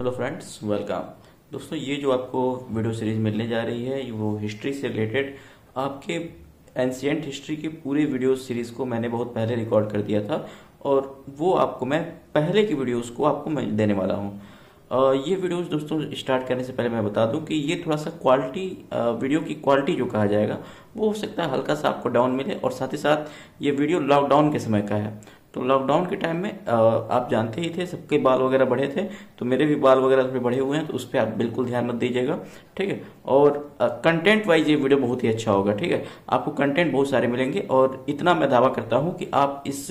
hello friends welcome दोस्तों ये जो आपको वीडियो सीरीज मिलने जा रही है वो हिस्ट्री से रिलेटेड आपके एंशियंट हिस्ट्री के पूरे वीडियो सीरीज को मैंने बहुत पहले रिकॉर्ड कर दिया था और वो आपको मैं पहले की वीडियोस को आपको मैं देने वाला हूँ ये वीडियोस दोस्तों स्टार्ट करने से पहले मैं बता दूं कि ये थोड़ा सा क्वालिटी वीडियो की क्वालिटी जो कहा जाएगा वो हो सकता है हल्का सा आपको डाउन मिले और साथ ही साथ ये वीडियो लॉकडाउन के समय का है तो लॉकडाउन के टाइम में आप जानते ही थे सबके बाल वगैरह बढ़े थे तो मेरे भी बाल वगैरह उसमें बढ़े हुए हैं तो उस पर आप बिल्कुल ध्यान मत दीजिएगा ठीक है और कंटेंट वाइज ये वीडियो बहुत ही अच्छा होगा ठीक है आपको कंटेंट बहुत सारे मिलेंगे और इतना मैं दावा करता हूँ कि आप इस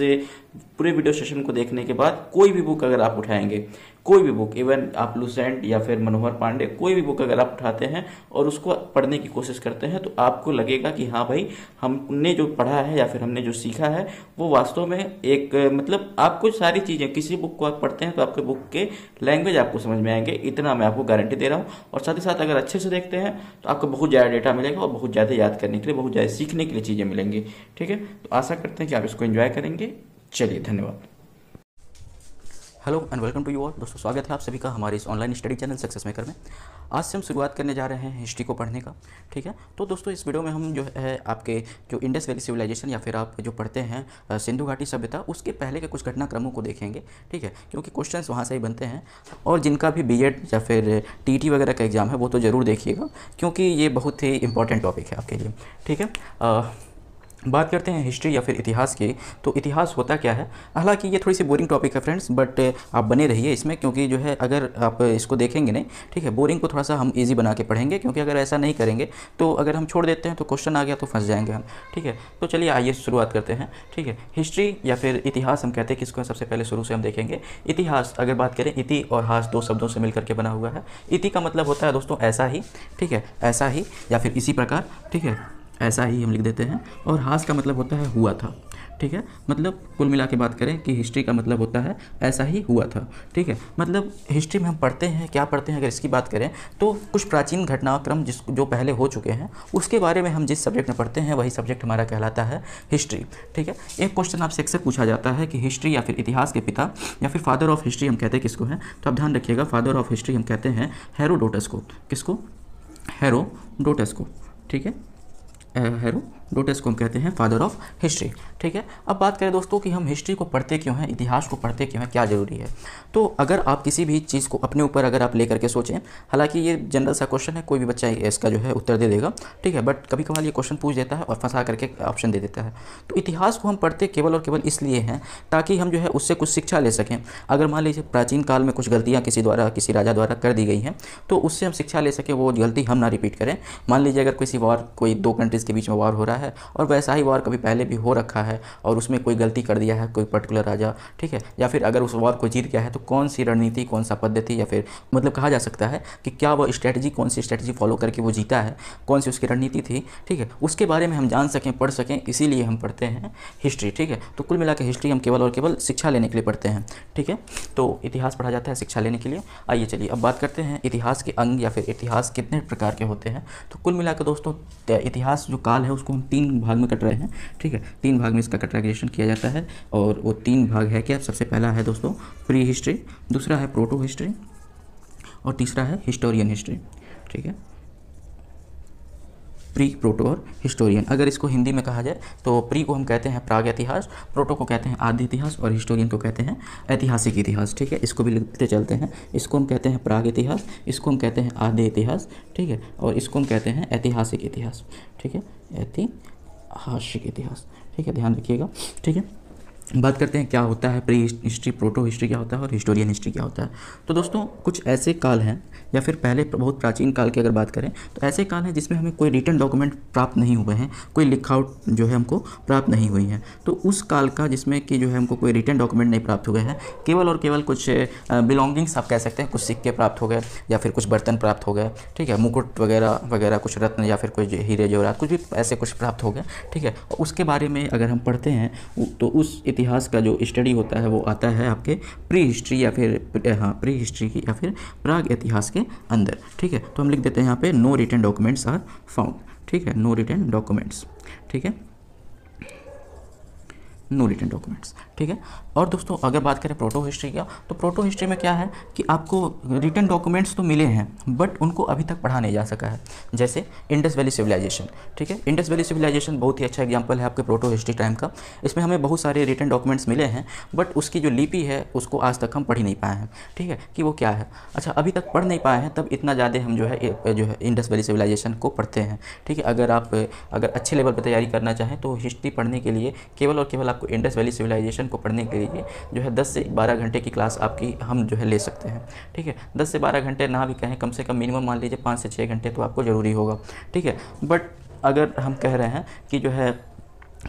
पूरे वीडियो सेशन को देखने के बाद कोई भी बुक अगर आप उठाएंगे कोई भी बुक इवन आप लूसेंट या फिर मनोहर पांडे कोई भी बुक अगर आप उठाते हैं और उसको पढ़ने की कोशिश करते हैं तो आपको लगेगा कि हाँ भाई हमने जो पढ़ा है या फिर हमने जो सीखा है वो वास्तव में एक मतलब आपको सारी चीज़ें किसी बुक को आप पढ़ते हैं तो आपके बुक के लैंग्वेज आपको समझ में आएंगे इतना मैं आपको गारंटी दे रहा हूँ और साथ ही साथ अगर अच्छे से देखते हैं तो आपको बहुत ज़्यादा डेटा मिलेगा और बहुत ज़्यादा याद करने के लिए बहुत ज़्यादा सीखने के लिए चीज़ें मिलेंगी ठीक है तो आशा करते हैं कि आप इसको इन्जॉय करेंगे चलिए धन्यवाद hello and welcome to you all दोस्तों स्वागत है आप सभी का हमारे इस online study channel Success Maker में आज से हम शुरुआत करने जा रहे हैं हिस्ट्री को पढ़ने का ठीक है तो दोस्तों इस वीडियो में हम जो है आपके जो इंडस वैली सिविलाइजेशन या फिर आप जो पढ़ते हैं सिंधु घाटी सभ्यता उसके पहले के कुछ घटनाक्रमों को देखेंगे ठीक है क्योंकि क्वेश्चन वहाँ से ही बनते हैं और जिनका भी बी या फिर टी वगैरह का एग्ज़ाम है वो तो ज़रूर देखिएगा क्योंकि ये बहुत ही इंपॉर्टेंट टॉपिक है आपके लिए ठीक है बात करते हैं हिस्ट्री या फिर इतिहास की तो इतिहास होता क्या है हालांकि ये थोड़ी सी बोरिंग टॉपिक है फ्रेंड्स बट आप बने रहिए इसमें क्योंकि जो है अगर आप इसको देखेंगे नहीं ठीक है बोरिंग को थोड़ा सा हम ईजी बना के पढ़ेंगे क्योंकि अगर ऐसा नहीं करेंगे तो अगर हम छोड़ देते हैं तो क्वेश्चन आ गया तो फंस जाएंगे हम ठीक है तो चलिए आइए शुरुआत करते हैं ठीक है हिस्ट्री या फिर इतिहास हम कहते हैं किसको सबसे पहले शुरू से हम देखेंगे इतिहास अगर बात करें इति और हास दो शब्दों से मिलकर के बना हुआ है इति का मतलब होता है दोस्तों ऐसा ही ठीक है ऐसा ही या फिर इसी प्रकार ठीक है ऐसा ही हम लिख देते हैं और हास का मतलब होता है हुआ था ठीक है मतलब कुल मिला के बात करें कि हिस्ट्री का मतलब होता है ऐसा ही हुआ था ठीक है मतलब हिस्ट्री में हम पढ़ते हैं क्या पढ़ते हैं अगर इसकी बात करें तो कुछ प्राचीन घटनाक्रम जिस जो पहले हो चुके हैं उसके बारे में हम जिस सब्जेक्ट में पढ़ते हैं वही सब्जेक्ट हमारा कहलाता है हिस्ट्री ठीक है एक क्वेश्चन आपसे अक्सर पूछा जाता है कि हिस्ट्री या फिर इतिहास के पिता या फिर फादर ऑफ हिस्ट्री हम कहते हैं किसको हैं तो आप ध्यान रखिएगा फादर ऑफ हिस्ट्री हम कहते हैं हेरोडोटस को किसको हेरोडोटस को ठीक है हैरो डोटेस को हम कहते हैं फादर ऑफ हिस्ट्री ठीक है अब बात करें दोस्तों कि हम हिस्ट्री को पढ़ते क्यों हैं इतिहास को पढ़ते क्यों हैं क्या ज़रूरी है तो अगर आप किसी भी चीज़ को अपने ऊपर अगर आप ले करके सोचें हालांकि ये जनरल सा क्वेश्चन है कोई भी बच्चा इसका जो है उत्तर दे देगा ठीक है बट कभी कभार ये क्वेश्चन पूछ देता है और फंसा करके ऑप्शन दे देता है तो इतिहास को हम पढ़ते केवल और केवल इसलिए हैं ताकि हम जो है उससे कुछ शिक्षा ले सकें अगर मान लीजिए प्राचीन काल में कुछ गलतियाँ किसी द्वारा किसी राजा द्वारा कर दी गई हैं तो उससे हम शिक्षा ले सकें वो गलती हम ना रिपीट करें मान लीजिए अगर किसी वॉर कोई दो कंट्रीज़ के बीच में वॉर हो रहा है और वैसा ही वॉर कभी पहले भी हो रखा है है और उसमें कोई गलती कर दिया है कोई पर्टिकुलर राजा ठीक है या फिर अगर उस वॉर को जीत गया है तो कौन सी रणनीति कौन सा पद्धति या फिर मतलब कहा जा सकता है कि क्या वो स्ट्रैटेजी कौन सी स्ट्रैटेजी फॉलो करके वो जीता है कौन सी उसकी रणनीति थी ठीक है उसके बारे में हम जान सकें पढ़ सकें इसीलिए हम पढ़ते हैं हिस्ट्री ठीक है तो कुल मिला हिस्ट्री हम केवल और केवल शिक्षा लेने के लिए पढ़ते हैं ठीक है तो इतिहास पढ़ा जाता है शिक्षा लेने के लिए आइए चलिए अब बात करते हैं इतिहास के अंग या फिर इतिहास कितने प्रकार के होते हैं तो कुल मिलाकर दोस्तों इतिहास जो काल है उसको हम तीन भाग में कट रहे हैं ठीक है तीन भाग में इसका कैटेगराइजेशन किया जाता है और वो तीन भाग है क्या सबसे पहला है दोस्तों प्री हिस्ट्री दूसरा है प्रोटो हिस्ट्री और तीसरा है हिस्टोरियन हिस्ट्री ठीक है प्री प्रोटो और हिस्टोरियन अगर इसको हिंदी में कहा जाए तो प्री को हम कहते हैं प्राग इतिहास प्रोटो को कहते हैं आदि इतिहास और हिस्टोरियन को कहते हैं ऐतिहासिक इतिहास ठीक है इसको भी लिखते चलते हैं इसको हम कहते हैं प्राग इतिहास इसको हम कहते हैं आदि इतिहास ठीक है और इसको हम कहते हैं ऐतिहासिक इतिहास ठीक है ऐतिहासिक इतिहास ठीक है ध्यान रखिएगा ठीक है बात करते हैं क्या होता है प्री हिस्ट्री प्रोटो हिस्ट्री क्या होता है और हिस्टोरियन हिस्ट्री क्या होता है तो दोस्तों कुछ ऐसे काल हैं या फिर पहले बहुत प्राचीन काल की अगर बात करें तो ऐसे काल हैं जिसमें हमें कोई रिटर्न डॉक्यूमेंट प्राप्त नहीं हुए हैं कोई लिखावट जो है हमको प्राप्त नहीं हुई है तो उस काल का जिसमें कि जो है हमको कोई रिटर्न डॉक्यूमेंट नहीं प्राप्त हुए हैं केवल और केवल कुछ बिलोंगिंग्स आप कह सकते हैं कुछ सिक्के प्राप्त हो गए या फिर कुछ बर्तन प्राप्त हो गए ठीक है मुकुट वगैरह वगैरह कुछ रत्न या फिर कुछ हीरे जोरा कुछ भी ऐसे कुछ प्राप्त हो गए ठीक है उसके बारे में अगर हम पढ़ते हैं तो उस इतिहास का जो स्टडी होता है वो आता है आपके प्री हिस्ट्री या फिर हाँ प्री हिस्ट्री की या फिर प्राग इतिहास के के अंदर ठीक है तो हम लिख देते हैं यहाँ पे no return documents are found ठीक है नो रिटर्न डॉक्यूमेंट्स ठीक है नो रिटर्न डॉक्यूमेंट्स ठीक है और दोस्तों अगर बात करें प्रोटो हिस्ट्री का तो प्रोटो हिस्ट्री में क्या है कि आपको रिटर्न डॉक्यूमेंट्स तो मिले हैं बट उनको अभी तक पढ़ा नहीं जा सका है जैसे इंडस वैली सिविलाइजेशन ठीक है इंडस वैली सिविलाइजेशन बहुत ही अच्छा एग्जाम्पल है आपके प्रोटो हिस्ट्री टाइम का इसमें हमें बहुत सारे रिटर्न डॉक्यूमेंट्स मिले हैं बट उसकी जो लिपि है उसको आज तक हम पढ़ ही नहीं पाए हैं ठीक है कि वो क्या है अच्छा अभी तक पढ़ नहीं पाए हैं तब इतना ज़्यादा हम जो है जो है इंडस वैली सिविलाइजेशन को पढ़ते हैं ठीक है अगर आप अगर अच्छे लेवल पर तैयारी करना चाहें तो हिस्ट्री पढ़ने के लिए केवल और केवल आप आपको इंडस वैली सिविलाइजेशन को पढ़ने के लिए जो है दस से बारह घंटे की क्लास आपकी हम जो है ले सकते हैं ठीक है दस से बारह घंटे ना भी कहें कम से कम मिनिमम मान लीजिए पाँच से छः घंटे तो आपको ज़रूरी होगा ठीक है बट अगर हम कह रहे हैं कि जो है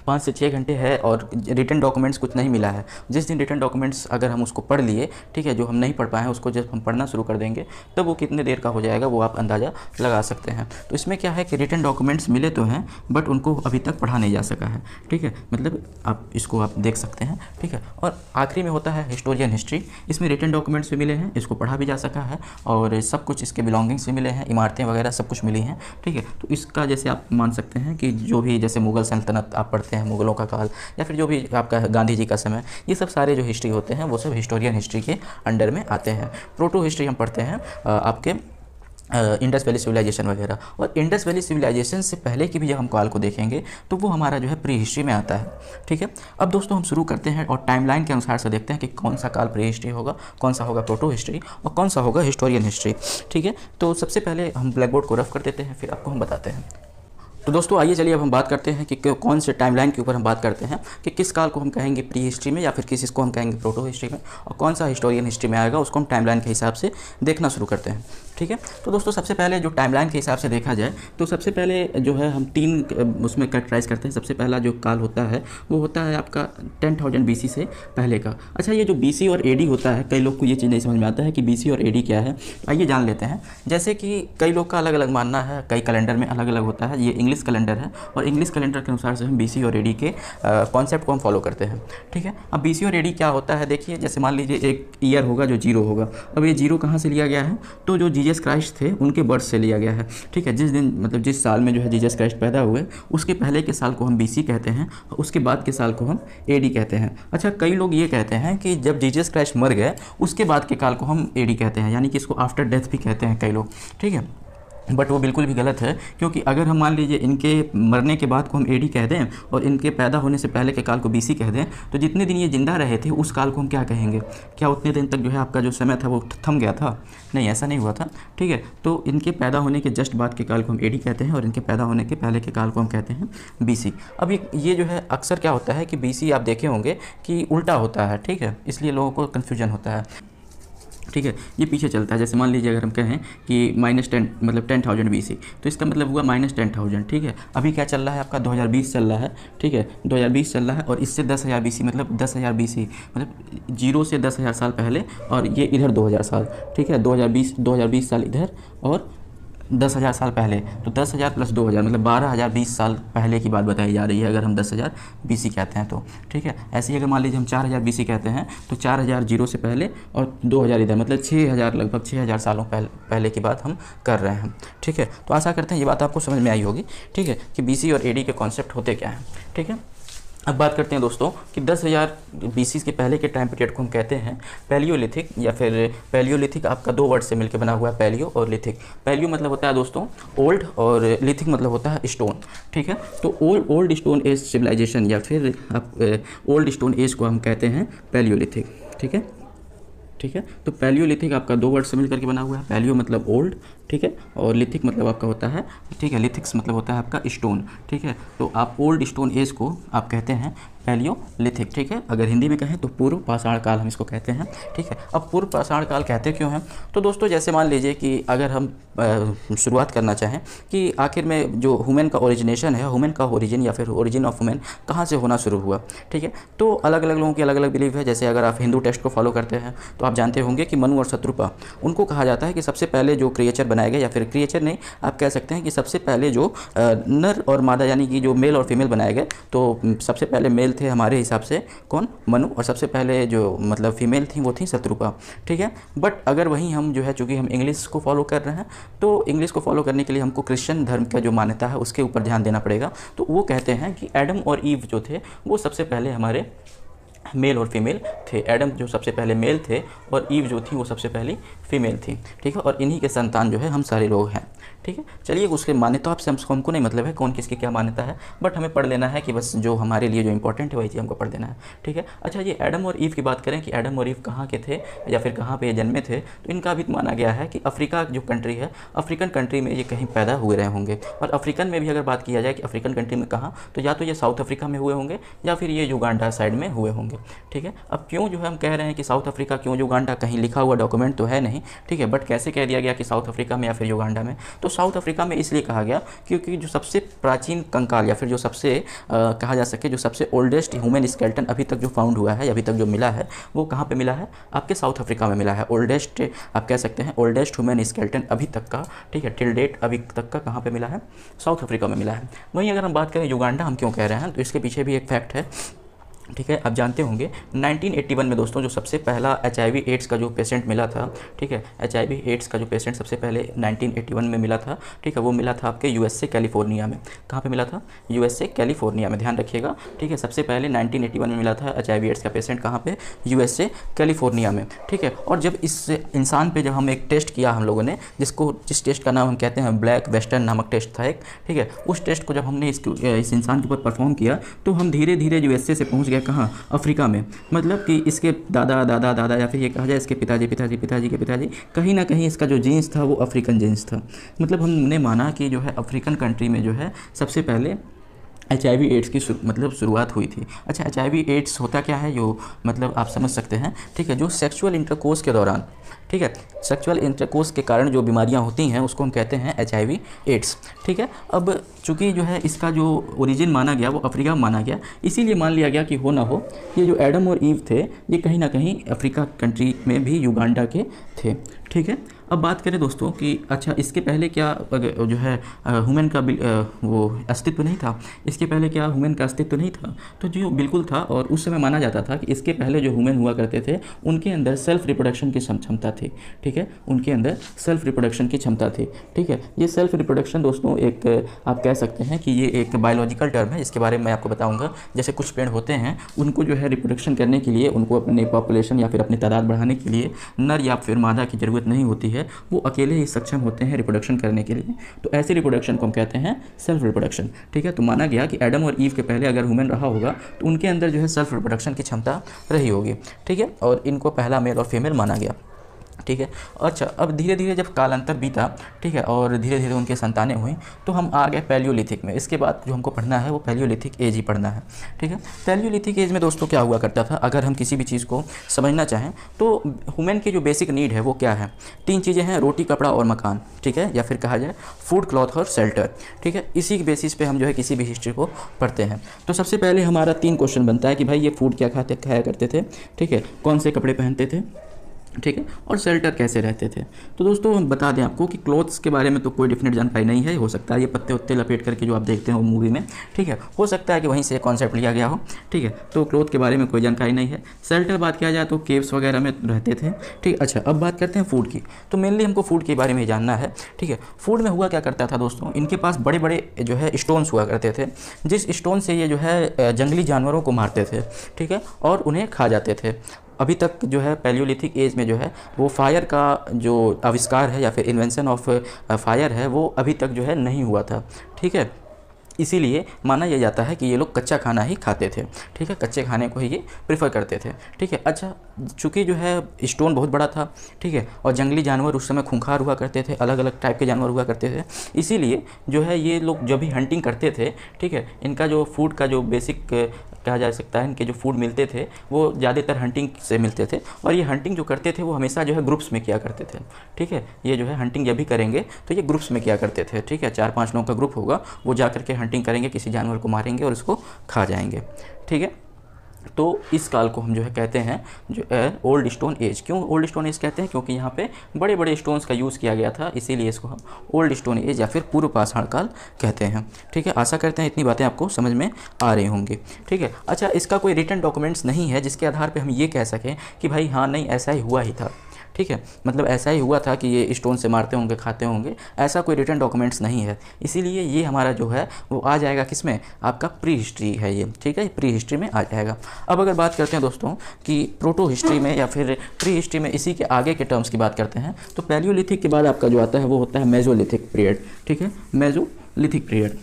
पाँच से छः घंटे है और रिटर्न डॉक्यूमेंट्स कुछ नहीं मिला है जिस दिन रिटर्न डॉक्यूमेंट्स अगर हम उसको पढ़ लिए ठीक है जो हम नहीं पढ़ पाए हैं उसको जब हम पढ़ना शुरू कर देंगे तब वो कितने देर का हो जाएगा वो आप अंदाज़ा लगा सकते हैं तो इसमें क्या है कि रिटर्न डॉक्यूमेंट्स मिले तो हैं बट उनको अभी तक पढ़ा नहीं जा सका है ठीक है मतलब आप इसको आप देख सकते हैं ठीक है और आखिरी में होता है हिस्टोरियन हिस्ट्री इसमें रिटर्न डॉक्यूमेंट्स भी मिले हैं इसको पढ़ा भी जा सका है और सब कुछ इसके बिलोंगिंग्स भी मिले हैं इमारतें वगैरह सब कुछ मिली हैं ठीक है तो इसका जैसे आप मान सकते हैं कि जो भी जैसे मुगल सल्तनत आप पढ़ते सकते हैं मुगलों का काल या फिर जो भी आपका गांधी जी का समय ये सब सारे जो हिस्ट्री होते हैं वो सब हिस्टोरियन हिस्ट्री के अंडर में आते हैं प्रोटो हिस्ट्री हम पढ़ते हैं आपके इंडस वैली सिविलाइजेशन वगैरह और इंडस वैली सिविलाइजेशन से पहले की भी जब हम काल को देखेंगे तो वो हमारा जो है प्री हिस्ट्री में आता है ठीक है अब दोस्तों हम शुरू करते हैं और टाइमलाइन के अनुसार से देखते हैं कि कौन सा काल प्री हिस्ट्री होगा कौन सा होगा प्रोटो हिस्ट्री और कौन सा होगा हिस्टोरियन हिस्ट्री ठीक है तो सबसे पहले हम ब्लैक बोर्ड को रफ कर देते हैं फिर आपको हम बताते हैं तो दोस्तों आइए चलिए अब हम बात करते हैं कि कौन से टाइमलाइन के ऊपर हम बात करते हैं कि किस काल को हम कहेंगे प्री हिस्ट्री में या फिर किस इसको हम कहेंगे प्रोटो हिस्ट्री में और कौन सा हिस्टोरियन हिस्ट्री में आएगा उसको हम टाइमलाइन के हिसाब से देखना शुरू करते हैं ठीक है तो दोस्तों सबसे पहले जो टाइमलाइन के हिसाब से देखा जाए तो सबसे पहले जो है हम तीन उसमें कैटराइज करते हैं सबसे पहला जो काल होता है वो होता है आपका टेन थाउजेंड बी से पहले का अच्छा ये जो बी और ए होता है कई लोग को ये चीज़ नहीं समझ में आता है कि बी और ए क्या है आइए जान लेते हैं जैसे कि कई लोग का अलग अलग मानना है कई कैलेंडर में अलग अलग होता है ये इंग्लिश इंग्लिश कैलेंडर है और इंग्लिश कैलेंडर के अनुसार से हम बी और रेडी के कॉन्सेप्ट को हम फॉलो करते हैं ठीक है अब बी और रेडी क्या होता है देखिए जैसे मान लीजिए एक ईयर होगा जो जीरो होगा अब ये जीरो कहाँ से लिया गया है तो जो जीजस क्राइस्ट थे उनके बर्थ से लिया गया है ठीक है जिस दिन मतलब जिस साल में जो है जीजस क्राइस्ट पैदा हुए उसके पहले के साल को हम बी कहते हैं उसके बाद के साल को हम ए कहते हैं अच्छा कई लोग ये कहते हैं कि जब जीजस क्राइस्ट मर गए उसके बाद के काल को हम ए कहते हैं यानी कि इसको आफ्टर डेथ भी कहते हैं कई लोग ठीक है बट वो बिल्कुल भी गलत है क्योंकि अगर हम मान लीजिए इनके मरने के बाद को हम एडी कह दें और इनके पैदा होने से पहले के काल को बीसी कह दें तो जितने दिन ये ज़िंदा रहे थे उस काल को हम क्या कहेंगे क्या उतने दिन तक जो है आपका जो समय था वो थम गया था नहीं ऐसा नहीं हुआ था ठीक है तो इनके पैदा होने के जस्ट बाद के काल को हम एडी कहते हैं और इनके पैदा होने के पहले के काल को हम कहते हैं बी अब ये ये जो है अक्सर क्या होता है कि बी आप देखे होंगे कि उल्टा होता है ठीक है इसलिए लोगों को कन्फ्यूजन होता है ठीक है ये पीछे चलता है जैसे मान लीजिए अगर हम कहें कि माइनस टेन मतलब टेन थाउजेंड बी सी तो इसका मतलब हुआ माइनस टेन थाउजेंड ठीक है अभी क्या चल रहा है आपका 2020 चल रहा है ठीक है 2020 चल रहा है और इससे दस हज़ार बी सी मतलब दस हज़ार बी सी मतलब जीरो से दस हज़ार साल पहले और ये इधर दो हज़ार साल ठीक है दो हज़ार बीस दो हज़ार बीस साल इधर और दस हज़ार साल पहले तो दस हज़ार प्लस दो हज़ार मतलब बारह हज़ार बीस साल पहले की बात बताई जा रही है अगर हम दस हज़ार बी सी कहते हैं तो ठीक है ऐसे ही अगर मान लीजिए हम चार हज़ार बी सी कहते हैं तो चार हज़ार जीरो से पहले और दो हज़ार इधर मतलब छः हज़ार लगभग छः हज़ार सालों पहले पहले की बात हम कर रहे हैं ठीक है तो आशा करते हैं ये बात आपको समझ में आई होगी ठीक है कि बी सी और ए डी के कॉन्सेप्ट होते क्या हैं ठीक है अब बात करते हैं दोस्तों कि 10,000 बीसी के पहले के टाइम पीरियड को हम कहते हैं पैलियोलिथिक या फिर पैलियोलिथिक आपका दो वर्ड से मिलकर बना हुआ है पैलियो और लिथिक पैलियो मतलब होता है दोस्तों ओल्ड और लिथिक मतलब होता है स्टोन ठीक है तो old old stone age civilization या फिर आप ओल्ड स्टोन एज को हम कहते हैं पैलियोलिथिक ठीक है ठीक है तो पैलियो लिथिक आपका दो वर्ड से मिल करके बना हुआ है पैलियो मतलब ओल्ड ठीक है और लिथिक मतलब आपका होता है ठीक है लिथिक्स मतलब होता है आपका स्टोन ठीक है तो आप ओल्ड स्टोन एज को आप कहते हैं पैलियोलिथिक ठीक है अगर हिंदी में कहें तो पूर्व पाषाण काल हम इसको कहते हैं ठीक है अब पूर्व पाषाण काल कहते क्यों हैं तो दोस्तों जैसे मान लीजिए कि अगर हम शुरुआत करना चाहें कि आखिर में जो हुमेन का ओरिजिनेशन है हुमेन का ओरिजिन या फिर ओरिजिन ऑफ हुमेन कहाँ से होना शुरू हुआ ठीक है तो अलग अलग लोगों की अलग अलग बिलीव है जैसे अगर आप हिंदू टेस्ट को फॉलो करते हैं तो आप जानते होंगे कि मनु और शत्रुपा उनको कहा जाता है कि सबसे पहले जो क्रिएचर बनाए गए या फिर क्रिएचर नहीं आप कह सकते हैं कि सबसे पहले जो नर और मादा यानी कि जो मेल और फीमेल बनाए गए तो सबसे पहले मेल थे हमारे हिसाब से कौन मनु और सबसे पहले जो मतलब फीमेल थी वो थी शत्रुपा ठीक है बट अगर वहीं हम जो है चूँकि हम इंग्लिश को फॉलो कर रहे हैं तो इंग्लिश को फॉलो करने के लिए हमको क्रिश्चियन धर्म का जो मान्यता है उसके ऊपर ध्यान देना पड़ेगा तो वो कहते हैं कि एडम और ईव जो थे वो सबसे पहले हमारे मेल और फीमेल थे एडम जो सबसे पहले मेल थे और ईव जो थी वो सबसे पहली फीमेल थी ठीक है और इन्हीं के संतान जो है हम सारे लोग हैं ठीक है चलिए उसके मान्यता आपसे हमको हमको नहीं मतलब है कौन किसकी क्या मान्यता है बट हमें पढ़ लेना है कि बस जो हमारे लिए जो इंपॉर्टेंट है वही चीज़ हमको पढ़ लेना है ठीक है अच्छा ये एडम और ईव की बात करें कि एडम और ईव कहाँ के थे या फिर कहाँ पर जन्मे थे तो इनका भी माना गया है कि अफ्रीका जो कंट्री है अफ्रीकन कंट्री में ये कहीं पैदा हुए रहे होंगे और अफ्रीकन में भी अगर बात किया जाए कि अफ्रीकन कंट्री में कहाँ तो या तो ये साउथ अफ्रीका में हुए होंगे या फिर ये युगांडा साइड में हुए होंगे ठीक है अब क्यों जो है हम कह रहे हैं कि साउथ अफ्रीका क्यों युगांडा कहीं लिखा हुआ डॉक्यूमेंट तो है नहीं ठीक है बट कैसे कह दिया गया कि साउथ अफ्रीका में या फिर युगांडा में तो साउथ अफ्रीका में इसलिए कहा गया क्योंकि जो सबसे प्राचीन कंकाल या फिर जो सबसे आ, कहा जा सके जो सबसे ओल्डेस्ट ह्यूमन स्केल्टन अभी तक जो फाउंड हुआ है अभी तक जो मिला है वो कहाँ पर मिला है आपके साउथ अफ्रीका में मिला है ओल्डेस्ट आप कह सकते हैं ओल्डेस्ट ह्यूमन स्केल्टन अभी तक का ठीक है टिल डेट अभी तक का कहाँ पर मिला है साउथ अफ्रीका में मिला है वहीं अगर हम बात करें युगांडा हम क्यों कह रहे हैं तो इसके पीछे भी एक फैक्ट है ठीक है आप जानते होंगे 1981 में दोस्तों जो सबसे पहला एच एड्स का जो पेशेंट मिला था ठीक है एच एड्स का जो पेशेंट सबसे पहले 1981 में मिला था ठीक है वो मिला था आपके यूएसए कैलिफोर्निया में कहाँ पे मिला था यूएसए कैलिफोर्निया में ध्यान रखिएगा ठीक है सबसे पहले 1981 में मिला था एच एड्स का पेशेंट कहाँ पर यूएसए कैलिफोर्निया में ठीक है और जब इस इंसान पर जब हम एक टेस्ट किया हम लोगों ने जिसको जिस टेस्ट का नाम हम कहते हैं ब्लैक वेस्टर्न नामक टेस्ट था एक ठीक है उस टेस्ट को जब हमने इस इंसान के ऊपर परफॉर्म किया तो हम धीरे धीरे यू से पहुँच गए गया कहाँ अफ्रीका में मतलब कि इसके दादा दादा दादा या फिर ये कहा जाए इसके पिताजी पिताजी पिताजी के पिताजी कहीं ना कहीं इसका जो जीन्स था वो अफ्रीकन जीन्स था मतलब हमने माना कि जो है अफ्रीकन कंट्री में जो है सबसे पहले एच आई एड्स की शुरु, मतलब शुरुआत हुई थी अच्छा एच आई एड्स होता क्या है जो मतलब आप समझ सकते हैं ठीक है जो सेक्सुअल इंटरकोर्स के दौरान ठीक है सेक्सुअल इंटरकोर्स के कारण जो बीमारियां होती हैं उसको हम कहते हैं एच आई एड्स ठीक है अब चूंकि जो है इसका जो ओरिजिन माना गया वो अफ्रीका में माना गया इसीलिए मान लिया गया कि हो ना हो ये जो एडम और ईव थे ये कहीं ना कहीं अफ्रीका कंट्री में भी युगांडा के थे ठीक है अब बात करें दोस्तों कि अच्छा इसके पहले क्या जो है हुमेन का वो अस्तित्व नहीं था इसके पहले क्या हुमेन का अस्तित्व नहीं था तो जो बिल्कुल था और उस समय माना जाता था कि इसके पहले जो हुमेन हुआ करते थे उनके अंदर सेल्फ रिप्रोडक्शन की क्षमता थी ठीक है उनके अंदर सेल्फ रिप्रोडक्शन की क्षमता थी ठीक है ये सेल्फ रिप्रोडक्शन दोस्तों एक आप कह सकते हैं कि ये एक बायोलॉजिकल टर्म है इसके बारे में मैं आपको बताऊँगा जैसे कुछ पेड़ होते हैं उनको जो है रिप्रोडक्शन करने के लिए उनको अपने पॉपुलेशन या फिर अपनी तादाद बढ़ाने के लिए नर या फिर मादा की ज़रूरत नहीं होती है है वो अकेले ही सक्षम होते हैं रिप्रोडक्शन करने के लिए तो ऐसे रिप्रोडक्शन को हम कहते हैं सेल्फ रिप्रोडक्शन ठीक है तो माना गया कि एडम और ईव के पहले अगर वुमेन रहा होगा तो उनके अंदर जो है सेल्फ रिप्रोडक्शन की क्षमता रही होगी ठीक है और इनको पहला मेल और फीमेल माना गया ठीक है अच्छा अब धीरे धीरे जब कालांतर बीता ठीक है और धीरे धीरे उनके संतानें हुई तो हम आ गए पैलियोलिथिक में इसके बाद जो हमको पढ़ना है वो पैलियोलिथिक एज ही पढ़ना है ठीक है पैलियोलिथिक एज में दोस्तों क्या हुआ करता था अगर हम किसी भी चीज़ को समझना चाहें तो हुमेन की जो बेसिक नीड है वो क्या है तीन चीज़ें हैं रोटी कपड़ा और मकान ठीक है या फिर कहा जाए फूड क्लॉथ और शेल्टर ठीक है इसी के बेसिस पर हम जो है किसी भी हिस्ट्री को पढ़ते हैं तो सबसे पहले हमारा तीन क्वेश्चन बनता है कि भाई ये फूड क्या खाते खाया करते थे ठीक है कौन से कपड़े पहनते थे ठीक है और शेल्टर कैसे रहते थे तो दोस्तों बता दें आपको कि क्लोथ्स के बारे में तो कोई डिफिनेट जानकारी नहीं है हो सकता है ये पत्ते उत्ते लपेट करके जो आप देखते हो मूवी में ठीक है हो सकता है कि वहीं से कॉन्सेप्ट लिया गया हो ठीक है तो क्लोथ के बारे में कोई जानकारी नहीं है शेल्टर बात किया जाए तो केव्स वगैरह में रहते थे ठीक अच्छा अब बात करते हैं फूड की तो मेनली हमको फूड के बारे में जानना है ठीक है फूड में हुआ क्या करता था दोस्तों इनके पास बड़े बड़े जो है स्टोन्स हुआ करते थे जिस स्टोन से ये जो है जंगली जानवरों को मारते थे ठीक है और उन्हें खा जाते थे अभी तक जो है पैलियोलिथिक एज में जो है वो फायर का जो आविष्कार है या फिर इन्वेंशन ऑफ फायर है वो अभी तक जो है नहीं हुआ था ठीक है इसीलिए माना यह जाता है कि ये लोग कच्चा खाना ही खाते थे ठीक है कच्चे खाने को ही ये प्रेफर करते थे ठीक है अच्छा चूँकि जो है स्टोन बहुत बड़ा था ठीक है और जंगली जानवर उस समय खूंखार हुआ करते थे अलग अलग टाइप के जानवर हुआ करते थे इसीलिए जो है ये लोग जब भी हंटिंग करते थे ठीक है इनका जो फूड का जो बेसिक कहा जा सकता है इनके जो फूड मिलते थे वो ज़्यादातर हंटिंग से मिलते थे और ये हंटिंग जो करते थे वो हमेशा जो है ग्रुप्स में किया करते थे ठीक है ये जो है हंटिंग जब भी करेंगे तो ये ग्रुप्स में किया करते थे ठीक है चार पाँच लोगों का ग्रुप होगा वो जा करके हंटिंग करेंगे किसी जानवर को मारेंगे और उसको खा जाएंगे ठीक है तो इस काल को हम जो है कहते हैं जो ओल्ड स्टोन एज क्यों ओल्ड स्टोन एज कहते हैं क्योंकि यहाँ पे बड़े बड़े स्टोन्स का यूज़ किया गया था इसीलिए इसको हम ओल्ड स्टोन एज या फिर पूर्व पाषाण काल कहते हैं ठीक है आशा करते हैं इतनी बातें आपको समझ में आ रही होंगी ठीक है अच्छा इसका कोई रिटर्न डॉक्यूमेंट्स नहीं है जिसके आधार पर हम ये कह सकें कि भाई हाँ नहीं ऐसा ही हुआ ही था ठीक है मतलब ऐसा ही हुआ था कि ये स्टोन से मारते होंगे खाते होंगे ऐसा कोई रिटर्न डॉक्यूमेंट्स नहीं है इसीलिए ये हमारा जो है वो आ जाएगा किस में आपका प्री हिस्ट्री है ये ठीक है प्री हिस्ट्री में आ जाएगा अब अगर बात करते हैं दोस्तों कि प्रोटो हिस्ट्री में या फिर प्री हिस्ट्री में इसी के आगे के टर्म्स की बात करते हैं तो पैलियोलिथिक के बाद आपका जो आता है वो होता है मेजोलिथिक पीरियड ठीक है मेजोलिथिक पीरियड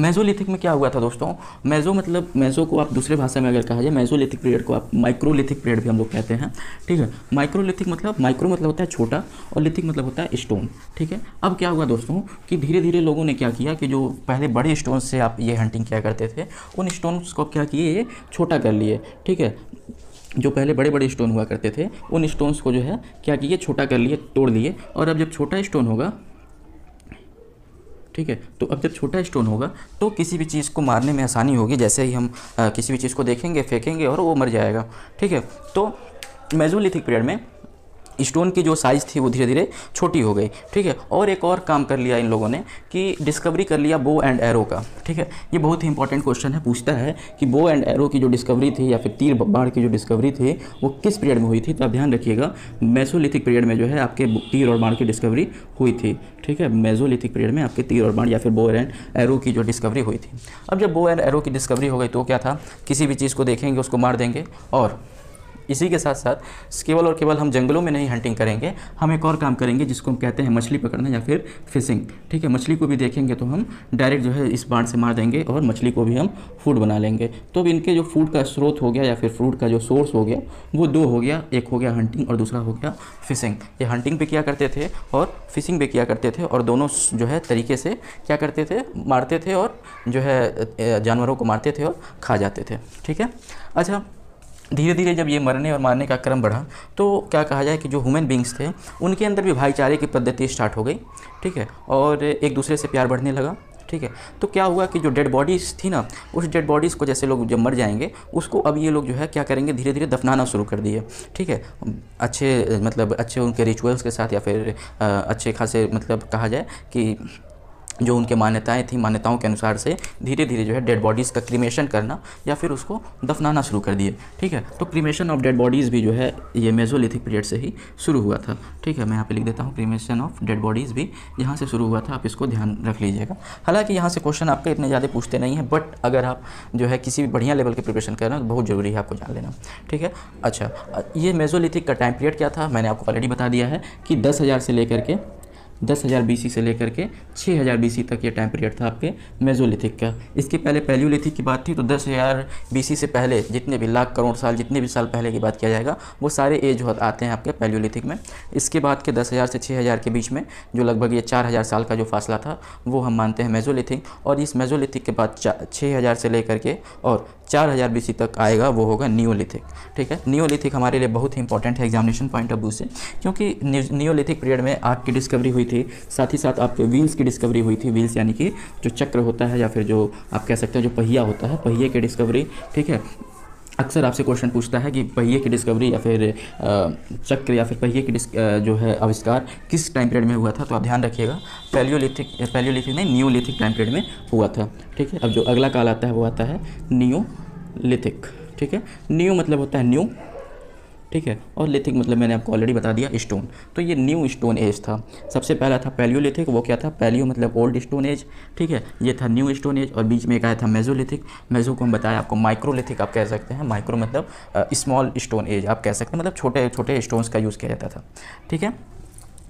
मेजोलिथिक में क्या हुआ था दोस्तों मेजो मतलब मेजो को आप दूसरे भाषा में अगर कहा जाए मेजोलिथिक पीरियड को आप माइक्रोलिथिक पीरियड भी हम लोग कहते हैं ठीक है माइक्रोलिथिक मतलब माइक्रो मतलब होता है छोटा और लिथिक मतलब होता है स्टोन ठीक है अब क्या हुआ दोस्तों कि धीरे धीरे लोगों ने क्या किया कि जो पहले बड़े स्टोन से आप ये हंटिंग किया करते थे उन स्टोन को क्या किए छोटा कर लिए ठीक है जो पहले बड़े बड़े स्टोन हुआ करते थे उन स्टोन्स को जो है क्या किए छोटा कर लिए तोड़ लिए और अब जब छोटा स्टोन होगा ठीक है तो अब जब छोटा स्टोन होगा तो किसी भी चीज़ को मारने में आसानी होगी जैसे ही हम आ, किसी भी चीज़ को देखेंगे फेंकेंगे और वो मर जाएगा ठीक है तो मेजोलिथिक पीरियड में स्टोन की जो साइज़ थी वो धीरे धीरे छोटी हो गई ठीक है और एक और काम कर लिया इन लोगों ने कि डिस्कवरी कर लिया बो एंड एरो का ठीक है ये बहुत ही इंपॉर्टेंट क्वेश्चन है पूछता है कि बो एंड एरो की जो डिस्कवरी थी या फिर तीर बाढ़ की जो डिस्कवरी थी वो किस पीरियड में हुई थी तो आप ध्यान रखिएगा मेसोलिथिक पीरियड में जो है आपके तीर और बाढ़ की डिस्कवरी हुई थी ठीक है मेजोलिथिक पीरियड में आपके तीर और बाढ़ या फिर बो एंड एरो की जो डिस्कवरी हुई थी अब जब बो एंड एरो की डिस्कवरी हो गई तो क्या था किसी भी चीज़ को देखेंगे उसको मार देंगे और इसी के साथ साथ केवल और केवल हम जंगलों में नहीं हंटिंग करेंगे हम एक और काम करेंगे जिसको हम कहते हैं मछली पकड़ना या फिर फिशिंग ठीक है मछली को भी देखेंगे तो हम डायरेक्ट जो है इस बाढ़ से मार देंगे और मछली को भी हम फूड बना लेंगे तो इनके जो फूड का स्रोत हो गया या फिर फूड का जो सोर्स हो गया वो दो हो गया एक हो गया हंटिंग और दूसरा हो गया फिशिंग ये हंटिंग भी किया करते थे और फिशिंग भी किया करते थे और दोनों जो है तरीके से क्या करते थे मारते थे और जो है जानवरों को मारते थे और खा जाते थे ठीक है अच्छा धीरे धीरे जब ये मरने और मारने का क्रम बढ़ा तो क्या कहा जाए कि जो ह्यूमन बींग्स थे उनके अंदर भी भाईचारे की पद्धति स्टार्ट हो गई ठीक है और एक दूसरे से प्यार बढ़ने लगा ठीक है तो क्या हुआ कि जो डेड बॉडीज़ थी ना उस डेड बॉडीज़ को जैसे लोग जब मर जाएंगे उसको अब ये लोग जो है क्या करेंगे धीरे धीरे दफनाना शुरू कर दिए ठीक है अच्छे मतलब अच्छे उनके रिचुअल्स के साथ या फिर अच्छे खासे मतलब कहा जाए कि जो उनके मान्यताएं थी मान्यताओं के अनुसार से धीरे धीरे जो है डेड बॉडीज़ का क्रीमेशन करना या फिर उसको दफनाना शुरू कर दिए ठीक है तो क्रीमेशन ऑफ डेड बॉडीज़ भी जो है ये मेजोलिथिक पीरियड से ही शुरू हुआ था ठीक है मैं यहाँ पे लिख देता हूँ क्रीमेशन ऑफ डेड बॉडीज़ भी यहाँ से शुरू हुआ था आप इसको ध्यान रख लीजिएगा हालाँकि यहाँ से क्वेश्चन आपके इतने ज़्यादा पूछते नहीं हैं बट अगर आप जो है किसी भी बढ़िया लेवल के प्रिपरेशन कर रहे हैं तो बहुत ज़रूरी है आपको जान लेना ठीक है अच्छा ये मेजोलिथिक का टाइम पीरियड क्या था मैंने आपको ऑलरेडी बता दिया है कि दस से लेकर के दस हज़ार बी से लेकर के छः हज़ार बी तक ये टाइम पीरियड था आपके मेजोलिथिक का इसके पहले पैल्यूलिथिक की बात थी तो दस हज़ार बी से पहले जितने भी लाख करोड़ साल जितने भी साल पहले की बात किया जाएगा वो सारे एज आते हैं आपके पैल्यूलिथिक में इसके बाद के दस हज़ार से छः हज़ार के बीच में जो लगभग ये चार हज़ार साल का जो फासला था वो हम मानते हैं मेजोलिथिक और इस मेजोलिथिक के बाद छः हज़ार से लेकर के और चार हज़ार बी सी तक आएगा वो होगा न्योलिथिक ठीक है न्योलिथिक हमारे लिए बहुत ही इंपॉर्टेंट है एग्जामिनेशन पॉइंट ऑफ व्यू से क्योंकि न्योलिथिक पीरियड में आग की डिस्कवरी हुई थी साथ ही साथ आपके व्हील्स की डिस्कवरी हुई थी व्हील्स यानी कि जो चक्र होता है या फिर जो आप कह सकते हैं जो पहिया होता है पहिए की डिस्कवरी ठीक है अक्सर आपसे क्वेश्चन पूछता है कि पहिए की डिस्कवरी या फिर चक्र या फिर पहिए की जो है आविष्कार किस टाइम पीरियड में हुआ था तो आप ध्यान रखिएगा पैलियोलिथिक पैलियोलिथिक नहीं न्यूलिथिक टाइम पीरियड में हुआ था ठीक है अब जो अगला काल आता है वो आता है न्यूलिथिक ठीक है न्यू मतलब होता है न्यू ठीक है और लिथिक मतलब मैंने आपको ऑलरेडी बता दिया स्टोन तो ये न्यू स्टोन एज था सबसे पहला था पैलियोलिथिक वो क्या था पैलियो मतलब ओल्ड स्टोन एज ठीक है ये था न्यू स्टोन एज और बीच में एक आया था मेजोलिथिक मेजो को हम बताया आपको माइक्रोलिथिक आप कह सकते हैं माइक्रो मतलब स्मॉल स्टोन एज आप कह सकते हैं मतलब छोटे छोटे स्टोन्स का यूज़ किया जाता था ठीक है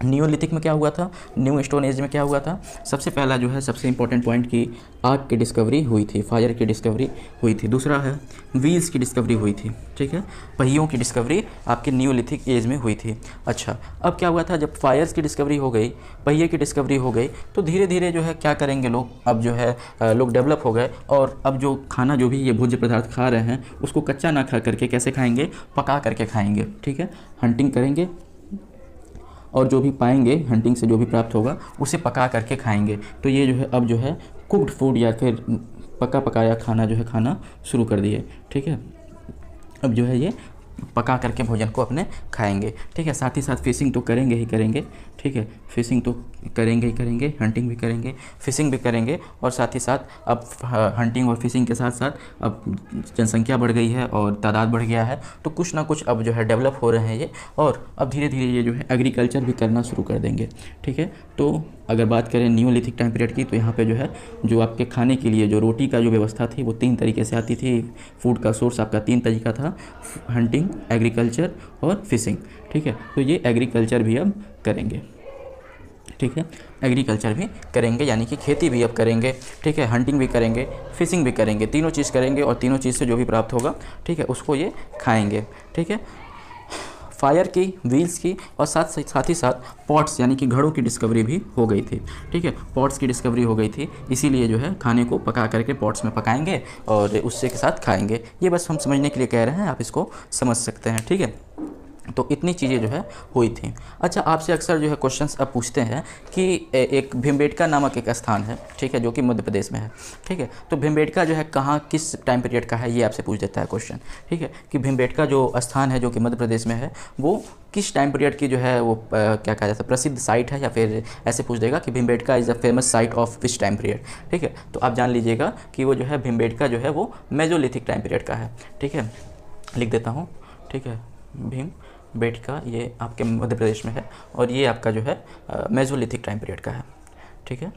न्यूलिथिक में क्या हुआ था न्यू स्टोन एज में क्या हुआ था सबसे पहला जो है सबसे इंपॉर्टेंट पॉइंट की आग की डिस्कवरी हुई थी फायर की डिस्कवरी हुई थी दूसरा है व्हील्स की डिस्कवरी हुई थी ठीक है पहियों की डिस्कवरी आपके न्यूलिथिक एज में हुई थी अच्छा अब क्या हुआ था जब फायर्स की डिस्कवरी हो गई पहिए की डिस्कवरी हो गई तो धीरे धीरे जो है क्या करेंगे लोग अब जो है लोग डेवलप हो गए और अब जो खाना जो भी ये भोज्य पदार्थ खा रहे हैं उसको कच्चा ना खा करके कैसे खाएंगे पका करके खाएंगे ठीक है हंटिंग करेंगे और जो भी पाएंगे हंटिंग से जो भी प्राप्त होगा उसे पका करके खाएंगे तो ये जो है अब जो है कुक्ड फूड या फिर पका पकाया खाना जो है खाना शुरू कर दिए ठीक है अब जो है ये पका करके भोजन को अपने खाएंगे ठीक है साथ ही साथ फिशिंग तो करेंगे ही करेंगे ठीक है फिशिंग तो करेंगे ही करेंगे हंटिंग भी करेंगे फिशिंग भी करेंगे और साथ ही साथ अब हंटिंग हाँ, और फिशिंग के साथ साथ अब जनसंख्या बढ़ गई है और तादाद बढ़ गया है तो कुछ ना कुछ अब जो है डेवलप हो रहे हैं ये और अब धीरे धीरे ये जो है एग्रीकल्चर भी करना शुरू कर देंगे ठीक है तो अगर बात करें न्यूलिथिक टाइम पीरियड की तो यहाँ पर जो है जो आपके खाने के लिए जो रोटी का जो व्यवस्था थी वो तीन तरीके से आती थी फूड का सोर्स आपका तीन तरीका था हंटिंग एग्रीकल्चर और फिशिंग ठीक है तो ये एग्रीकल्चर भी अब करेंगे ठीक है एग्रीकल्चर भी करेंगे यानी कि खेती भी अब करेंगे ठीक है हंटिंग भी करेंगे फिशिंग भी करेंगे तीनों चीज़ करेंगे और तीनों चीज़ से जो भी प्राप्त होगा ठीक है उसको ये खाएंगे ठीक है फायर की व्हील्स की और साथ साथ ही साथ पॉट्स यानी कि घड़ों की डिस्कवरी भी हो गई थी ठीक है पॉट्स की डिस्कवरी हो गई थी इसीलिए जो है खाने को पका करके पॉट्स में पकाएंगे और उससे के साथ खाएंगे ये बस हम समझने के लिए कह रहे हैं आप इसको समझ सकते हैं ठीक है तो इतनी चीज़ें जो है हुई थी अच्छा आपसे अक्सर जो है क्वेश्चंस अब पूछते हैं कि एक भीमबेटका नामक एक स्थान है ठीक है जो कि मध्य प्रदेश में है ठीक है तो भीमबेटका जो है कहाँ किस टाइम पीरियड का है ये आपसे पूछ देता है क्वेश्चन ठीक है कि भीमबेटका जो स्थान है जो कि मध्य प्रदेश में है वो किस टाइम पीरियड की जो है वो आ, क्या कहा जाता है प्रसिद्ध साइट है या फिर ऐसे पूछ देगा कि Bhimbetka is a famous site of which time period ठीक है तो आप जान लीजिएगा कि वो जो है भीमबेटका जो है वो मेजोलिथिक टाइम पीरियड का है ठीक है लिख देता हूँ ठीक है भीम बेट का ये आपके मध्य प्रदेश में है और ये आपका जो है मेजोलिथिक टाइम पीरियड का है ठीक है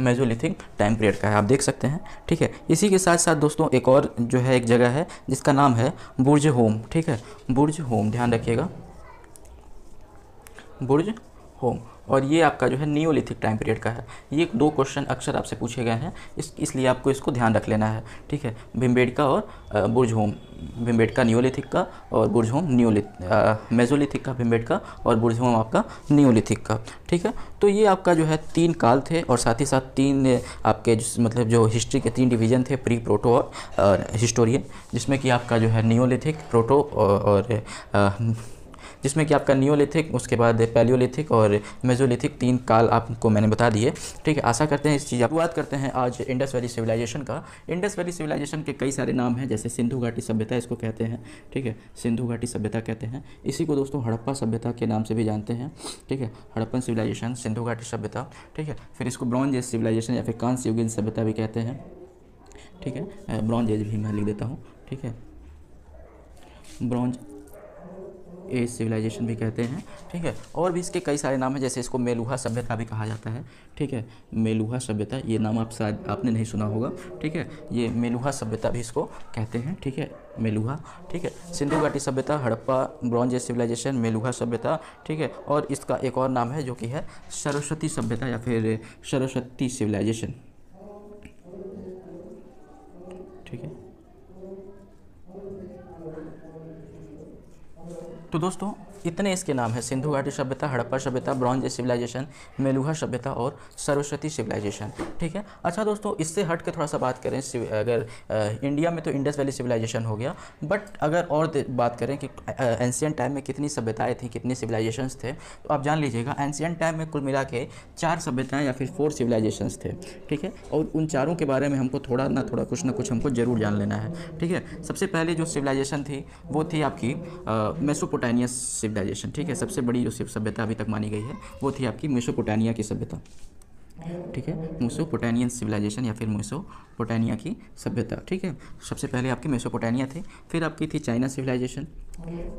मेजोलिथिक टाइम पीरियड का है आप देख सकते हैं ठीक है इसी के साथ साथ दोस्तों एक और जो है एक जगह है जिसका नाम है बुर्ज होम ठीक है बुर्ज होम ध्यान रखिएगा बुर्ज होम और ये आपका जो है नियोलिथिक टाइम पीरियड का है ये दो क्वेश्चन अक्सर आपसे पूछे गए हैं इस इसलिए आपको इसको ध्यान रख लेना है ठीक है भीमबेड़का और बुर्ज होम भिम्बेट का न्योलिथिक का और बुर्ज होम न्योलिथ मेजोलिथिक का भिम्बेट का और बुर्ज आपका न्योलिथिक का ठीक है तो ये आपका जो है तीन काल थे और साथ ही साथ तीन आपके मतलब जो हिस्ट्री के तीन डिवीजन थे प्री प्रोटो और हिस्टोरियन जिसमें कि आपका जो है न्योलिथिक प्रोटो और, और जिसमें कि आपका नियोलिथिक उसके बाद पैलियोलिथिक और मेजोलिथिक तीन काल आपको मैंने बता दिए ठीक है आशा करते हैं इस चीज़ आप बात करते हैं आज इंडस वैली सिविलाइजेशन का इंडस वैली सिविलाइजेशन के कई सारे नाम हैं जैसे सिंधु घाटी सभ्यता इसको कहते हैं ठीक है सिंधु घाटी सभ्यता कहते हैं इसी को दोस्तों हड़प्पा सभ्यता के नाम से भी जानते हैं ठीक है हड़प्पन सिविलाइजेशन सिंधु घाटी सभ्यता ठीक है फिर इसको ब्रॉन्ज एज सिविलाइजेशन या फिर कांस युगीन सभ्यता भी कहते हैं ठीक है ब्रॉन्ज एज भी मैं लिख देता हूँ ठीक है ब्रॉन्ज एज सिविलाइजेशन भी कहते हैं ठीक है और भी इसके कई सारे नाम हैं जैसे इसको मेलुहा सभ्यता भी कहा जाता है ठीक है मेलुहा सभ्यता ये नाम आप शायद आपने नहीं सुना होगा ठीक है ये मेलुहा सभ्यता भी इसको कहते हैं ठीक है मेलुहा ठीक है सिंधु घाटी सभ्यता Harappa bronze age civilization Meluha सभ्यता ठीक है और इसका एक और नाम है जो कि है सरस्वती सभ्यता या फिर सरस्वती सिविलाइजेशन ठीक है तो दोस्तों इतने इसके नाम हैं सिंधु घाटी सभ्यता हड़प्पा सभ्यता ब्रॉन्ज सिविलाइजेशन मेलुहा सभ्यता और सरस्वती सिविलाइजेशन ठीक है अच्छा दोस्तों इससे हट के थोड़ा सा बात करें अगर इंडिया में तो इंडस वैली सिविलाइजेशन हो गया बट अगर और बात करें कि एंशियन टाइम में कितनी सभ्यताएँ थी कितनी सिविलाइजेशंस थे तो आप जान लीजिएगा एंशियन टाइम में कुल मिला के चार सभ्यताएँ या फिर फोर सिविलाइजेशन थे ठीक है और उन चारों के बारे में हमको थोड़ा ना थोड़ा कुछ ना कुछ हमको ज़रूर जान लेना है ठीक है सबसे पहले जो सिविलाइजेशन थी वो थी आपकी मेसोपोटानियस सिविलाइजेशन ठीक है सबसे बड़ी जो सभ्यता अभी तक मानी गई है वो थी आपकी मेसोपोटानिया की सभ्यता ठीक है मेसोपोटानियन सिविलाइजेशन या फिर मेसोपोटानिया की सभ्यता ठीक है सबसे पहले आपकी मेसोपोटानिया थे फिर आपकी थी चाइना सिविलाइजेशन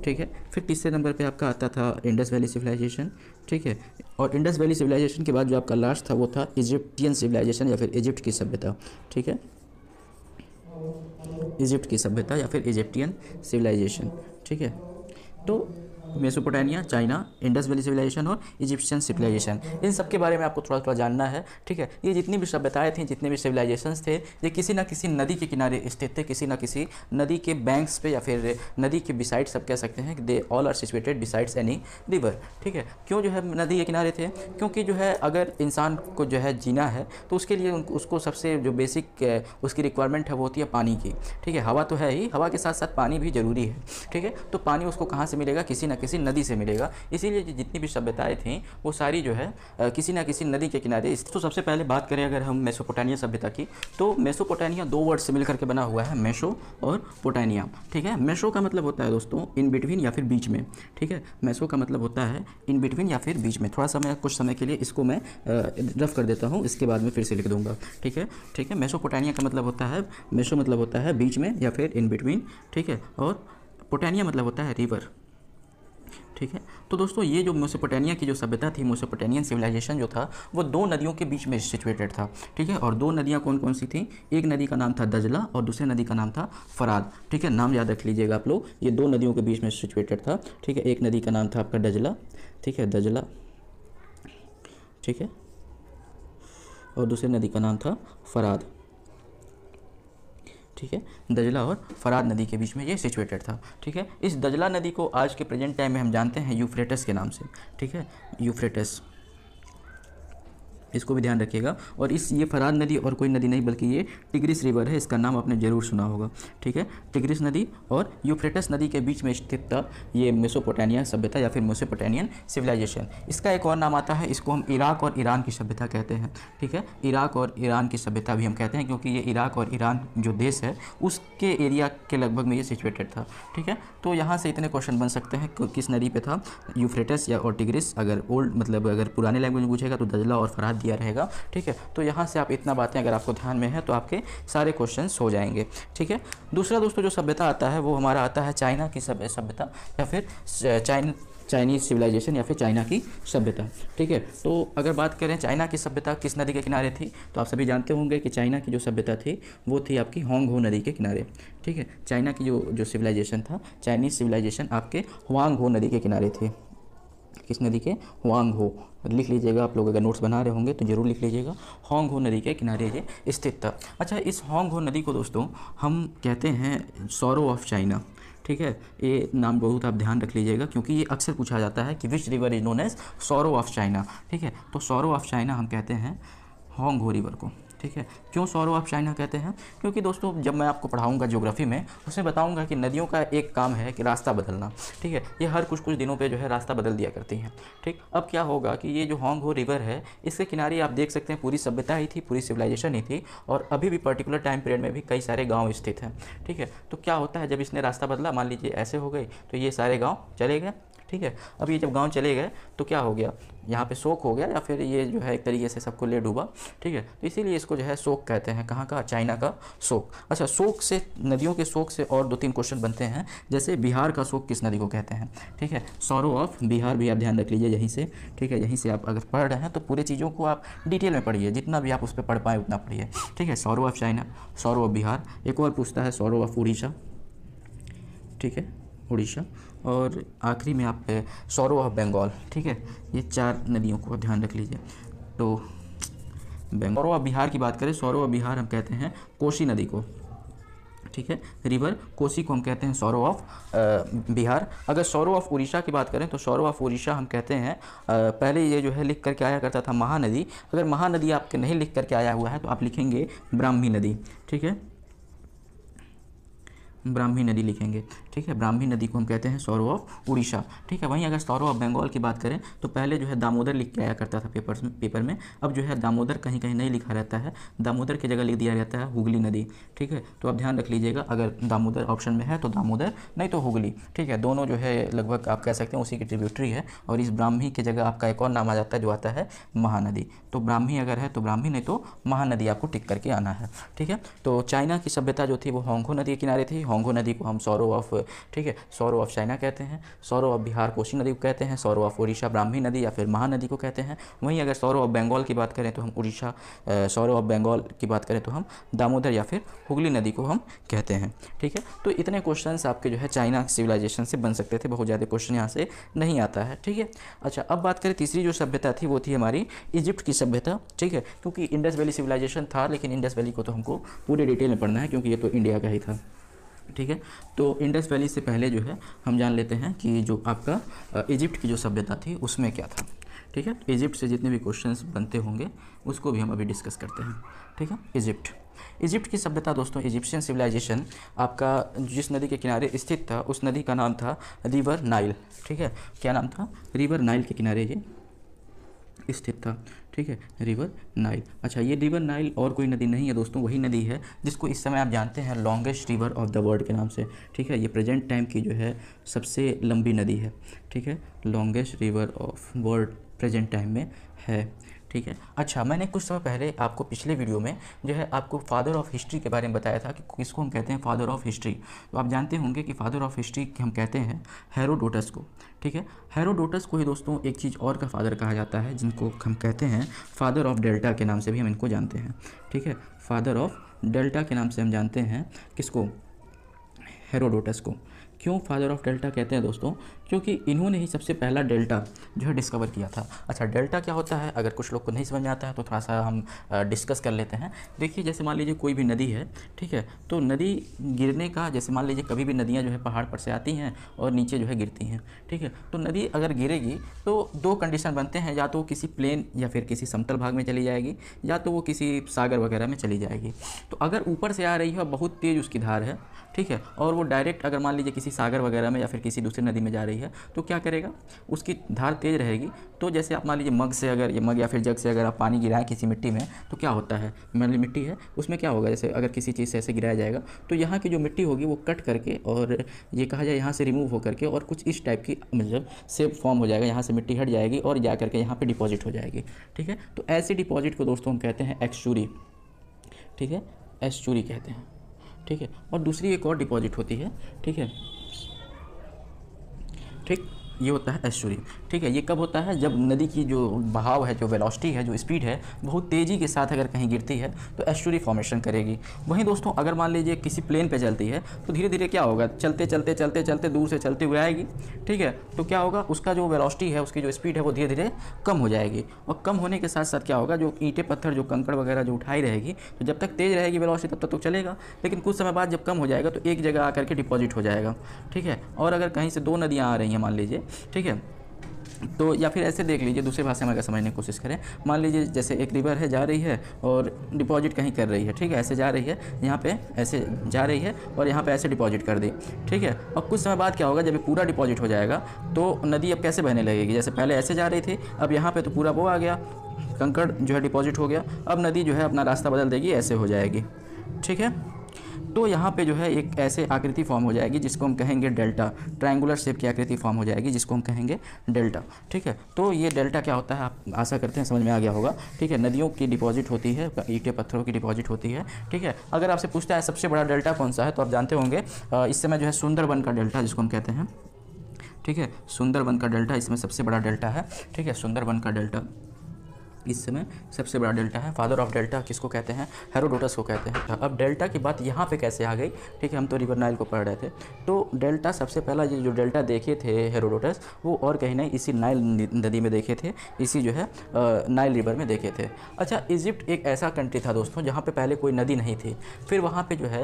ठीक है फिर तीसरे नंबर पे आपका आता था इंडस वैली सिविलाइजेशन ठीक है और इंडस वैली सिविलाइजेशन के बाद जो आपका लास्ट था वो था इजिप्टियन सिविलाइजेशन या फिर इजिप्ट की सभ्यता ठीक है इजिप्ट की सभ्यता या फिर इजिप्टियन सिविलाइजेशन ठीक है तो Mesopotamia China Indus valley civilization और इजिप्शियन सिविलाइजेशन इन सब के बारे में आपको थोड़ा थोड़ा जानना है ठीक है ये जितनी भी सभ्यताएं थी जितने भी सिविलाइजेशन थे ये किसी ना किसी नदी के किनारे स्थित थे किसी ना किसी नदी के बैंक्स पे या फिर नदी के बिसाइड सब कह सकते हैं they all are situated besides any river ठीक है क्यों जो है नदी के किनारे थे क्योंकि जो है अगर इंसान को जो है जीना है तो उसके लिए उसको सबसे जो बेसिक उसकी रिक्वायरमेंट है वो होती है पानी की ठीक है हवा तो है ही हवा के साथ साथ पानी भी ज़रूरी है ठीक है तो पानी उसको कहाँ से मिलेगा किसी ना किसी नदी से मिलेगा इसीलिए जितनी भी सभ्यताएँ थीं वो सारी जो है किसी ना किसी नदी के किनारे तो सबसे पहले बात करें अगर हम मेसोपोटानिया सभ्यता की तो मेसोपोटानिया दो वर्ड से मिलकर के बना हुआ है मेसो और पोटानिया ठीक है मेसो का मतलब होता है दोस्तों इन बिटवीन या फिर बीच में ठीक है मेसो का मतलब होता है इन बिटवीन या फिर बीच में थोड़ा समय कुछ समय के लिए इसको मैं रफ कर देता हूँ इसके बाद में फिर से लिख दूंगा ठीक है ठीक है मेसोपोटानिया का मतलब होता है मेसो मतलब होता है बीच में या फिर इन बिटवीन ठीक है और पोटानिया मतलब होता है रिवर ठीक है तो दोस्तों ये जो मोसोपोटानिया की जो सभ्यता थी मोसोपोटानियन सिविलाइजेशन जो था वो दो नदियों के बीच में सिचुएटेड था ठीक है और दो नदियाँ कौन कौन सी थी एक नदी का नाम था दजला और दूसरे नदी का नाम था फराद ठीक है नाम याद रख लीजिएगा आप लोग ये दो नदियों के बीच में सिचुएटेड था ठीक है एक नदी का नाम था आपका डजला ठीक है दजला ठीक है और दूसरे नदी का नाम था फराद ठीक है दजला और फराद नदी के बीच में ये सिचुएटेड था ठीक है इस दजला नदी को आज के प्रेजेंट टाइम में हम जानते हैं यूफ्रेटस के नाम से ठीक है यूफ्रेटस इसको भी ध्यान रखिएगा और इस ये फराद नदी और कोई नदी नहीं बल्कि ये टिग्रिस रिवर है इसका नाम आपने ज़रूर सुना होगा ठीक है टिग्रिस नदी और यूफ्रेटस नदी के बीच में स्थित था ये मेसोपोटानिया सभ्यता या फिर मेसोपोटानियन सिविलाइजेशन इसका एक और नाम आता है इसको हम इराक और ईरान की सभ्यता कहते हैं ठीक है इराक और ईरान की सभ्यता भी हम कहते हैं क्योंकि ये इराक और ईरान जो देश है उसके एरिया के लगभग में ये सिचुएटेड था ठीक है तो यहाँ से इतने क्वेश्चन बन सकते हैं किस नदी पर था यूफ्रेटस या और टिग्रिस अगर ओल्ड मतलब अगर पुराने लैंग्वेज में पूछेगा तो दजला और फराद दिया रहेगा ठीक है तो यहाँ से आप इतना बातें अगर आपको ध्यान में है तो आपके सारे क्वेश्चन हो जाएंगे ठीक है दूसरा दोस्तों जो सभ्यता आता है वो हमारा आता है चाइना की सभ्यता या फिर चाइन चाइनीज सिविलाइजेशन या फिर चाइना की सभ्यता ठीक है तो अगर बात करें चाइना की सभ्यता किस नदी के किनारे थी तो आप सभी जानते होंगे कि चाइना की जो सभ्यता थी वो थी आपकी होंगहो नदी के किनारे ठीक है चाइना की जो जो सिविलाइजेशन था चाइनीज़ सिविलाइजेशन आपके हो नदी के किनारे थी किस नदी के वांग हो लिख लीजिएगा आप लोग अगर नोट्स बना रहे होंगे तो ज़रूर लिख लीजिएगा हॉन्ग हो नदी के किनारे ये स्थित था अच्छा इस होंग हो नदी को दोस्तों हम कहते हैं सौरव ऑफ चाइना ठीक है ये नाम बहुत आप ध्यान रख लीजिएगा क्योंकि ये अक्सर पूछा जाता है कि which river is known as sorrow of China ठीक है तो सौरव ऑफ चाइना हम कहते हैं हॉन्ग हो रिवर को ठीक है क्यों सौरव आप चाइना कहते हैं क्योंकि दोस्तों जब मैं आपको पढ़ाऊंगा ज्योग्राफी में उसमें बताऊँगा कि नदियों का एक काम है कि रास्ता बदलना ठीक है ये हर कुछ कुछ दिनों पर जो है रास्ता बदल दिया करती हैं ठीक अब क्या होगा कि ये जो हॉन्ग हो रिवर है इसके किनारे आप देख सकते हैं पूरी सभ्यता ही थी पूरी सिविलाइजेशन ही थी और अभी भी पर्टिकुलर टाइम पीरियड में भी कई सारे गाँव स्थित हैं ठीक है तो क्या होता है जब इसने रास्ता बदला मान लीजिए ऐसे हो गए तो ये सारे गाँव चले गए ठीक है अब ये जब गांव चले गए तो क्या हो गया यहाँ पे शोक हो गया या फिर ये जो है एक तरीके से सबको ले डूबा ठीक है तो इसीलिए इसको जो है शोक कहते हैं कहाँ का चाइना का शोक अच्छा शोक से नदियों के शोक से और दो तीन क्वेश्चन बनते हैं जैसे बिहार का शोक किस नदी को कहते हैं ठीक है सौरव ऑफ बिहार भी आप ध्यान रख लीजिए यहीं से ठीक है यहीं से आप अगर पढ़ रहे हैं तो पूरी चीज़ों को आप डिटेल में पढ़िए जितना भी आप उस पर पढ़ पाए उतना पढ़िए ठीक है sorrow of China sorrow of Bihar एक और पूछता है सौरव ऑफ उड़ीसा ठीक है उड़ीसा और आखिरी में आप सौरव ऑफ बंगाल ठीक है ये चार नदियों को ध्यान रख लीजिए तो बंगाल सौरव बिहार की बात करें सौरव बिहार हम कहते हैं कोसी नदी को ठीक है रिवर कोसी को हम कहते हैं सौरव ऑफ बिहार अगर सौरव ऑफ उड़ीसा की बात करें तो सौरव ऑफ उड़ीसा हम कहते हैं पहले ये जो है लिख करके आया करता था महानदी अगर महानदी आपके नहीं लिख करके आया हुआ है तो आप लिखेंगे ब्राह्मी नदी ठीक है ब्राह्मी नदी लिखेंगे ठीक है ब्राह्मी नदी को हम कहते हैं सौरव ऑफ उड़ीसा ठीक है वहीं अगर सौरव ऑफ बंगाल की बात करें तो पहले जो है दामोदर लिख के आया करता था पेपर पेपर में अब जो है दामोदर कहीं कहीं नहीं लिखा रहता है दामोदर की जगह लिख दिया जाता है हुगली नदी ठीक है तो आप ध्यान रख लीजिएगा अगर दामोदर ऑप्शन में है तो दामोदर नहीं तो हुगली ठीक है दोनों जो है लगभग आप कह सकते हैं उसी की ट्रिब्यूटरी है और इस ब्राह्मी की जगह आपका एक और नाम आ जाता है जो आता है महानदी तो ब्राह्मी अगर है तो ब्राह्मी नहीं तो महानदी आपको टिक करके आना है ठीक है तो चाइना की सभ्यता जो थी वो होंगो नदी के किनारे थी होंगो नदी को हम सौरव ऑफ हुए ठीक है सौरव ऑफ चाइना कहते हैं सौरव ऑफ बिहार कोशी नदी को कहते हैं सौरव ऑफ उड़ीसा ब्राह्मी नदी या फिर महानदी को कहते हैं वहीं अगर सौरव ऑफ बंगाल की बात करें तो हम उड़ीसा सौरव ऑफ बंगाल की बात करें तो हम दामोदर या फिर हुगली नदी को हम कहते हैं ठीक है तो इतने क्वेश्चन आपके जो है चाइना सिविलाइजेशन से बन सकते थे बहुत ज़्यादा क्वेश्चन यहाँ से नहीं आता है ठीक है अच्छा अब बात करें तीसरी जो सभ्यता थी वो थी हमारी इजिप्ट की सभ्यता ठीक है क्योंकि इंडस वैली सिविलाइजेशन था लेकिन इंडस वैली को तो हमको पूरे डिटेल में पढ़ना है क्योंकि ये तो इंडिया का ही था ठीक है तो इंडस वैली से पहले जो है हम जान लेते हैं कि जो आपका इजिप्ट की जो सभ्यता थी उसमें क्या था ठीक है इजिप्ट से जितने भी क्वेश्चंस बनते होंगे उसको भी हम अभी डिस्कस करते हैं ठीक है इजिप्ट इजिप्ट की सभ्यता दोस्तों इजिप्शियन सिविलाइजेशन आपका जिस नदी के किनारे स्थित था उस नदी का नाम था रिवर नाइल ठीक है क्या नाम था रिवर नाइल के किनारे ये स्थित था ठीक है रिवर नाइल अच्छा ये रिवर नाइल और कोई नदी नहीं है दोस्तों वही नदी है जिसको इस समय आप जानते हैं longest river of the world के नाम से ठीक है ये प्रेजेंट टाइम की जो है सबसे लंबी नदी है ठीक है longest river of world present time में है ठीक है अच्छा मैंने कुछ समय पहले आपको पिछले वीडियो में जो है आपको फादर ऑफ हिस्ट्री के बारे में बताया था कि किसको हम कहते हैं फादर ऑफ हिस्ट्री तो आप जानते होंगे कि फादर ऑफ हिस्ट्री हम कहते हैं हेरोडोटस को ठीक है हेरोडोटस को ही दोस्तों एक चीज़ और का फादर कहा जाता है जिनको हम कहते हैं फादर ऑफ डेल्टा के नाम से भी हम इनको जानते हैं ठीक है फादर ऑफ डेल्टा के नाम से हम जानते हैं किसको हेरोडोटस को क्यों फादर ऑफ डेल्टा कहते हैं दोस्तों क्योंकि इन्होंने ही सबसे पहला डेल्टा जो है डिस्कवर किया था अच्छा डेल्टा क्या होता है अगर कुछ लोग को नहीं समझ में आता है तो थोड़ा सा हम डिस्कस कर लेते हैं देखिए जैसे मान लीजिए कोई भी नदी है ठीक है तो नदी गिरने का जैसे मान लीजिए कभी भी नदियाँ जो है पहाड़ पर से आती हैं और नीचे जो है गिरती हैं ठीक है तो नदी अगर गिरेगी तो दो कंडीशन बनते हैं या तो वो किसी प्लेन या फिर किसी समतल भाग में चली जाएगी या तो वो किसी सागर वगैरह में चली जाएगी तो अगर ऊपर से आ रही है बहुत तेज़ उसकी धार है ठीक है और वो डायरेक्ट अगर मान लीजिए किसी सागर वगैरह में या फिर किसी दूसरी नदी में जा रही है है तो क्या करेगा उसकी धार तेज़ रहेगी तो जैसे आप मान लीजिए मग से अगर ये मग या फिर जग से अगर आप पानी गिराएं किसी मिट्टी में तो क्या होता है मान लीजिए मिट्टी है उसमें क्या होगा जैसे अगर किसी चीज़ से ऐसे गिराया जाएगा तो यहाँ की जो मिट्टी होगी वो कट करके और ये कहा जाए यहाँ से रिमूव होकर के और कुछ इस टाइप की मतलब सेप फॉर्म हो जाएगा यहाँ से मिट्टी हट जाएगी और जा करके यहाँ पर डिपॉजिट हो जाएगी ठीक है तो ऐसे डिपॉजिट को दोस्तों हम कहते हैं एक्सचूरी ठीक है एस्चूरी कहते हैं ठीक है और दूसरी एक और डिपॉजिट होती है ठीक है ठीक ये होता है एश्योरियम ठीक है ये कब होता है जब नदी की जो बहाव है जो वेलोसिटी है जो स्पीड है बहुत तेज़ी के साथ अगर कहीं गिरती है तो एस्टूरी फॉर्मेशन करेगी वहीं दोस्तों अगर मान लीजिए किसी प्लेन पर चलती है तो धीरे धीरे क्या होगा चलते चलते चलते चलते दूर से चलते हुए आएगी ठीक है तो क्या होगा उसका जो वेलोसिटी है उसकी जो स्पीड है वो धीरे धीरे कम हो जाएगी और कम होने के साथ साथ क्या होगा जो ईंटे पत्थर जो कंकड़ वगैरह जो उठाई रहेगी तो जब तक तेज़ रहेगी वेलोसिटी तब तक तो चलेगा लेकिन कुछ समय बाद जब कम हो जाएगा तो एक जगह आकर के डिपॉजिट हो जाएगा ठीक है और अगर कहीं से दो नदियाँ आ रही हैं मान लीजिए ठीक है तो या फिर ऐसे देख लीजिए दूसरी भाषा में अगर समझने की कोशिश करें मान लीजिए जैसे एक रिवर है जा रही है और डिपॉजिट कहीं कर रही है ठीक है ऐसे जा रही है यहाँ पे ऐसे जा रही है और यहाँ पे ऐसे डिपॉजिट कर दी ठीक है और कुछ समय बाद क्या होगा जब पूरा डिपॉजिट हो जाएगा तो नदी अब कैसे बहने लगेगी जैसे पहले ऐसे जा रही थी अब यहाँ पर तो पूरा वो आ गया कंकड़ जो है डिपॉजिट हो गया अब नदी जो है अपना रास्ता बदल देगी ऐसे हो जाएगी ठीक है तो यहाँ पे जो है एक ऐसे आकृति फॉर्म हो जाएगी जिसको हम कहेंगे डेल्टा ट्रायंगुलर शेप की आकृति फॉर्म हो जाएगी जिसको हम कहेंगे डेल्टा ठीक है तो ये डेल्टा क्या होता है आप आशा करते हैं समझ में आ गया होगा ठीक है नदियों की डिपॉजिट होती है ईटे पत्थरों की डिपॉजिट होती है ठीक है अगर आपसे पूछता है सबसे बड़ा डेल्टा कौन सा है तो आप जानते होंगे इस समय जो है सुंदरबन का डेल्टा जिसको हम कहते हैं ठीक है सुंदरबन का डेल्टा इसमें सबसे बड़ा डेल्टा है ठीक है सुंदरबन का डेल्टा इस समय सबसे बड़ा डेल्टा है फादर ऑफ डेल्टा किसको कहते हैं हेरोडोटस को कहते हैं अब डेल्टा की बात यहाँ पे कैसे आ गई ठीक है हम तो रिवर नाइल को पढ़ रहे थे तो डेल्टा सबसे पहला जो डेल्टा देखे थे हेरोडोटस वो और कहीं नहीं इसी नाइल नदी में देखे थे इसी जो है नाइल रिवर में देखे थे अच्छा इजिप्ट एक ऐसा कंट्री था दोस्तों जहाँ पर पहले कोई नदी नहीं थी फिर वहाँ पर जो है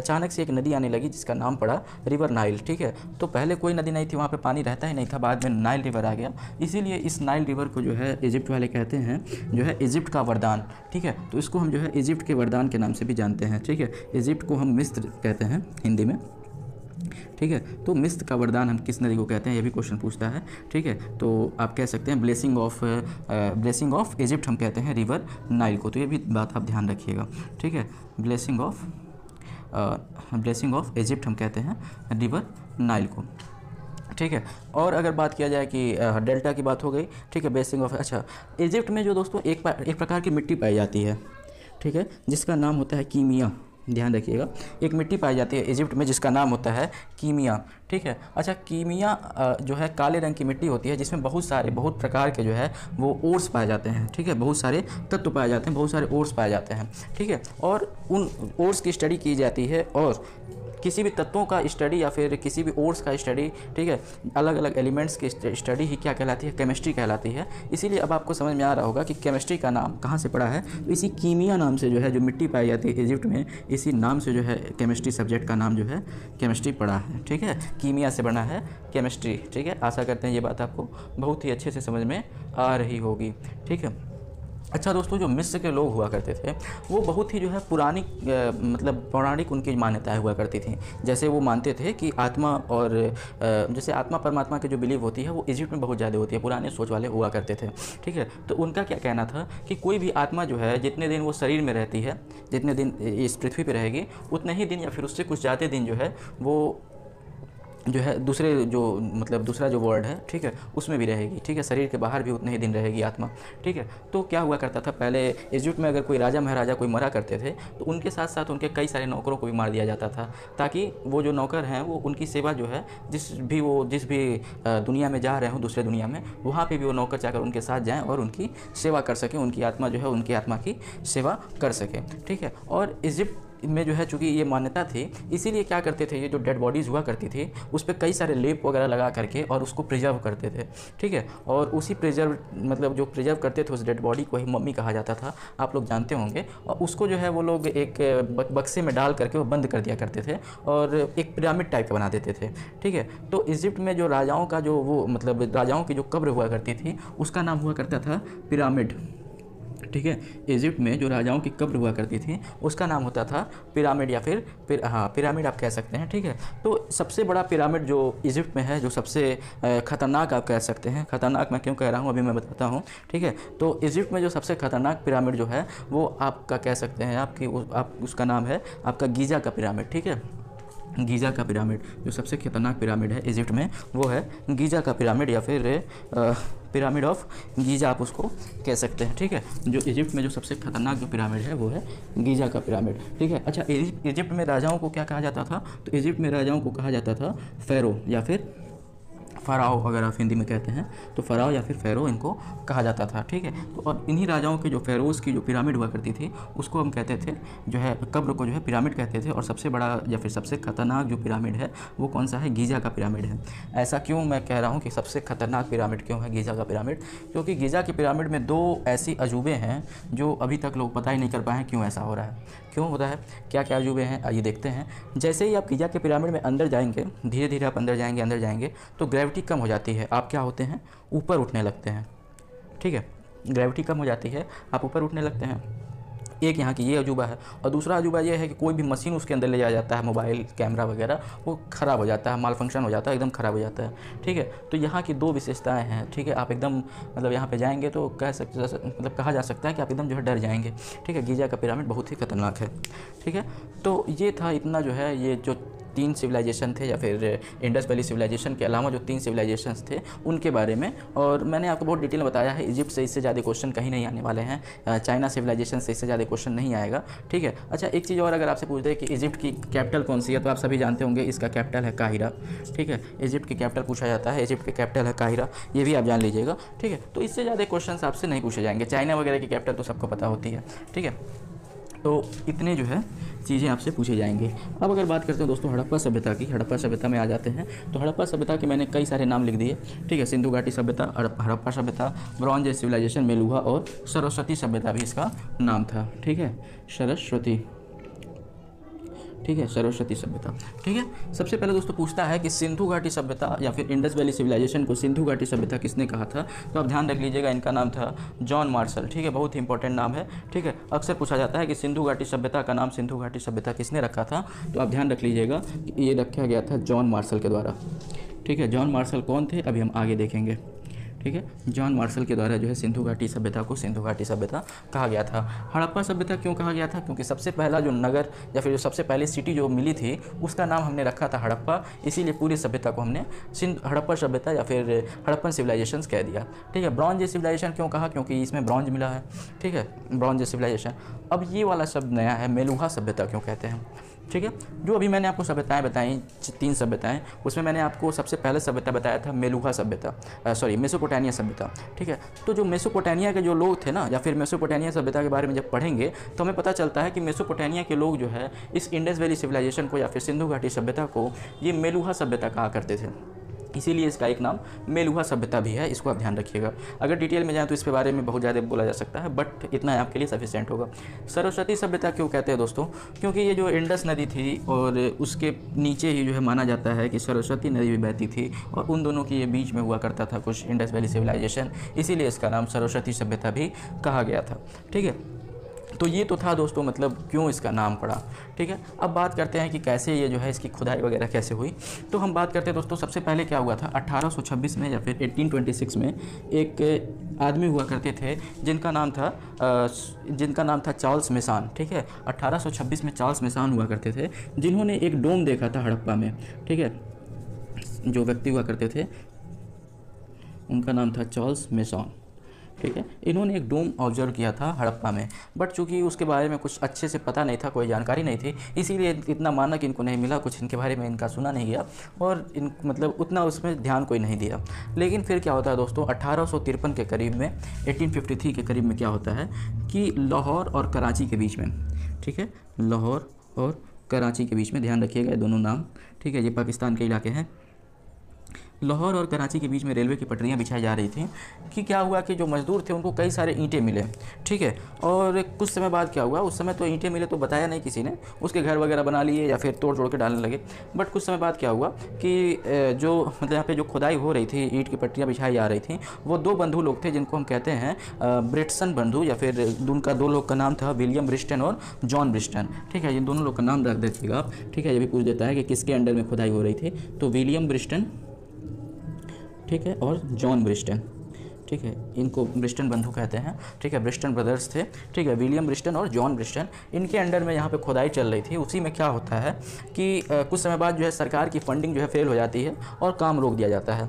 अचानक से एक नदी आने लगी जिसका नाम पड़ा रिवर नाइल ठीक है तो पहले कोई नदी नहीं थी वहाँ पर पानी रहता ही नहीं था बाद में नाइल रिवर आ गया इसीलिए इस नाइल रिवर को जो है इजिप्ट वाले कहते कहते हैं जो है इजिप्ट का वरदान ठीक है तो इसको हम जो है इजिप्ट के वरदान के नाम से भी जानते हैं ठीक है इजिप्ट को हम मिस्र कहते हैं हिंदी में ठीक है तो मिस्र का वरदान हम किस नदी को कहते हैं ये भी क्वेश्चन पूछता है ठीक है तो आप कह सकते हैं blessing of blessing of Egypt हम कहते हैं रिवर नाइल को तो ये भी बात आप ध्यान रखिएगा ठीक है blessing of blessing of Egypt हम कहते हैं रिवर नाइल को ठीक है और अगर बात किया जाए कि डेल्टा की बात हो गई ठीक है बेसिंग ऑफ अच्छा इजिप्ट में जो दोस्तों एक एक प्रकार की मिट्टी पाई जाती है ठीक है जिसका नाम होता है कीमिया ध्यान रखिएगा एक मिट्टी पाई जाती है इजिप्ट में जिसका नाम होता है कीमिया ठीक है अच्छा कीमिया जो है काले रंग की मिट्टी होती है जिसमें बहुत सारे बहुत प्रकार के जो है वो ओट्स पाए जाते हैं ठीक है बहुत सारे तत्व पाए जाते हैं बहुत सारे ओट्स पाए जाते हैं ठीक है और उन ओट्स की स्टडी की जाती है और किसी भी तत्वों का स्टडी या फिर किसी भी ओर्स का स्टडी ठीक है अलग अलग एलिमेंट्स की स्टडी ही क्या कहलाती है केमिस्ट्री कहलाती है इसीलिए अब आपको समझ में आ रहा होगा कि केमिस्ट्री का नाम कहाँ से पड़ा है तो इसी कीमिया नाम से जो है जो मिट्टी पाई जाती है इजिप्ट में इसी नाम से जो है केमिस्ट्री सब्जेक्ट का नाम जो है केमिस्ट्री पड़ा है ठीक है कीमिया से बना है केमिस्ट्री ठीक है आशा करते हैं ये बात आपको बहुत ही अच्छे से समझ में आ रही होगी ठीक है अच्छा दोस्तों जो मिस्र के लोग हुआ करते थे वो बहुत ही जो है पुरानी मतलब पौराणिक उनकी मान्यताएं हुआ करती थी जैसे वो मानते थे कि आत्मा और जैसे आत्मा परमात्मा की जो बिलीव होती है वो इजिप्ट में बहुत ज़्यादा होती है पुराने सोच वाले हुआ करते थे ठीक है तो उनका क्या कहना था कि कोई भी आत्मा जो है जितने दिन वो शरीर में रहती है जितने दिन इस पृथ्वी पर रहेगी उतने ही दिन या फिर उससे कुछ ज़्यादा दिन जो है वो जो है दूसरे जो मतलब दूसरा जो वर्ल्ड है ठीक है उसमें भी रहेगी ठीक है शरीर के बाहर भी उतने ही दिन रहेगी आत्मा ठीक है तो क्या हुआ करता था पहले इजिप्ट में अगर कोई राजा महाराजा कोई मरा करते थे तो उनके साथ साथ उनके कई सारे नौकरों को भी मार दिया जाता था ताकि वो जो नौकर हैं वो उनकी सेवा जो है जिस भी वो जिस भी दुनिया में जा रहे हों दूसरे दुनिया में वहाँ पर भी वो नौकर जाकर उनके साथ जाएँ और उनकी सेवा कर सकें उनकी आत्मा जो है उनकी आत्मा की सेवा कर सकें ठीक है और इजिप्ट में जो है चूँकि ये मान्यता थी इसीलिए क्या करते थे ये जो डेड बॉडीज़ हुआ करती थी उस पर कई सारे लेप वगैरह लगा करके और उसको प्रिजर्व करते थे ठीक है और उसी प्रिजर्व मतलब जो प्रिजर्व करते थे उस डेड बॉडी को ही मम्मी कहा जाता था आप लोग जानते होंगे और उसको जो है वो लोग एक बक्से में डाल करके वो बंद कर दिया करते थे और एक पिरामिड टाइप का बना देते थे ठीक है तो इजिप्ट में जो राजाओं का जो वो मतलब राजाओं की जो कब्र हुआ करती थी उसका नाम हुआ करता था पिरामिड ठीक है इजिप्ट में जो राजाओं की कब्र हुआ करती थी उसका नाम होता था पिरामिड या फिर पिर, हाँ पिरामिड आप कह सकते हैं ठीक है तो सबसे बड़ा पिरामिड जो इजिप्ट में है जो सबसे ख़तरनाक आप कह सकते हैं ख़तरनाक मैं क्यों कह रहा हूँ अभी मैं बताता हूँ ठीक है तो इजिप्ट में जो सबसे ख़तरनाक पिरामिड जो है वो आपका कह सकते हैं आपकी आप उसका नाम है आपका गीज़ा का पिरामिड ठीक है गीज़ा का पिरामिड जो सबसे खतरनाक पिरामिड है इजिप्ट में वो है गीज़ा का पिरामिड या फिर आ, पिरामिड ऑफ गीजा आप उसको कह सकते हैं ठीक है जो इजिप्ट में जो सबसे खतरनाक जो पिरामिड है वो है गीजा का पिरामिड ठीक है अच्छा इजिप्ट में राजाओं को क्या कहा जाता था तो इजिप्ट में राजाओं को कहा जाता था फेरो या फिर फ़राव अगर आप हिंदी में कहते हैं तो फ़राव या फिर फ़ेरो इनको कहा जाता था ठीक है तो और इन्हीं राजाओं के जो फेरोज़ की जो पिरामिड हुआ करती थी उसको हम कहते थे जो है कब्र को जो है पिरामिड कहते थे और सबसे बड़ा या फिर सबसे खतरनाक जो पिरामिड है वो कौन सा है गीजा का पिरामिड है ऐसा क्यों मैं कह रहा हूँ कि सबसे खतरनाक पिरामिड क्यों है गीजा का पिरामिड क्योंकि गीजा के पिरामिड में दो ऐसी अजूबे हैं जो अभी तक लोग पता ही नहीं कर पाए हैं क्यों ऐसा हो रहा है क्यों होता है क्या क्या अजूबे हैं आइए देखते हैं जैसे ही आप गिजा के पिरामिड में अंदर जाएंगे धीरे धीरे आप अंदर जाएंगे अंदर जाएंगे तो ग्रेविटी कम हो जाती है आप क्या होते हैं ऊपर उठने लगते हैं ठीक है ग्रेविटी कम हो जाती है आप ऊपर उठने लगते हैं एक यहाँ की ये अजूबा है और दूसरा अजूबा ये है कि कोई भी मशीन उसके अंदर ले जाया जाता है मोबाइल कैमरा वगैरह वो ख़राब हो जाता है माल फंक्शन हो जाता है एकदम ख़राब हो जाता है ठीक है तो यहाँ की दो विशेषताएँ हैं ठीक है आप एकदम मतलब यहाँ पर जाएंगे तो कह सकते मतलब कहा जा सकता है कि आप एकदम जो है डर जाएंगे ठीक है गीजा का पिरामिड बहुत ही खतरनाक है ठीक है तो ये था इतना जो है ये जो तीन सिविलाइजेशन थे या फिर इंडस वैली सिविलाइजेशन के अलावा जो तीन सिविलाइजेशन थे उनके बारे में और मैंने आपको बहुत डिटेल बताया है इजिप्ट से इससे ज़्यादा क्वेश्चन कहीं नहीं आने वाले हैं चाइना सिविलाइजेशन से इससे ज़्यादा क्वेश्चन नहीं आएगा ठीक है अच्छा एक चीज़ और अगर आपसे पूछ दे कि इजिप्ट की कैपिटल कौन सी है तो आप सभी जानते होंगे इसका कैपिटल है काहिरा ठीक है इजिप्ट की कैपिटल पूछा जाता है इजिप्ट की कैपिटल है काहिरा ये भी आप जान लीजिएगा ठीक है तो इससे ज़्यादा क्वेश्चन आपसे नहीं पूछे जाएंगे चाइना वगैरह की कैपिटल तो सबको पता होती है ठीक है तो इतने जो है चीज़ें आपसे पूछे जाएंगे अब अगर बात करते हैं दोस्तों हड़प्पा सभ्यता की हड़प्पा सभ्यता में आ जाते हैं तो हड़प्पा सभ्यता के मैंने कई सारे नाम लिख दिए ठीक है सिंधु घाटी सभ्यता हड़प्पा सभ्यता ब्रॉन्ज सिविलाइजेशन मेलुहा और सरस्वती सभ्यता भी इसका नाम था ठीक है सरस्वती ठीक है सरस्वती सभ्यता ठीक है सबसे पहले दोस्तों पूछता है कि सिंधु घाटी सभ्यता या फिर इंडस वैली सिविलाइजेशन को सिंधु घाटी सभ्यता किसने कहा था तो आप ध्यान रख लीजिएगा इनका नाम था जॉन मार्शल ठीक है बहुत ही इंपॉर्टेंट नाम है ठीक है अक्सर पूछा जाता है कि सिंधु घाटी सभ्यता का नाम सिंधु घाटी सभ्यता किसने रखा था तो आप ध्यान रख लीजिएगा ये रखा गया था जॉन मार्शल के द्वारा ठीक है जॉन मार्शल कौन थे अभी हम आगे देखेंगे ठीक है जॉन मार्शल के द्वारा जो है सिंधु घाटी सभ्यता को सिंधु घाटी सभ्यता कहा गया था हड़प्पा सभ्यता क्यों कहा गया था क्योंकि सबसे पहला जो नगर या फिर जो सबसे पहले सिटी जो मिली थी उसका नाम हमने रखा था हड़प्पा इसीलिए पूरी सभ्यता को हमने सिंध हड़प्पा सभ्यता या फिर हड़प्पन सिविलाइजेशन कह दिया ठीक है ब्रॉन्ज सिविलाइजेशन क्यों कहा क्योंकि इसमें ब्रॉन्ज मिला है ठीक है ब्रॉन्ज सिविलाइजेशन अब ये वाला शब्द नया है मेलुहा सभ्यता क्यों कहते हैं ठीक है जो अभी मैंने आपको सभ्यताएँ बताई तीन सभ्यताएँ उसमें मैंने आपको सबसे पहले सभ्यता बताया था मेलुहा सभ्यता सॉरी मेसोपोटानिया सभ्यता ठीक है तो जो मेसोपोटानिया के जो लोग थे ना या फिर मेसोपोटानिया सभ्यता के बारे में जब पढ़ेंगे तो हमें पता चलता है कि मेसोपोटानिया के लोग जो है इस इंडस वैली सिविलाइजेशन को या फिर सिंधु घाटी सभ्यता को ये मेलुहा सभ्यता कहा करते थे इसीलिए इसका एक नाम मेलुहा सभ्यता भी है इसको आप ध्यान रखिएगा अगर डिटेल में जाएँ तो इसके बारे में बहुत ज़्यादा बोला जा सकता है बट इतना आपके लिए सफिशेंट होगा सरस्वती सभ्यता क्यों कहते हैं दोस्तों क्योंकि ये जो इंडस नदी थी और उसके नीचे ही जो है माना जाता है कि सरस्वती नदी भी बहती थी और उन दोनों के ये बीच में हुआ करता था कुछ इंडस वैली सिविलाइजेशन इसीलिए इसका नाम सरस्वती सभ्यता भी कहा गया था ठीक है तो ये तो था दोस्तों मतलब क्यों इसका नाम पड़ा ठीक है अब बात करते हैं कि कैसे ये जो है इसकी खुदाई वगैरह कैसे हुई तो हम बात करते हैं दोस्तों सबसे पहले क्या हुआ था 1826 में या फिर 1826 में एक आदमी हुआ करते थे जिनका नाम था जिनका नाम था चार्ल्स मिसान ठीक है 1826 में चार्ल्स मिसान हुआ करते थे जिन्होंने एक डोम देखा था हड़प्पा में ठीक है जो व्यक्ति हुआ करते थे उनका नाम था चार्ल्स मिसान ठीक है इन्होंने एक डोम ऑब्जर्व किया था हड़प्पा में बट चूंकि उसके बारे में कुछ अच्छे से पता नहीं था कोई जानकारी नहीं थी इसीलिए इतना माना कि इनको नहीं मिला कुछ इनके बारे में इनका सुना नहीं गया और इन मतलब उतना उसमें ध्यान कोई नहीं दिया लेकिन फिर क्या होता है दोस्तों अठारह के करीब में एटीन के करीब में क्या होता है कि लाहौर और कराची के बीच में ठीक है लाहौर और कराची के बीच में ध्यान रखिएगा दोनों नाम ठीक है ये पाकिस्तान के इलाके हैं लाहौर और कराची के बीच में रेलवे की पटरियाँ बिछाई जा रही थी कि क्या हुआ कि जो मज़दूर थे उनको कई सारे ईंटें मिले ठीक है और कुछ समय बाद क्या हुआ उस समय तो ईंटें मिले तो बताया नहीं किसी ने उसके घर वगैरह बना लिए या फिर तोड़ तोड़ के डालने लगे बट कुछ समय बाद क्या हुआ कि जो मतलब यहाँ पर जो खुदाई हो रही थी ईंट की पटरियाँ बिछाई जा रही थी वो दो बंधु लोग थे जिनको हम कहते हैं ब्रिटसन बंधु या फिर उनका दो लोग का नाम था विलियम ब्रिस्टन और जॉन ब्रिस्टन ठीक है इन दोनों लोग का नाम रख देते आप ठीक है ये भी पूछ देता है कि किसके अंडर में खुदाई हो रही थी तो विलियम ब्रिस्टन ठीक है और जॉन ब्रिस्टन ठीक है इनको ब्रिस्टन बंधु कहते हैं ठीक है ब्रिस्टन ब्रदर्स थे ठीक है विलियम ब्रिस्टन और जॉन ब्रिस्टन इनके अंडर में यहाँ पे खुदाई चल रही थी उसी में क्या होता है कि कुछ समय बाद जो है सरकार की फंडिंग जो है फेल हो जाती है और काम रोक दिया जाता है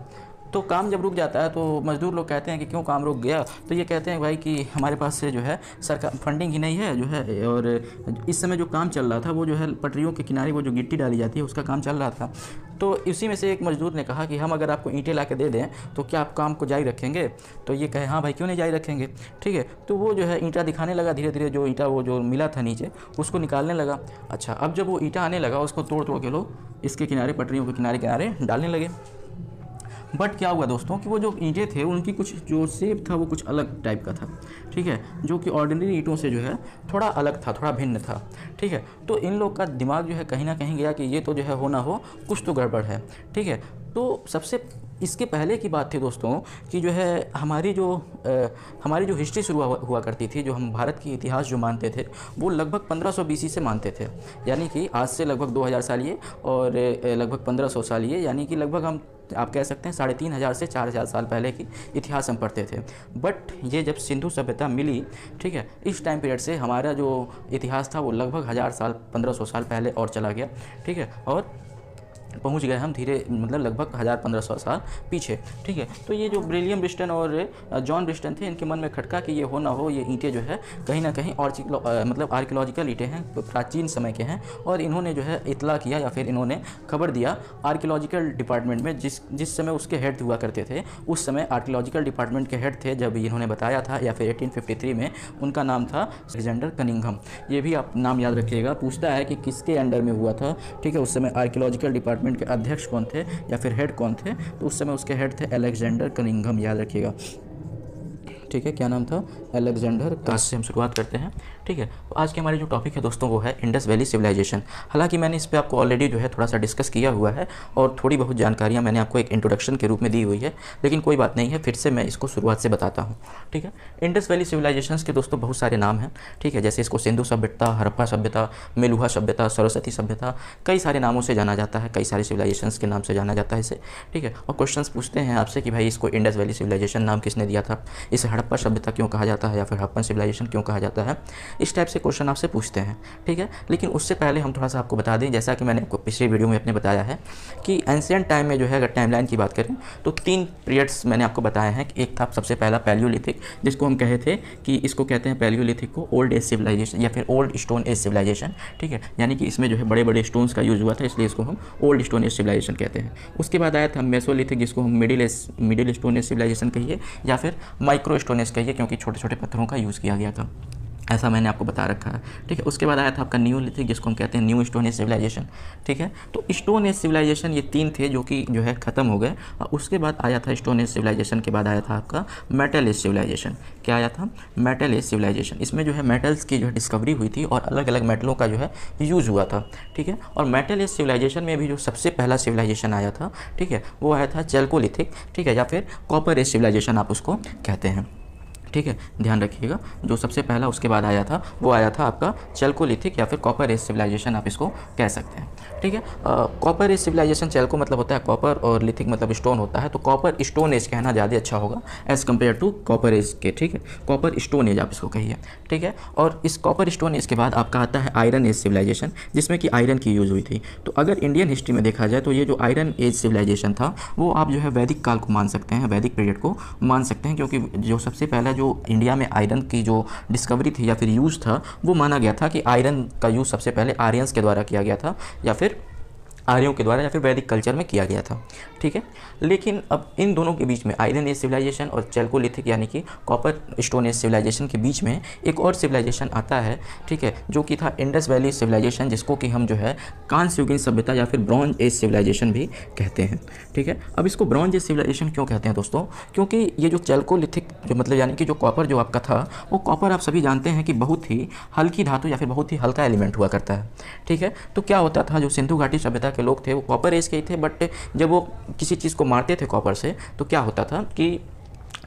तो काम जब रुक जाता है तो मज़दूर लोग कहते हैं कि क्यों काम रुक गया तो ये कहते हैं भाई कि हमारे पास से जो है सरकार फंडिंग ही नहीं है जो है और इस समय जो काम चल रहा था वो जो है पटरियों के किनारे वो जो गिट्टी डाली जाती है उसका काम चल रहा था तो इसी में से एक मज़दूर ने कहा कि हम अगर आपको ईंटें ला दे दें तो क्या आप काम को जारी रखेंगे तो ये कहे हाँ भाई क्यों नहीं जारी रखेंगे ठीक है तो वो जो है ईंटा दिखाने लगा धीरे धीरे जो ईंटा वो जो मिला था नीचे उसको निकालने लगा अच्छा अब जब वो ईंटा आने लगा उसको तोड़ तोड़ के लोग इसके किनारे पटरियों के किनारे किनारे डालने लगे बट क्या हुआ दोस्तों कि वो जो ईंटें थे उनकी कुछ जो सेप था वो कुछ अलग टाइप का था ठीक है जो कि ऑर्डिनरी ईंटों से जो है थोड़ा अलग था थोड़ा भिन्न था ठीक है तो इन लोग का दिमाग जो है कहीं ना कहीं गया कि ये तो जो है होना हो कुछ तो गड़बड़ है ठीक है तो सबसे इसके पहले की बात थी दोस्तों कि जो है हमारी जो आ, हमारी जो हिस्ट्री शुरू हुआ करती थी जो हम भारत की इतिहास जो मानते थे वो लगभग 1500 सौ से मानते थे यानी कि आज से लगभग 2000 साल ये और लगभग 1500 साल ये यानी कि लगभग हम सकते आप कह सकते हैं साढ़े तीन हज़ार से चार हज़ार साल पहले की इतिहास हम पढ़ते थे बट ये जब सिंधु सभ्यता मिली ठीक है इस टाइम पीरियड से हमारा जो इतिहास था वो लगभग हज़ार साल पंद्रह सौ साल पहले और चला गया ठीक है और पहुंच गए हम धीरे मतलब लगभग हज़ार पंद्रह सौ साल पीछे ठीक है तो ये जो ब्रिलियम ब्रिस्टन और जॉन ब्रिस्टन थे इनके मन में खटका कि ये हो ना हो ये ईंटें जो है कहीं ना कहीं और मतलब आर्कियोलॉजिकल ईंटें हैं प्राचीन समय के हैं और इन्होंने जो है इतला किया या फिर इन्होंने खबर दिया आर्कियोलॉजिकल डिपार्टमेंट में जिस जिस समय उसके हेड हुआ करते थे उस समय आर्कियोलॉजिकल डिपार्टमेंट के हेड थे जब इन्होंने बताया था या फिर एटीन में उनका नाम था एलेक्जेंडर कनिंगम ये भी आप नाम याद रखिएगा पूछता है कि किसके अंडर में हुआ था ठीक है उस समय आर्कियोलॉजिकल डिपार्टमेंट डिपार्टमेंट के अध्यक्ष कौन थे या फिर हेड कौन थे तो उस समय उसके हेड थे अलेक्जेंडर कलिंगम याद रखिएगा ठीक है क्या नाम था अलेक्जेंडर काश से हम शुरुआत करते हैं ठीक है तो आज के हमारे जो टॉपिक है दोस्तों वो है इंडस वैली सिविलाइजेशन हालांकि मैंने इस पर आपको ऑलरेडी जो है थोड़ा सा डिस्कस किया हुआ है और थोड़ी बहुत जानकारियाँ मैंने आपको एक इंट्रोडक्शन के रूप में दी हुई है लेकिन कोई बात नहीं है फिर से मैं इसको शुरुआत से बताता हूँ ठीक है इंडस वैली सिविलाइजेशन के दोस्तों बहुत सारे नाम हैं ठीक है जैसे इसको सिंधु सभ्यता हरप्पा सभ्यता मेलुहा सभ्यता सरस्वती सभ्यता कई सारे नामों से जाना जाता है कई सारे सिविलाइजेशन के नाम से जाना जाता है इसे ठीक है और क्वेश्चन पूछते हैं आपसे कि भाई इसको इंडस वैली सिविलाइजेशन नाम किसने दिया था इसे हड़प्पा सभ्यता क्यों कहा जाता है या फिर हड़प्पन सिविलाइजेशन क्यों कहा जाता है इस टाइप से क्वेश्चन आपसे पूछते हैं ठीक है लेकिन उससे पहले हम थोड़ा सा आपको बता दें जैसा कि मैंने आपको पिछले वीडियो में अपने बताया है कि एंशियंट टाइम में जो है अगर टाइमलाइन की बात करें तो तीन पीरियड्स मैंने आपको बताया है कि एक था सबसे पहला पैलियोलिथिक जिसको हम कहे थे कि इसको कहते हैं पैलियोलिथिक को ओल्ड एज सिविलाइजेशन या फिर ओल्ड स्टोन एज सिविलाइजेशन ठीक है यानी कि इसमें जो है बड़े बड़े स्टोन्स का यूज़ हुआ था इसलिए इसको हम ओल्ड स्टोन एज सिविलाइजेशन कहते हैं उसके बाद आया था मेसोलिथिक जिसको हम middle age middle stone age civilization कहिए या फिर माइक्रो स्टोन एज कहिए क्योंकि छोटे छोटे पत्थरों का यूज़ किया गया था ऐसा मैंने आपको बता रखा है ठीक है उसके बाद आया था आपका न्यू लिथिक जिसको हम कहते हैं न्यू स्टोन एज सिविलाइजेशन ठीक है तो स्टोन एज सिविलाइजेशन ये तीन थे जो कि जो है ख़त्म हो गए और उसके बाद आया था स्टोन एज सिविलाइजेशन के बाद आया था आपका मेटल एज सिविलाइजेशन क्या आया था मेटल एज सिविलाइजेशन इसमें जो है मेटल्स की जो है डिस्कवरी हुई थी और अलग अलग मेटलों का जो है यूज़ हुआ था ठीक है और मेटल एज सिविलाइजेशन में भी जो सबसे पहला सिविलाइजेशन आया था ठीक है वो आया था चेल्कोलिथिक ठीक है या फिर कॉपर एज सिविलाइजेशन आप उसको कहते हैं ठीक है ध्यान रखिएगा जो सबसे पहला उसके बाद आया था वो आया था आपका चलकोलिथिक या फिर कॉपर एज सिविलाइजेशन आप इसको कह सकते हैं ठीक है कॉपर एज सिविलाइजेशन को मतलब होता है कॉपर और लिथिक मतलब स्टोन होता है तो कॉपर स्टोन एज कहना ज़्यादा अच्छा होगा as compare to copper age के ठीक है कॉपर स्टोन एज आप इसको कहिए ठीक है और इस कॉपर स्टोन एज के बाद आपका आता है आयरन एज सिविलाइजेशन जिसमें कि आयरन की यूज़ हुई थी तो अगर इंडियन हिस्ट्री में देखा जाए तो ये जो आयरन एज सिविलाइजेशन था वो आप जो है वैदिक काल को मान सकते हैं वैदिक पीरियड को मान सकते हैं क्योंकि जो सबसे पहला जो इंडिया में आयरन की जो डिस्कवरी थी या फिर यूज़ था वो माना गया था कि आयरन का यूज़ सबसे पहले आर्यंस के द्वारा किया गया था या फिर आर्यों के द्वारा या फिर वैदिक कल्चर में किया गया था ठीक है लेकिन अब इन दोनों के बीच में आयरन एज सिविलाइजेशन और चेल्कोलिथिक यानी कि कॉपर स्टोन एज सिविलाइजेशन के बीच में एक और सिविलाइजेशन आता है ठीक है जो कि था इंडस वैली सिविलाइजेशन जिसको कि हम जो है कान युगीन सभ्यता या फिर ब्रॉन्ज एज सिविलाइजेशन भी कहते हैं ठीक है अब इसको ब्रॉन्ज एज सिविलाइजेशन क्यों कहते हैं दोस्तों क्योंकि ये जो चेल्कोलिथिक जो मतलब यानी कि जो कॉपर जो आपका था वो कॉपर आप सभी जानते हैं कि बहुत ही हल्की धातु या फिर बहुत ही हल्का एलिमेंट हुआ करता है ठीक है तो क्या होता था जो सिंधु घाटी सभ्यता के लोग थे वो कॉपर एज के ही थे बट जब वो किसी चीज़ को मारते थे कॉपर से तो क्या होता था कि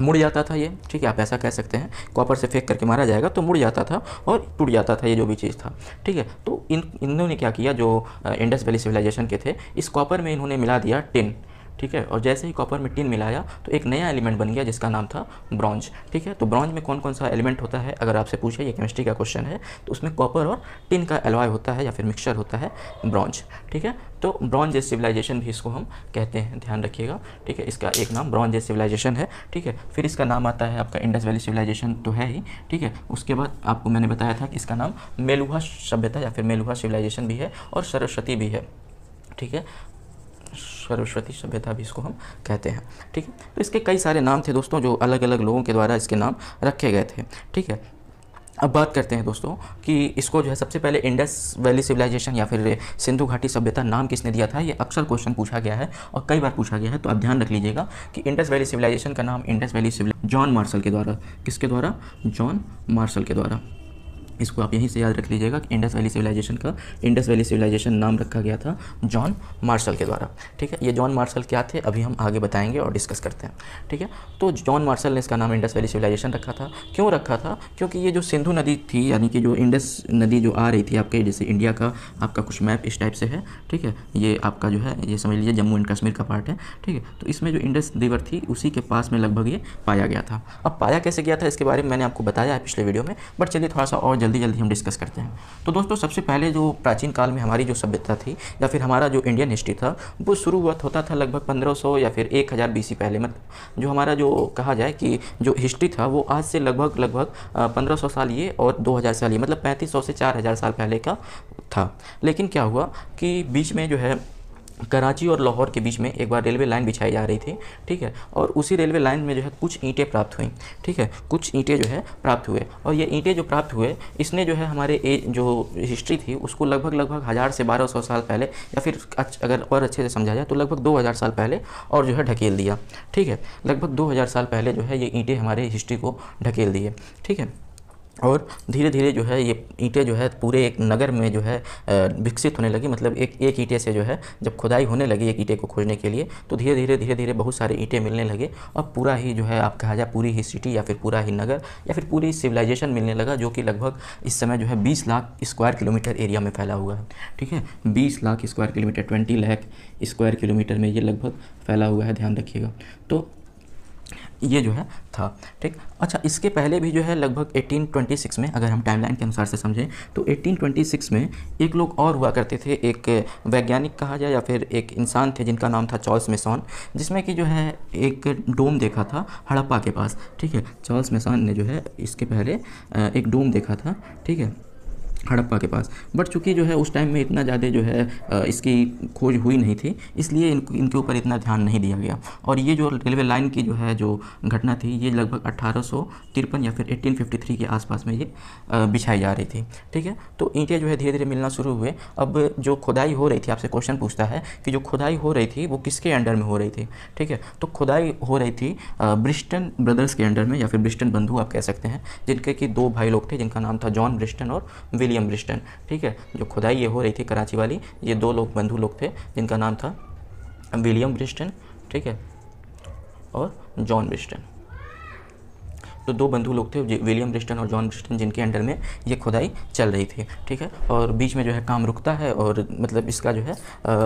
मुड़ जाता था ये ठीक है आप ऐसा कह सकते हैं कॉपर से फेंक करके मारा जाएगा तो मुड़ जाता था और टूट जाता था ये जो भी चीज़ था ठीक है तो इन इन्होंने क्या किया जो इंडस वैली सिविलाइजेशन के थे इस कॉपर में इन्होंने मिला दिया टिन ठीक है और जैसे ही कॉपर में टिन मिलाया तो एक नया एलिमेंट बन गया जिसका नाम था ब्रॉन्ज ठीक है तो ब्रॉन्ज में कौन कौन सा एलिमेंट होता है अगर आपसे पूछे ये केमिस्ट्री का क्वेश्चन है तो उसमें कॉपर और टिन का एलवाय होता है या फिर मिक्सचर होता है ब्रॉन्ज ठीक है तो ब्रॉन्ज एज सिविलाइजेशन भी इसको हम कहते हैं ध्यान रखिएगा ठीक है इसका एक नाम ब्रॉन्ज एज सिविलाइजेशन है ठीक है फिर इसका नाम आता है आपका इंडस वैली सिविलाइजेशन तो है ही ठीक है उसके बाद आपको मैंने बताया था कि इसका नाम मेलुहा सभ्यता या फिर मेलुहा सिविलाइजेशन भी है और सरस्वती भी है ठीक है सरस्वती सभ्यता भी इसको हम कहते हैं ठीक है तो इसके कई सारे नाम थे दोस्तों जो अलग अलग लोगों के द्वारा इसके नाम रखे गए थे ठीक है अब बात करते हैं दोस्तों कि इसको जो है सबसे पहले इंडस वैली सिविलाइजेशन या फिर सिंधु घाटी सभ्यता नाम किसने दिया था ये अक्सर क्वेश्चन पूछा गया है और कई बार पूछा गया है तो आप ध्यान रख लीजिएगा कि इंडस वैली सिविलाइजेशन का नाम Indus valley civil John Marshall के द्वारा किसके द्वारा जॉन मार्शल के द्वारा इसको आप यहीं से याद रख लीजिएगा कि इंडस वैली सिविलाइजेशन का इंडस वैली सिविलाइजेशन नाम रखा गया था जॉन मार्शल के द्वारा ठीक है ये जॉन मार्शल क्या थे अभी हम आगे बताएंगे और डिस्कस करते हैं ठीक है तो जॉन मार्शल ने इसका नाम इंडस वैली सिविलाइजेशन रखा था क्यों रखा था क्योंकि ये जो सिंधु नदी थी यानी कि जो इंडस नदी जो आ रही थी आपके जैसे इंडिया का आपका कुछ मैप इस टाइप से है ठीक है ये आपका जो है ये समझ लीजिए जम्मू एंड कश्मीर का पार्ट है ठीक है तो इसमें जो इंडस रिवर थी उसी के पास में लगभग ये पाया गया था अब पाया कैसे गया था इसके बारे में मैंने आपको बताया पिछले वीडियो में बट चलिए थोड़ा सा और जल्दी जल्दी हम डिस्कस करते हैं तो दोस्तों सबसे पहले जो प्राचीन काल में हमारी जो सभ्यता थी या फिर हमारा जो इंडियन हिस्ट्री था वो शुरू हुआ होता था लगभग 1500 या फिर 1000 हज़ार बीसी पहले मतलब जो हमारा जो कहा जाए कि जो हिस्ट्री था वो आज से लगभग लगभग सौ साल ये और हज़ार साल ये मतलब सौ से हज़ार साल पहले का था लेकिन क्या हुआ कि बीच में जो है कराची और लाहौर के बीच में एक बार रेलवे लाइन बिछाई जा रही थी ठीक है और उसी रेलवे लाइन में जो है कुछ ईंटें प्राप्त हुई ठीक है कुछ ईंटें जो है प्राप्त हुए और ये ईंटें जो प्राप्त हुए इसने जो है हमारे ए, जो हिस्ट्री थी उसको लगभग लगभग हज़ार से बारह सौ साल पहले या फिर अगर और अच्छे से समझा जाए तो लगभग दो हज़ार साल पहले और जो है ढकेल दिया ठीक है लगभग दो हज़ार साल पहले जो है ये ईंटें हमारे हिस्ट्री को ढकेल दिए ठीक है और धीरे धीरे जो है ये ईंटें जो है पूरे एक नगर में जो है विकसित होने लगी मतलब एक एक ईंटे से जो है जब खुदाई होने लगी एक ईंटे को खोजने के लिए तो धीरे धीरे धीरे धीरे बहुत सारे ईंटें मिलने लगे और पूरा ही जो है आप कहा जाए पूरी ही सिटी या फिर पूरा ही नगर या फिर पूरी सिविलाइजेशन मिलने लगा जो कि लगभग इस समय जो है बीस लाख स्क्वायर किलोमीटर एरिया में फैला हुआ है ठीक है बीस lakh square kilometre twenty lakh square kilometre में ये लगभग फैला हुआ है ध्यान रखिएगा तो ये जो है था ठीक अच्छा इसके पहले भी जो है लगभग 1826 में अगर हम टाइमलाइन के अनुसार से समझें तो 1826 में एक लोग और हुआ करते थे एक वैज्ञानिक कहा जाए या फिर एक इंसान थे जिनका नाम था चार्ल्स मेसॉन जिसमें कि जो है एक डोम देखा था हड़प्पा के पास ठीक है चार्ल्स मेसॉन ने जो है इसके पहले एक डोम देखा था ठीक है हड़प्पा के पास बट चूंकि जो है उस टाइम में इतना ज़्यादा जो है इसकी खोज हुई नहीं थी इसलिए इन, इनके ऊपर इतना ध्यान नहीं दिया गया और ये जो रेलवे लाइन की जो है जो घटना थी ये लगभग अट्ठारह या फिर 1853 के आसपास में ये बिछाई जा रही थी ठीक है तो ईंटें जो है धीरे धीरे मिलना शुरू हुए अब जो खुदाई हो रही थी आपसे क्वेश्चन पूछता है कि जो खुदाई हो रही थी वो किसके अंडर में हो रही थी ठीक है तो खुदाई हो रही थी ब्रिस्टन ब्रदर्स के अंडर में या फिर ब्रिस्टन बंधु आप कह सकते हैं जिनके कि दो भाई लोग थे जिनका नाम था जॉन ब्रिस्टन और विली विलियम ब्रिस्टन ठीक है जो खुदाई ये हो रही थी कराची वाली ये दो लोग बंधु लोग थे जिनका नाम था विलियम ब्रिस्टन ठीक है और जॉन ब्रिस्टन तो दो बंधु लोग थे विलियम ब्रिस्टन और जॉन ब्रिस्टन जिनके अंडर में ये खुदाई चल रही थी ठीक है और बीच में जो है काम रुकता है और मतलब इसका जो है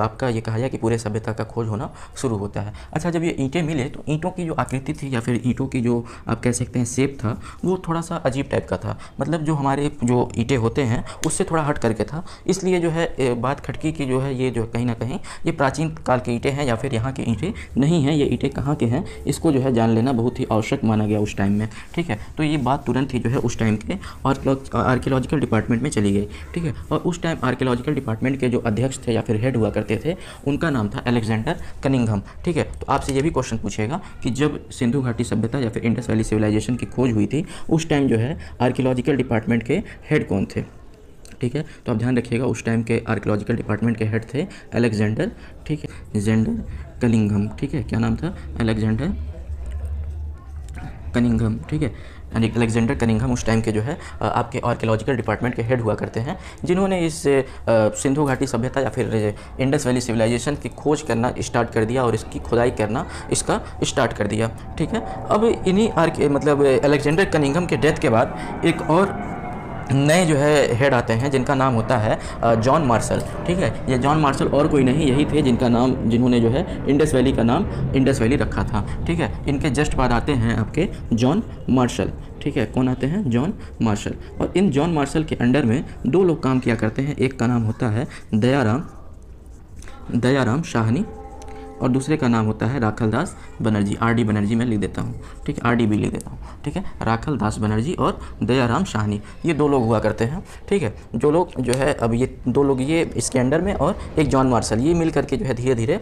आपका ये कहा जाए कि पूरे सभ्यता का खोज होना शुरू होता है अच्छा जब ये ईंटें मिले तो ईंटों की जो आकृति थी या फिर ईंटों की जो आप कह सकते हैं सेप था वो थोड़ा सा अजीब टाइप का था मतलब जो हमारे जो ईंटें होते हैं उससे थोड़ा हट करके था इसलिए जो है बात खटकी की जो है ये जो कहीं ना कहीं ये प्राचीन काल के ईंटें हैं या फिर यहाँ की ईंटें नहीं हैं ये ईंटें कहाँ के हैं इसको जो है जान लेना बहुत ही आवश्यक माना गया उस टाइम में ठीक है तो ये बात तुरंत ही जो है उस टाइम के आर्कियोलॉजिकल डिपार्टमेंट में चली गई ठीक है और उस टाइम आर्कियोलॉजिकल डिपार्टमेंट के जो अध्यक्ष थे या फिर हेड हुआ करते थे उनका नाम था एलेक्जेंडर कनिंगम ठीक है तो आपसे ये भी क्वेश्चन पूछेगा कि जब सिंधु घाटी सभ्यता या फिर इंडस वैली सिविलाइजेशन की खोज हुई थी उस टाइम जो है आर्कियोलॉजिकल डिपार्टमेंट के हेड कौन थे ठीक है तो आप ध्यान रखिएगा उस टाइम के आर्कियोलॉजिकल डिपार्टमेंट के हेड थे अलेक्जेंडर ठीक है जेंडर कलिंगम ठीक है क्या नाम था अलेक्जेंडर कनिंगम ठीक है यानी अलेक्जेंडर कनिंगम उस टाइम के जो है आपके आर्कियोलॉजिकल डिपार्टमेंट के हेड हुआ करते हैं जिन्होंने इस सिंधु घाटी सभ्यता या फिर इंडस वैली सिविलाइजेशन की खोज करना स्टार्ट कर दिया और इसकी खुदाई करना इसका स्टार्ट कर दिया ठीक है अब इन्हीं आर्क मतलब अलेक्जेंडर कनिंगम के डेथ के बाद एक और नए जो है हेड आते हैं जिनका नाम होता है जॉन मार्शल ठीक है ये जॉन मार्शल और कोई नहीं यही थे जिनका नाम जिन्होंने जो है इंडस वैली का नाम इंडस वैली रखा था ठीक है इनके जस्ट बाद आते हैं आपके जॉन मार्शल ठीक है कौन आते हैं जॉन मार्शल और इन जॉन मार्शल के अंडर में दो लोग काम किया करते हैं एक का नाम होता है दयाराम दयाराम शाहनी और दूसरे का नाम होता है राखल दास बनर्जी आर डी बनर्जी मैं लिख देता हूँ ठीक है आर डी भी लिख देता हूँ ठीक है राखल दास बनर्जी और दयाराम शाहनी ये दो लोग हुआ करते हैं ठीक है जो लोग जो है अब ये दो लोग ये इसके अंडर में और एक जॉन मार्शल ये मिल करके जो है धीरे धीरे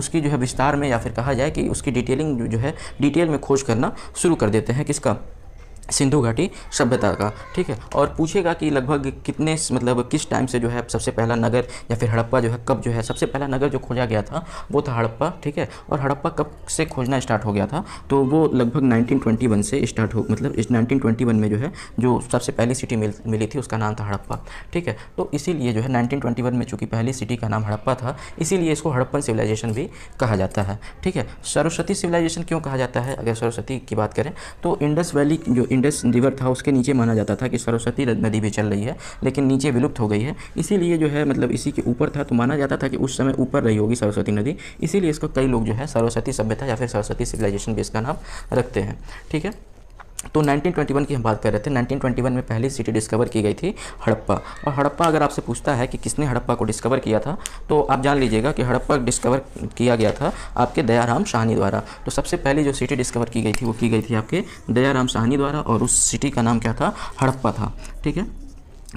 उसकी जो है विस्तार में या फिर कहा जाए कि उसकी डिटेलिंग जो है डिटेल में खोज करना शुरू कर देते हैं किसका सिंधु घाटी सभ्यता का ठीक है और पूछेगा कि लगभग कितने मतलब किस टाइम से जो है सबसे पहला नगर या फिर हड़प्पा जो है कब जो है सबसे पहला नगर जो खोजा गया था वो था हड़प्पा ठीक है और हड़प्पा कब से खोजना स्टार्ट हो गया था तो वो लगभग 1921 से स्टार्ट हो मतलब इस 1921 में जो है जो सबसे पहली सिटी मिल, मिली थी उसका नाम था हड़प्पा ठीक है तो इसीलिए जो है नाइनटीन में चूँकि पहली सिटी का नाम हड़प्पा था इसीलिए इसको हड़प्पन सिविलाइजेशन भी कहा जाता है ठीक है सरस्वती सिविलाइजेशन क्यों कहा जाता है अगर सरस्वती की बात करें तो इंडस वैली जो इंडस रिवर था उसके नीचे माना जाता था कि सरस्वती नदी भी चल रही है लेकिन नीचे विलुप्त हो गई है इसीलिए जो है मतलब इसी के ऊपर था तो माना जाता था कि उस समय ऊपर रही होगी सरस्वती नदी इसीलिए इसको कई लोग जो है सरस्वती सभ्यता या फिर सरस्वती सिविलाइजेशन भी इसका नाम रखते हैं ठीक है तो 1921 की हम बात कर रहे थे 1921 में पहली सिटी डिस्कवर की गई थी हड़प्पा और हड़प्पा अगर आपसे पूछता है कि किसने हड़प्पा को डिस्कवर किया था तो आप जान लीजिएगा कि हड़प्पा डिस्कवर किया गया था आपके दयाराम शाहनी द्वारा तो सबसे पहले जो सिटी डिस्कवर की गई थी वो की गई थी आपके दयाराम शाहनी द्वारा और उस सिटी का नाम क्या था हड़प्पा था ठीक है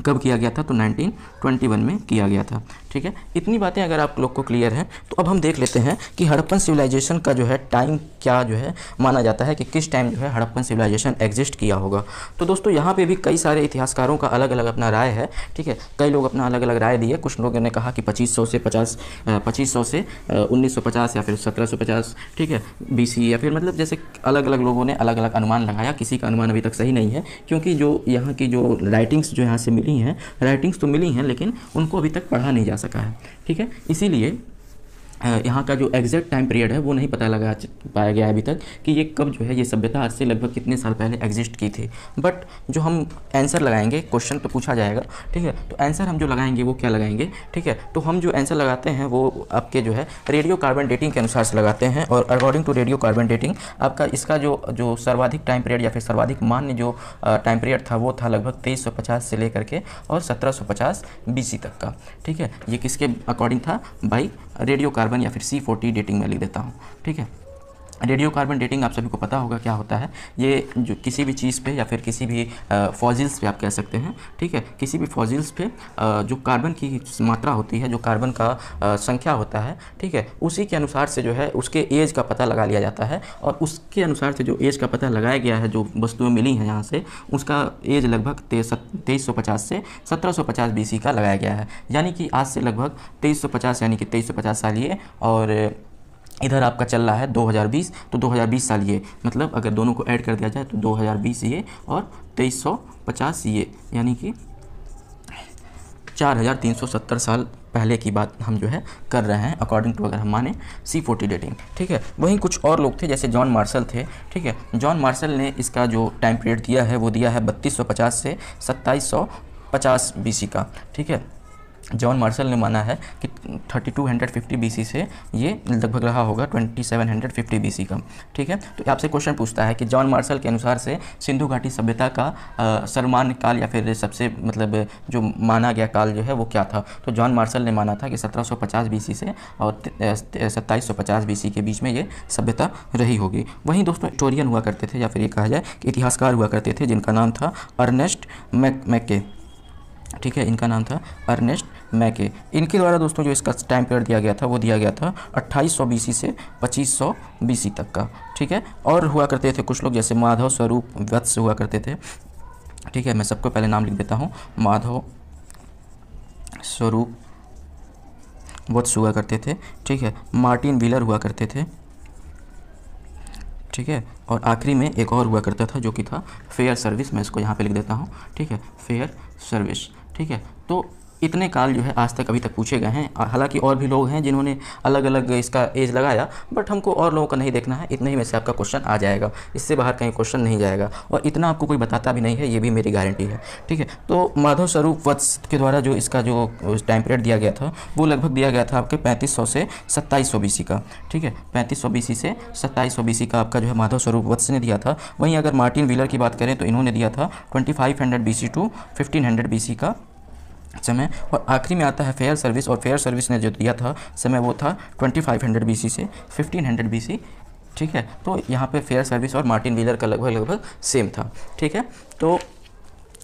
कब किया गया था तो 1921 में किया गया था ठीक है इतनी बातें अगर आप लोग को क्लियर हैं तो अब हम देख लेते हैं कि हड़प्पन सिविलाइजेशन का जो है टाइम क्या जो है माना जाता है कि किस टाइम जो है हड़प्पन सिविलाइजेशन एग्जिस्ट किया होगा तो दोस्तों यहाँ पे भी कई सारे इतिहासकारों का अलग अलग अपना राय है ठीक है कई लोग अपना अलग अलग राय दिए कुछ लोगों ने कहा कि पच्चीस से पचास पच्चीस से उन्नीस या फिर सत्रह ठीक है बी या फिर मतलब जैसे अलग अलग लोगों ने अलग अलग अनुमान लगाया किसी का अनुमान अभी तक सही नहीं है क्योंकि जो यहाँ की जो राइटिंग्स जो यहाँ से मिली हैं राइटिंग्स तो मिली हैं लेकिन उनको अभी तक पढ़ा नहीं जा जा सका है ठीक है इसीलिए यहाँ का जो एग्जैक्ट टाइम पीरियड है वो नहीं पता लगा पाया गया है अभी तक कि ये कब जो है ये सभ्यता आज से लगभग कितने साल पहले एग्जिस्ट की थी बट जो हम आंसर लगाएंगे क्वेश्चन तो पूछा जाएगा ठीक है तो आंसर हम जो लगाएंगे वो क्या लगाएंगे ठीक है तो हम जो आंसर लगाते हैं वो आपके जो है रेडियो कार्बन डेटिंग के अनुसार से लगाते हैं और according to radio carbon dating आपका इसका जो जो सर्वाधिक टाइम पीरियड या फिर सर्वाधिक मान्य जो टाइम पीरियड था वो था लगभग तेईस से लेकर के और सत्रह सौ तक का ठीक है ये किसके अकॉर्डिंग था बाई रेडियो कार्बन या फिर सी फोर्टी डेटिंग में लिख देता हूँ ठीक है रेडियो कार्बन डेटिंग आप सभी को पता होगा क्या होता है ये जो किसी भी चीज़ पे या फिर किसी भी फॉजिल्स पे आप कह सकते हैं ठीक है किसी भी फॉजिल्स पे जो कार्बन की मात्रा होती है जो कार्बन का संख्या होता है ठीक है उसी के अनुसार से जो है उसके एज का पता लगा लिया जाता है और उसके अनुसार से जो एज का पता लगाया गया है जो वस्तुएँ मिली हैं यहाँ से उसका एज लगभग तेईस सौ पचास से सत्रह सौ पचास का लगाया गया है यानी कि आज से लगभग तेईस सौ पचास यानी कि तेईस सौ पचास साल ये और इधर आपका चल रहा है 2020 तो 2020 साल ये मतलब अगर दोनों को ऐड कर दिया जाए तो 2020 ये और 2350 ये यानी कि 4370 साल पहले की बात हम जो है कर रहे हैं अकॉर्डिंग टू अगर हम माने सी फोर्टी डेटिंग ठीक है वहीं कुछ और लोग थे जैसे जॉन मार्शल थे ठीक है जॉन मार्शल ने इसका जो टाइम पीरियड दिया है वो दिया है बत्तीस से सत्ताईस सौ पचास का ठीक है जॉन मार्शल ने माना है कि 3250 बीसी से ये लगभग रहा होगा 2750 बीसी का ठीक है तो आपसे क्वेश्चन पूछता है कि जॉन मार्शल के अनुसार से सिंधु घाटी सभ्यता का सर्वमान्य काल या फिर सबसे मतलब जो माना गया काल जो है वो क्या था तो जॉन मार्शल ने माना था कि 1750 बीसी से और 2750 बीसी के बीच में ये सभ्यता रही होगी वहीं दोस्तों हिस्टोरियन हुआ करते थे या फिर ये कहा जाए कि इतिहासकार हुआ करते थे जिनका नाम था अर्नेस्ट मैक मैके ठीक है इनका नाम था अर्नेस्ट के इनके द्वारा दोस्तों जो इसका टाइम पीरियड दिया गया था वो दिया गया था अट्ठाईस सौ से पच्चीस सौ तक का ठीक है और हुआ करते थे कुछ लोग जैसे माधव स्वरूप वत्स हुआ करते थे ठीक है मैं सबको पहले नाम लिख देता हूँ माधव स्वरूप वत्स हुआ करते थे ठीक है मार्टिन व्हीलर हुआ करते थे ठीक है और आखिरी में एक और हुआ करता था जो कि था फेयर सर्विस मैं इसको यहाँ पे लिख देता हूँ ठीक है फेयर सर्विस ठीक है तो इतने काल जो है आज तक अभी तक पूछे गए हैं हालांकि और भी लोग हैं जिन्होंने अलग अलग इसका एज लगाया बट हमको और लोगों का नहीं देखना है इतने ही में से आपका क्वेश्चन आ जाएगा इससे बाहर कहीं क्वेश्चन नहीं जाएगा और इतना आपको कोई बताता भी नहीं है ये भी मेरी गारंटी है ठीक है तो माधव स्वरूप वत्स के द्वारा जो इसका जो टाइम पीरियड दिया गया था वो लगभग दिया गया था आपके पैंतीस से सत्ताईस सौ का ठीक है पैंतीस सौ से सत्ताईस सौ का आपका जो है माधव स्वरूप वत्स ने दिया था वहीं अगर मार्टिन व्हीलर की बात करें तो इन्होंने दिया था twenty five hundred B C to fifteen hundred B C का समय और आखिरी में आता है फेयर सर्विस और फेयर सर्विस ने जो दिया था समय वो था 2500 बीसी से 1500 बीसी ठीक है तो यहाँ पे फेयर सर्विस और मार्टिन व्हीलर का लगभग लगभग सेम था ठीक है तो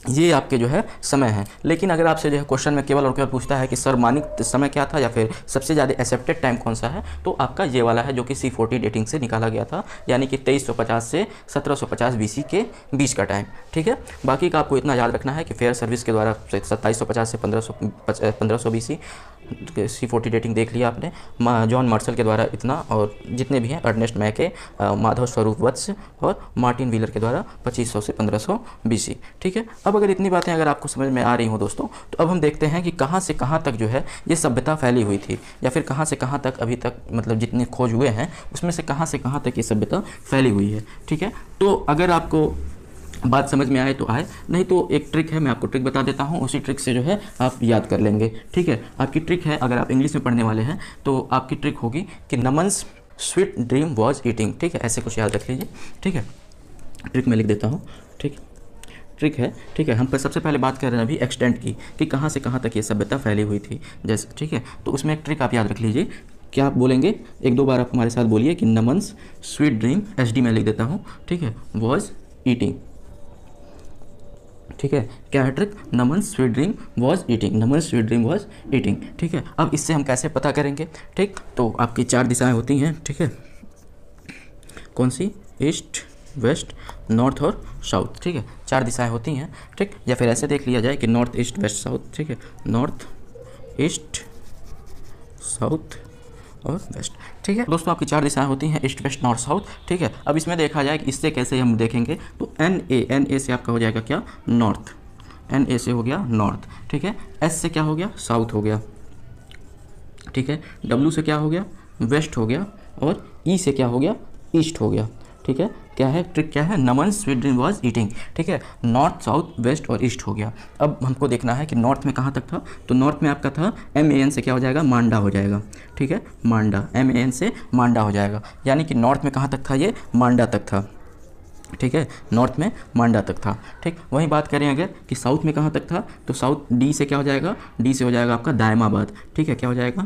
ये आपके जो है समय है लेकिन अगर आपसे जो है क्वेश्चन में केवल और केवल पूछता है कि सर मानिक समय क्या था या फिर सबसे ज़्यादा एक्सेप्टेड टाइम कौन सा है तो आपका ये वाला है जो कि सी फोर्टी डेटिंग से निकाला गया था यानी कि 2350 से 1750 बीसी के बीच का टाइम ठीक है बाकी का आपको इतना याद रखना है कि फेयर सर्विस के द्वारा सत्ताईस से पंद्रह पंद्रह सौ सी फोर्टी डेटिंग देख लिया आपने जॉन मार्शल के द्वारा इतना और जितने भी हैं अर्नेस्ट मैके माधव स्वरूप वत्स और मार्टिन व्हीलर के द्वारा 2500 से 1500 बीसी ठीक है अब अब अगर इतनी बातें अगर आपको समझ में आ रही हो दोस्तों तो अब हम देखते हैं कि कहाँ से कहाँ तक जो है ये सभ्यता फैली हुई थी या फिर कहाँ से कहाँ तक अभी तक मतलब जितने खोज हुए हैं उसमें से कहाँ से कहाँ तक ये सभ्यता फैली हुई है ठीक है तो अगर आपको बात समझ में आए तो आए नहीं तो एक ट्रिक है मैं आपको ट्रिक बता देता हूँ उसी ट्रिक से जो है आप याद कर लेंगे ठीक है आपकी ट्रिक है अगर आप इंग्लिश में पढ़ने वाले हैं तो आपकी ट्रिक होगी कि Naman's sweet dream was eating ठीक है ऐसे कुछ याद रख लीजिए ठीक है ट्रिक मैं लिख देता हूँ ठीक है ट्रिक है ठीक है हम पर सबसे पहले बात कर रहे हैं अभी एक्सटेंट की कि कहाँ से कहाँ तक ये सभ्यता फैली हुई थी जैसे ठीक है तो उसमें एक ट्रिक आप याद रख लीजिए क्या आप बोलेंगे एक दो बार आप हमारे साथ बोलिए कि Naman's sweet drink H D मैं लिख देता हूँ ठीक है वॉज ईटिंग ठीक है क्या है trick Naman sweet drink was eating Naman sweet dream was eating ठीक है अब इससे हम कैसे पता करेंगे ठीक तो आपकी चार दिशाएं होती हैं ठीक है कौन सी ईस्ट वेस्ट नॉर्थ और साउथ ठीक है चार दिशाएं होती हैं ठीक या फिर ऐसे देख लिया जाए कि नॉर्थ ईस्ट वेस्ट साउथ ठीक है नॉर्थ ईस्ट साउथ और वेस्ट ठीक है दोस्तों आपकी चार दिशाएं होती हैं ईस्ट वेस्ट नॉर्थ साउथ ठीक है अब इसमें देखा जाए कि इससे कैसे हम देखेंगे तो एन ए एन ए से आपका हो जाएगा क्या नॉर्थ एन ए से हो गया नॉर्थ ठीक है एस से क्या हो गया साउथ हो गया ठीक है डब्ल्यू से क्या हो गया वेस्ट हो गया और ई e से क्या हो गया ईस्ट हो गया ठीक है क्या है ट्रिक क्या है Naman sweet dream was eating ठीक है नॉर्थ साउथ वेस्ट और ईस्ट हो गया अब हमको देखना है कि नॉर्थ में कहाँ तक था तो नॉर्थ में आपका था एम ए एन से क्या हो जाएगा मांडा हो जाएगा ठीक है मांडा एम ए एन से मांडा हो जाएगा यानी कि नॉर्थ में कहाँ तक था ये मांडा तक था ठीक है नॉर्थ में मांडा तक था ठीक वहीं बात करें अगर कि साउथ में कहाँ तक था तो साउथ डी से क्या हो जाएगा डी से हो जाएगा आपका दायमाबाद ठीक है क्या हो जाएगा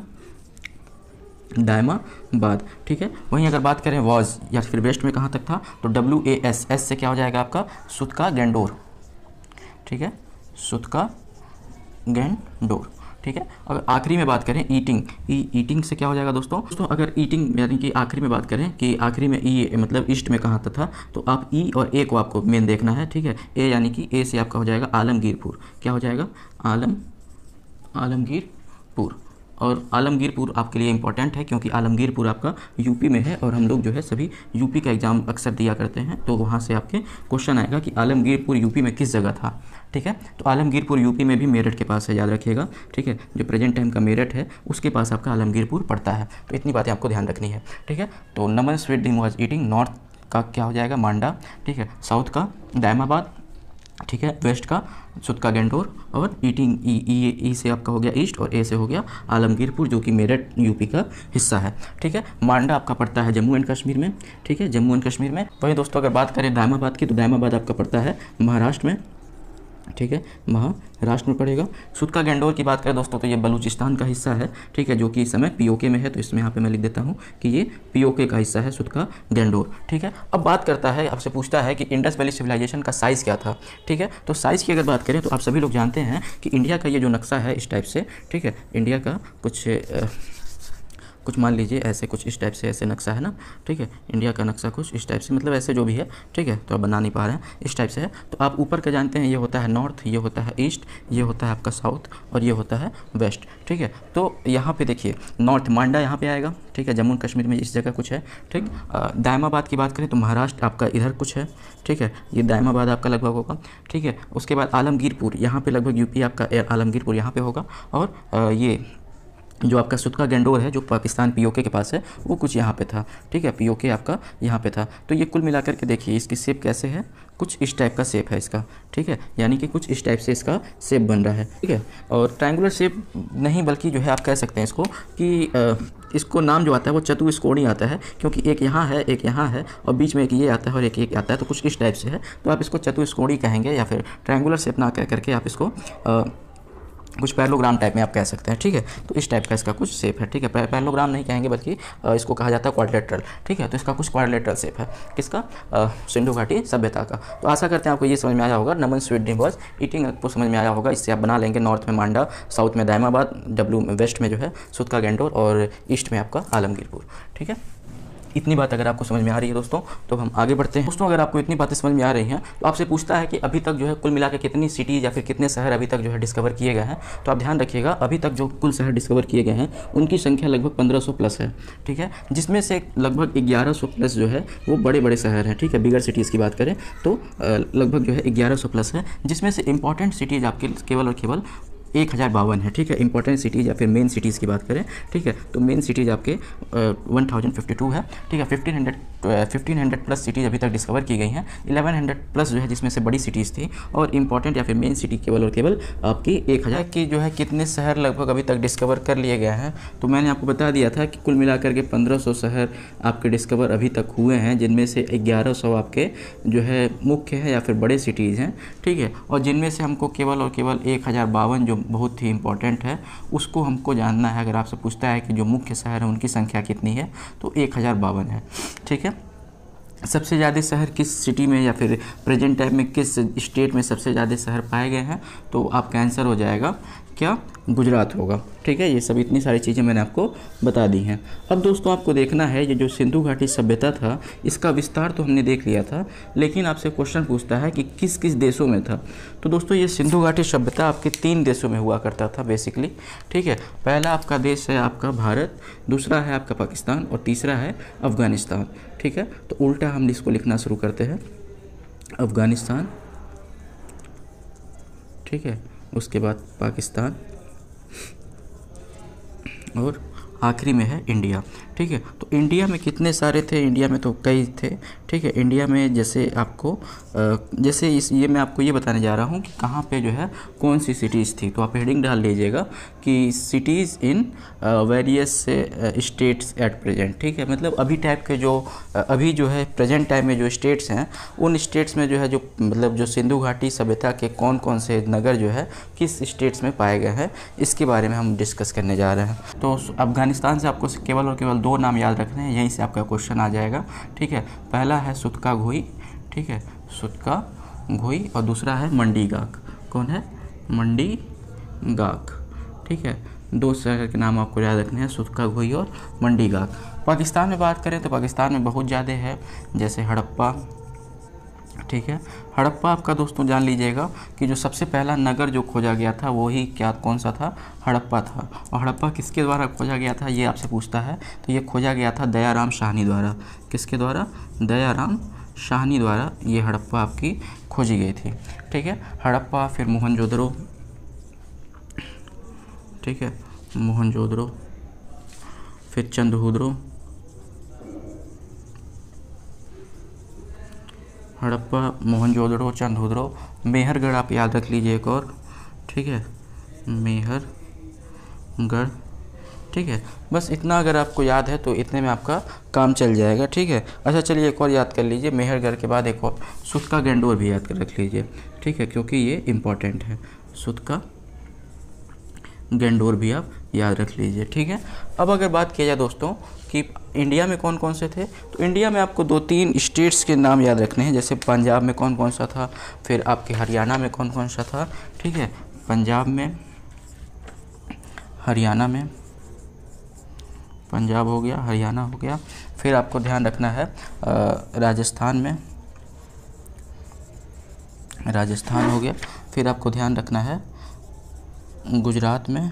डायमाबाद ठीक है वहीं अगर बात करें वॉज या फिर वेस्ट में कहाँ तक था तो डब्ल्यू ए एस एस से क्या हो जाएगा आपका सुतका गेंडोर ठीक है सुतका गेंडोर ठीक है अब आखिरी में बात करें ईटिंग ई ईटिंग से क्या हो जाएगा दोस्तों दोस्तों अगर ईटिंग यानी कि आखिरी में बात करें कि आखिरी में ई e, मतलब ईस्ट में कहाँ था तो आप ई e और ए को आपको मेन देखना है ठीक है ए यानी कि ए से आपका हो जाएगा आलमगीरपुर क्या हो जाएगा आलम आलमगीरपुर और आलमगीरपुर आपके लिए इंपॉर्टेंट है क्योंकि आलमगीरपुर आपका यूपी में है और हम लोग जो है सभी यूपी का एग्ज़ाम अक्सर दिया करते हैं तो वहाँ से आपके क्वेश्चन आएगा कि आलमगीरपुर यूपी में किस जगह था ठीक है तो आलमगीरपुर यूपी में भी मेरठ के पास है याद रखिएगा ठीक है जो प्रेजेंट टाइम का मेरठ है उसके पास आपका आलमगीरपुर पड़ता है तो इतनी बातें आपको ध्यान रखनी है ठीक है तो Naman sweet ding was eating north का क्या हो जाएगा मांडा ठीक है साउथ का दायमाबाद ठीक है वेस्ट का सुतका गेंडोर और ईटिंग ई ए ई से आपका हो गया ईस्ट और ए से हो गया आलमगीरपुर जो कि मेरठ यूपी का हिस्सा है ठीक है मांडा आपका पड़ता है जम्मू एंड कश्मीर में ठीक है जम्मू एंड कश्मीर में वहीं दोस्तों अगर बात करें दायमाबाद की तो दायमाबाद आपका पड़ता है महाराष्ट्र में ठीक है महाराष्ट्र में पड़ेगा सुतका गेंडोर की बात करें दोस्तों तो ये बलूचिस्तान का हिस्सा है ठीक है जो कि इस समय पीओके में है तो इसमें यहाँ पे मैं लिख देता हूँ कि ये पीओके का हिस्सा है सुतका गेंडोर ठीक है अब बात करता है आपसे पूछता है कि इंडस वैली सिविलाइजेशन का साइज़ क्या था ठीक है तो साइज़ की अगर बात करें तो आप सभी लोग जानते हैं कि इंडिया का ये जो नक्शा है इस टाइप से ठीक है इंडिया का कुछ कुछ मान लीजिए ऐसे कुछ इस टाइप से ऐसे नक्शा है ना ठीक है इंडिया का नक्शा कुछ इस टाइप से मतलब ऐसे जो भी है ठीक है तो आप बना नहीं पा रहे हैं इस टाइप से है तो आप ऊपर का जानते हैं ये होता है नॉर्थ ये होता है ईस्ट ये होता है आपका साउथ और ये होता है वेस्ट ठीक है तो यहाँ पर देखिए नॉर्थ मांडा यहाँ पर आएगा ठीक है जम्मू कश्मीर में इस जगह कुछ है ठीक दायमाबाद की बात करें तो महाराष्ट्र आपका इधर कुछ है ठीक है ये दायमाबाद आपका लगभग होगा ठीक है उसके बाद आलमगीरपुर यहाँ पर लगभग यूपी आपका आलमगीरपुर यहाँ पर होगा और ये जो आपका सुद का है जो पाकिस्तान पीओके के पास है वो कुछ यहाँ पे था ठीक है पीओके आपका यहाँ पे था तो ये कुल मिलाकर के देखिए इसकी सेप कैसे है कुछ इस टाइप का सेप है इसका ठीक है यानी कि कुछ इस टाइप से इसका सेप बन रहा है ठीक है और ट्रायंगुलर सेप नहीं बल्कि जो है आप कह सकते हैं इसको कि आ, इसको नाम जो आता है वो चतुष्कोणी आता है क्योंकि एक यहाँ है एक यहाँ है और बीच में एक ये आता है और एक एक आता है तो कुछ इस टाइप से है तो आप इसको चतुष्कोणी कहेंगे या फिर ट्रायंगुलर सेप ना कह करके आप इसको आ, कुछ पैरलोग्राम टाइप में आप कह सकते हैं ठीक है तो इस टाइप का इसका कुछ सेप है ठीक है पैरलोग्राम नहीं कहेंगे बल्कि इसको कहा जाता है क्वाड्रेट्रल ठीक है तो इसका कुछ क्वाड्रेट्रल सेप है किसका सिंधु घाटी सभ्यता का तो आशा करते हैं आपको ये समझ में आया होगा नमन स्वीट वॉज ईटिंग आपको समझ में आया होगा इससे आप बना लेंगे नॉर्थ में मांडा साउथ में दायमाबाद डब्लू वेस्ट में जो है सुतका गेंडोर और ईस्ट में आपका आलमगीरपुर ठीक है इतनी बात अगर आपको समझ में आ रही है दोस्तों तो हम आगे बढ़ते हैं दोस्तों अगर आपको इतनी बातें समझ में आ रही हैं तो आपसे पूछता है कि अभी तक जो है कुल मिला कितनी सिटीज़ या फिर कितने शहर अभी तक जो है डिस्कवर किए गए हैं तो आप ध्यान रखिएगा अभी तक जो कुल शहर डिस्कवर किए गए हैं उनकी संख्या लगभग पंद्रह प्लस है ठीक है जिसमें से लगभग ग्यारह प्लस जो है वो बड़े बड़े शहर हैं ठीक है बिगर सिटीज़ की बात करें तो लगभग जो है ग्यारह प्लस है जिसमें से इंपॉर्टेंट सिटीज़ आपके केवल और केवल एक हज़ार बावन है ठीक है इंपॉर्टेंट सिटीज़ या फिर मेन सिटीज़ की बात करें ठीक है तो मेन सिटीज़ आपके वन थाउजेंड फिफ्टी टू है ठीक है fifteen hundred fifteen hundred plus cities अभी तक डिस्कवर की गई हैं इलेवन हंड्रेड प्लस जो है जिसमें से बड़ी सिटीज़ थी और इंपॉर्टेंट या फिर मेन सिटी केवल और केवल आपकी एक हज़ार की जो है कितने शहर लगभग अभी तक डिस्कवर कर लिए गए हैं तो मैंने आपको बता दिया था कि कुल मिलाकर के पंद्रह सौ शहर आपके डिस्कवर अभी तक हुए हैं जिनमें से ग्यारह सौ आपके जो है मुख्य हैं या फिर बड़े सिटीज़ हैं ठीक है और जिनमें से हमको केवल और केवल एक हज़ार बावन जो बहुत ही इंपॉर्टेंट है उसको हमको जानना है अगर आपसे पूछता है कि जो मुख्य शहर हैं उनकी संख्या कितनी है तो एक हज़ार बावन है ठीक है सबसे ज़्यादा शहर किस सिटी में या फिर प्रेजेंट टाइम में किस स्टेट में सबसे ज़्यादा शहर पाए गए हैं तो आपका आंसर हो जाएगा क्या गुजरात होगा ठीक है ये सब इतनी सारी चीज़ें मैंने आपको बता दी हैं अब दोस्तों आपको देखना है ये जो सिंधु घाटी सभ्यता था इसका विस्तार तो हमने देख लिया था लेकिन आपसे क्वेश्चन पूछता है कि किस किस देशों में था तो दोस्तों ये सिंधु घाटी सभ्यता आपके तीन देशों में हुआ करता था बेसिकली ठीक है पहला आपका देश है आपका भारत दूसरा है आपका पाकिस्तान और तीसरा है अफगानिस्तान ठीक है तो उल्टा हम इसको लिखना शुरू करते हैं अफ़गानिस्तान ठीक है उसके बाद पाकिस्तान और आखिरी में है इंडिया ठीक है तो इंडिया में कितने सारे थे इंडिया में तो कई थे ठीक है इंडिया में जैसे आपको जैसे इस ये मैं आपको ये बताने जा रहा हूँ कि कहाँ पे जो है कौन सी सिटीज़ थी तो आप हेडिंग डाल लीजिएगा कि cities in various states at present ठीक है मतलब अभी टाइप के जो अभी जो है प्रेजेंट टाइम में जो स्टेट्स हैं उन स्टेट्स में जो है जो मतलब जो सिंधु घाटी सभ्यता के कौन कौन से नगर जो है किस स्टेट्स में पाए गए हैं इसके बारे में हम डिस्कस करने जा रहे हैं तो अफगानिस्तान से आपको केवल और केवल दो दो नाम याद रखने हैं यहीं से आपका क्वेश्चन आ जाएगा ठीक है पहला है सुतका घोई ठीक है सुतका घोई और दूसरा है मंडी गाक कौन है मंडी गाक ठीक है दो शहर के नाम आपको याद रखने हैं सुतका घोई और मंडी गाक पाकिस्तान में बात करें तो पाकिस्तान में बहुत ज़्यादा है जैसे हड़प्पा ठीक है हड़प्पा आपका दोस्तों जान लीजिएगा कि जो सबसे पहला नगर जो खोजा गया था वो ही क्या कौन सा था हड़प्पा था और हड़प्पा किसके द्वारा खोजा गया था ये आपसे पूछता है तो ये खोजा गया था दयाराम शाहनी द्वारा किसके द्वारा दयाराम शाहनी द्वारा ये हड़प्पा आपकी खोजी गई थी ठीक है हड़प्पा फिर मोहनजोदड़ो ठीक है मोहनजोदड़ो फिर चंद्रहुद्रो हड़प्पा मोहनजोदड़ो चंदोदड़ो मेहरगढ़ आप याद रख लीजिए एक और ठीक है मेहरगढ़ ठीक है बस इतना अगर आपको याद है तो इतने में आपका काम चल जाएगा ठीक है अच्छा चलिए एक और याद कर लीजिए मेहरगढ़ के बाद एक और सुतका गेंडोर भी याद कर रख लीजिए ठीक है क्योंकि ये इम्पॉर्टेंट है सुतका गेंडोर भी आप याद रख लीजिए ठीक है अब अगर बात किया जाए दोस्तों कि इंडिया में कौन कौन से थे तो इंडिया में आपको दो तीन स्टेट्स के नाम याद रखने हैं जैसे पंजाब में कौन कौन सा था फिर आपके हरियाणा में कौन कौन सा था ठीक है पंजाब में हरियाणा में पंजाब हो गया हरियाणा हो गया फिर आपको ध्यान रखना है राजस्थान में राजस्थान हो गया फिर आपको ध्यान रखना है गुजरात में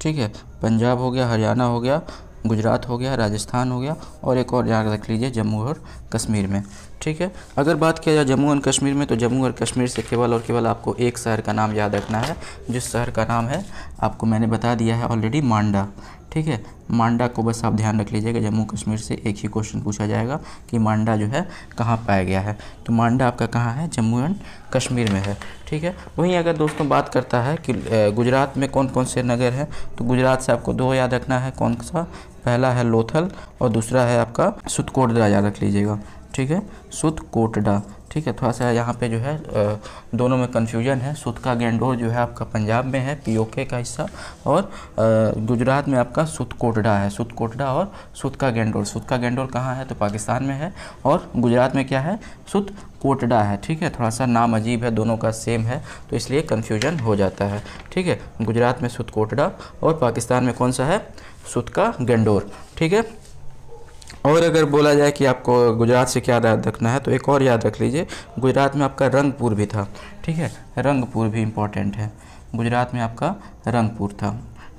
ठीक है पंजाब हो गया हरियाणा हो गया गुजरात हो गया राजस्थान हो गया और एक और याद रख लीजिए जम्मू और कश्मीर में ठीक है अगर बात किया जाए जम्मू और कश्मीर में तो जम्मू और कश्मीर से केवल और केवल आपको एक शहर का नाम याद रखना है जिस शहर का नाम है आपको मैंने बता दिया है ऑलरेडी मांडा ठीक है मांडा को बस आप ध्यान रख लीजिएगा जम्मू कश्मीर से एक ही क्वेश्चन पूछा जाएगा कि मांडा जो है कहाँ पाया गया है तो मांडा आपका कहाँ है जम्मू एंड कश्मीर में है ठीक है वहीं अगर दोस्तों बात करता है कि गुजरात में कौन कौन से नगर हैं तो गुजरात से आपको दो याद रखना है कौन सा पहला है लोथल और दूसरा है आपका सुतकोटडा याद रख लीजिएगा ठीक है सुतकोटडा ठीक है थोड़ा सा यहाँ पे जो है दोनों में कन्फ्यूजन है सुतका गेंडोर जो है आपका पंजाब में है पीओके का हिस्सा और गुजरात में आपका सुतकोटडा है सुतकोटडा और सुतका गेंडोर सुतका गेंडोर कहाँ है तो पाकिस्तान में है और गुजरात में क्या है सुत कोटडा है ठीक है थोड़ा सा नाम अजीब है दोनों का सेम है तो इसलिए कन्फ्यूजन हो जाता है ठीक है गुजरात में सुतकोटडा और पाकिस्तान में कौन सा है सुतका गेंडोर ठीक है और अगर बोला जाए कि आपको गुजरात से क्या याद रखना है तो एक और याद रख लीजिए गुजरात में आपका रंगपुर भी था ठीक है रंगपुर भी इम्पॉर्टेंट है गुजरात में आपका रंगपुर था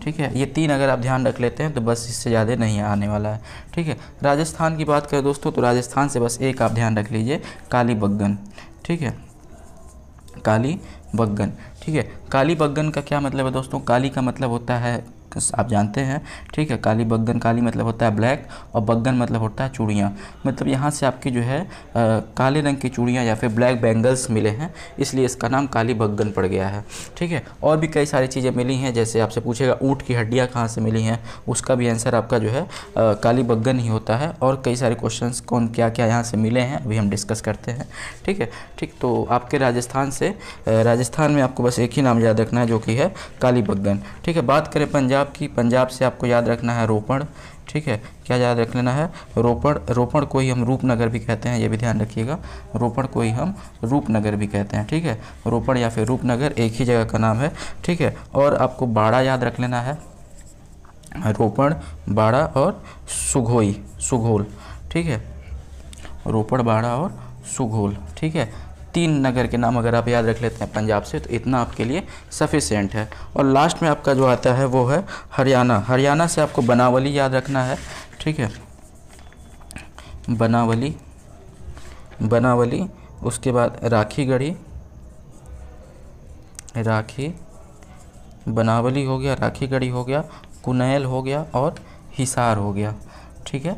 ठीक है ये तीन अगर आप ध्यान रख लेते हैं तो बस इससे ज़्यादा नहीं आने वाला है ठीक है राजस्थान की बात करें दोस्तों तो राजस्थान से बस एक आप ध्यान रख लीजिए काली बग्गन ठीक है काली बग्गन ठीक है काली बग्गन का क्या मतलब है दोस्तों काली का मतलब होता है आप जानते हैं ठीक है काली बग्गन काली मतलब होता है ब्लैक और बग्गन मतलब होता है चूड़ियाँ मतलब यहाँ से आपकी जो है आ, काले रंग की चूड़ियाँ या फिर ब्लैक बैंगल्स मिले हैं इसलिए इसका नाम काली बग्गन पड़ गया है ठीक है और भी कई सारी चीज़ें मिली हैं जैसे आपसे पूछेगा ऊँट की हड्डियाँ कहाँ से मिली हैं उसका भी आंसर आपका जो है काली बग्गन ही होता है और कई सारे क्वेश्चन कौन क्या क्या यहाँ से मिले हैं अभी हम डिस्कस करते हैं ठीक है ठीक तो आपके राजस्थान से राजस्थान में आपको बस एक ही नाम याद रखना है जो कि है काली बग्गन ठीक है बात करें पंजाब आपकी पंजाब से आपको याद रखना है रोपण ठीक है क्या याद रख लेना है रोपण रोपण को ही हम रूपनगर भी कहते हैं ये भी ध्यान रखिएगा रोपण को ही हम रूपनगर भी कहते हैं ठीक है रोपण या फिर रूपनगर एक ही जगह का नाम है ठीक है और आपको बाड़ा याद रख लेना है रोपण बाड़ा और सुघोई सुघोल ठीक है रोपड़ बाड़ा और सुघोल ठीक है तीन नगर के नाम अगर आप याद रख लेते हैं पंजाब से तो इतना आपके लिए सफिशेंट है और लास्ट में आपका जो आता है वो है हरियाणा हरियाणा से आपको बनावली याद रखना है ठीक है बनावली बनावली उसके बाद राखी गढ़ी राखी बनावली हो गया राखी गढ़ी हो गया कुनैल हो गया और हिसार हो गया ठीक है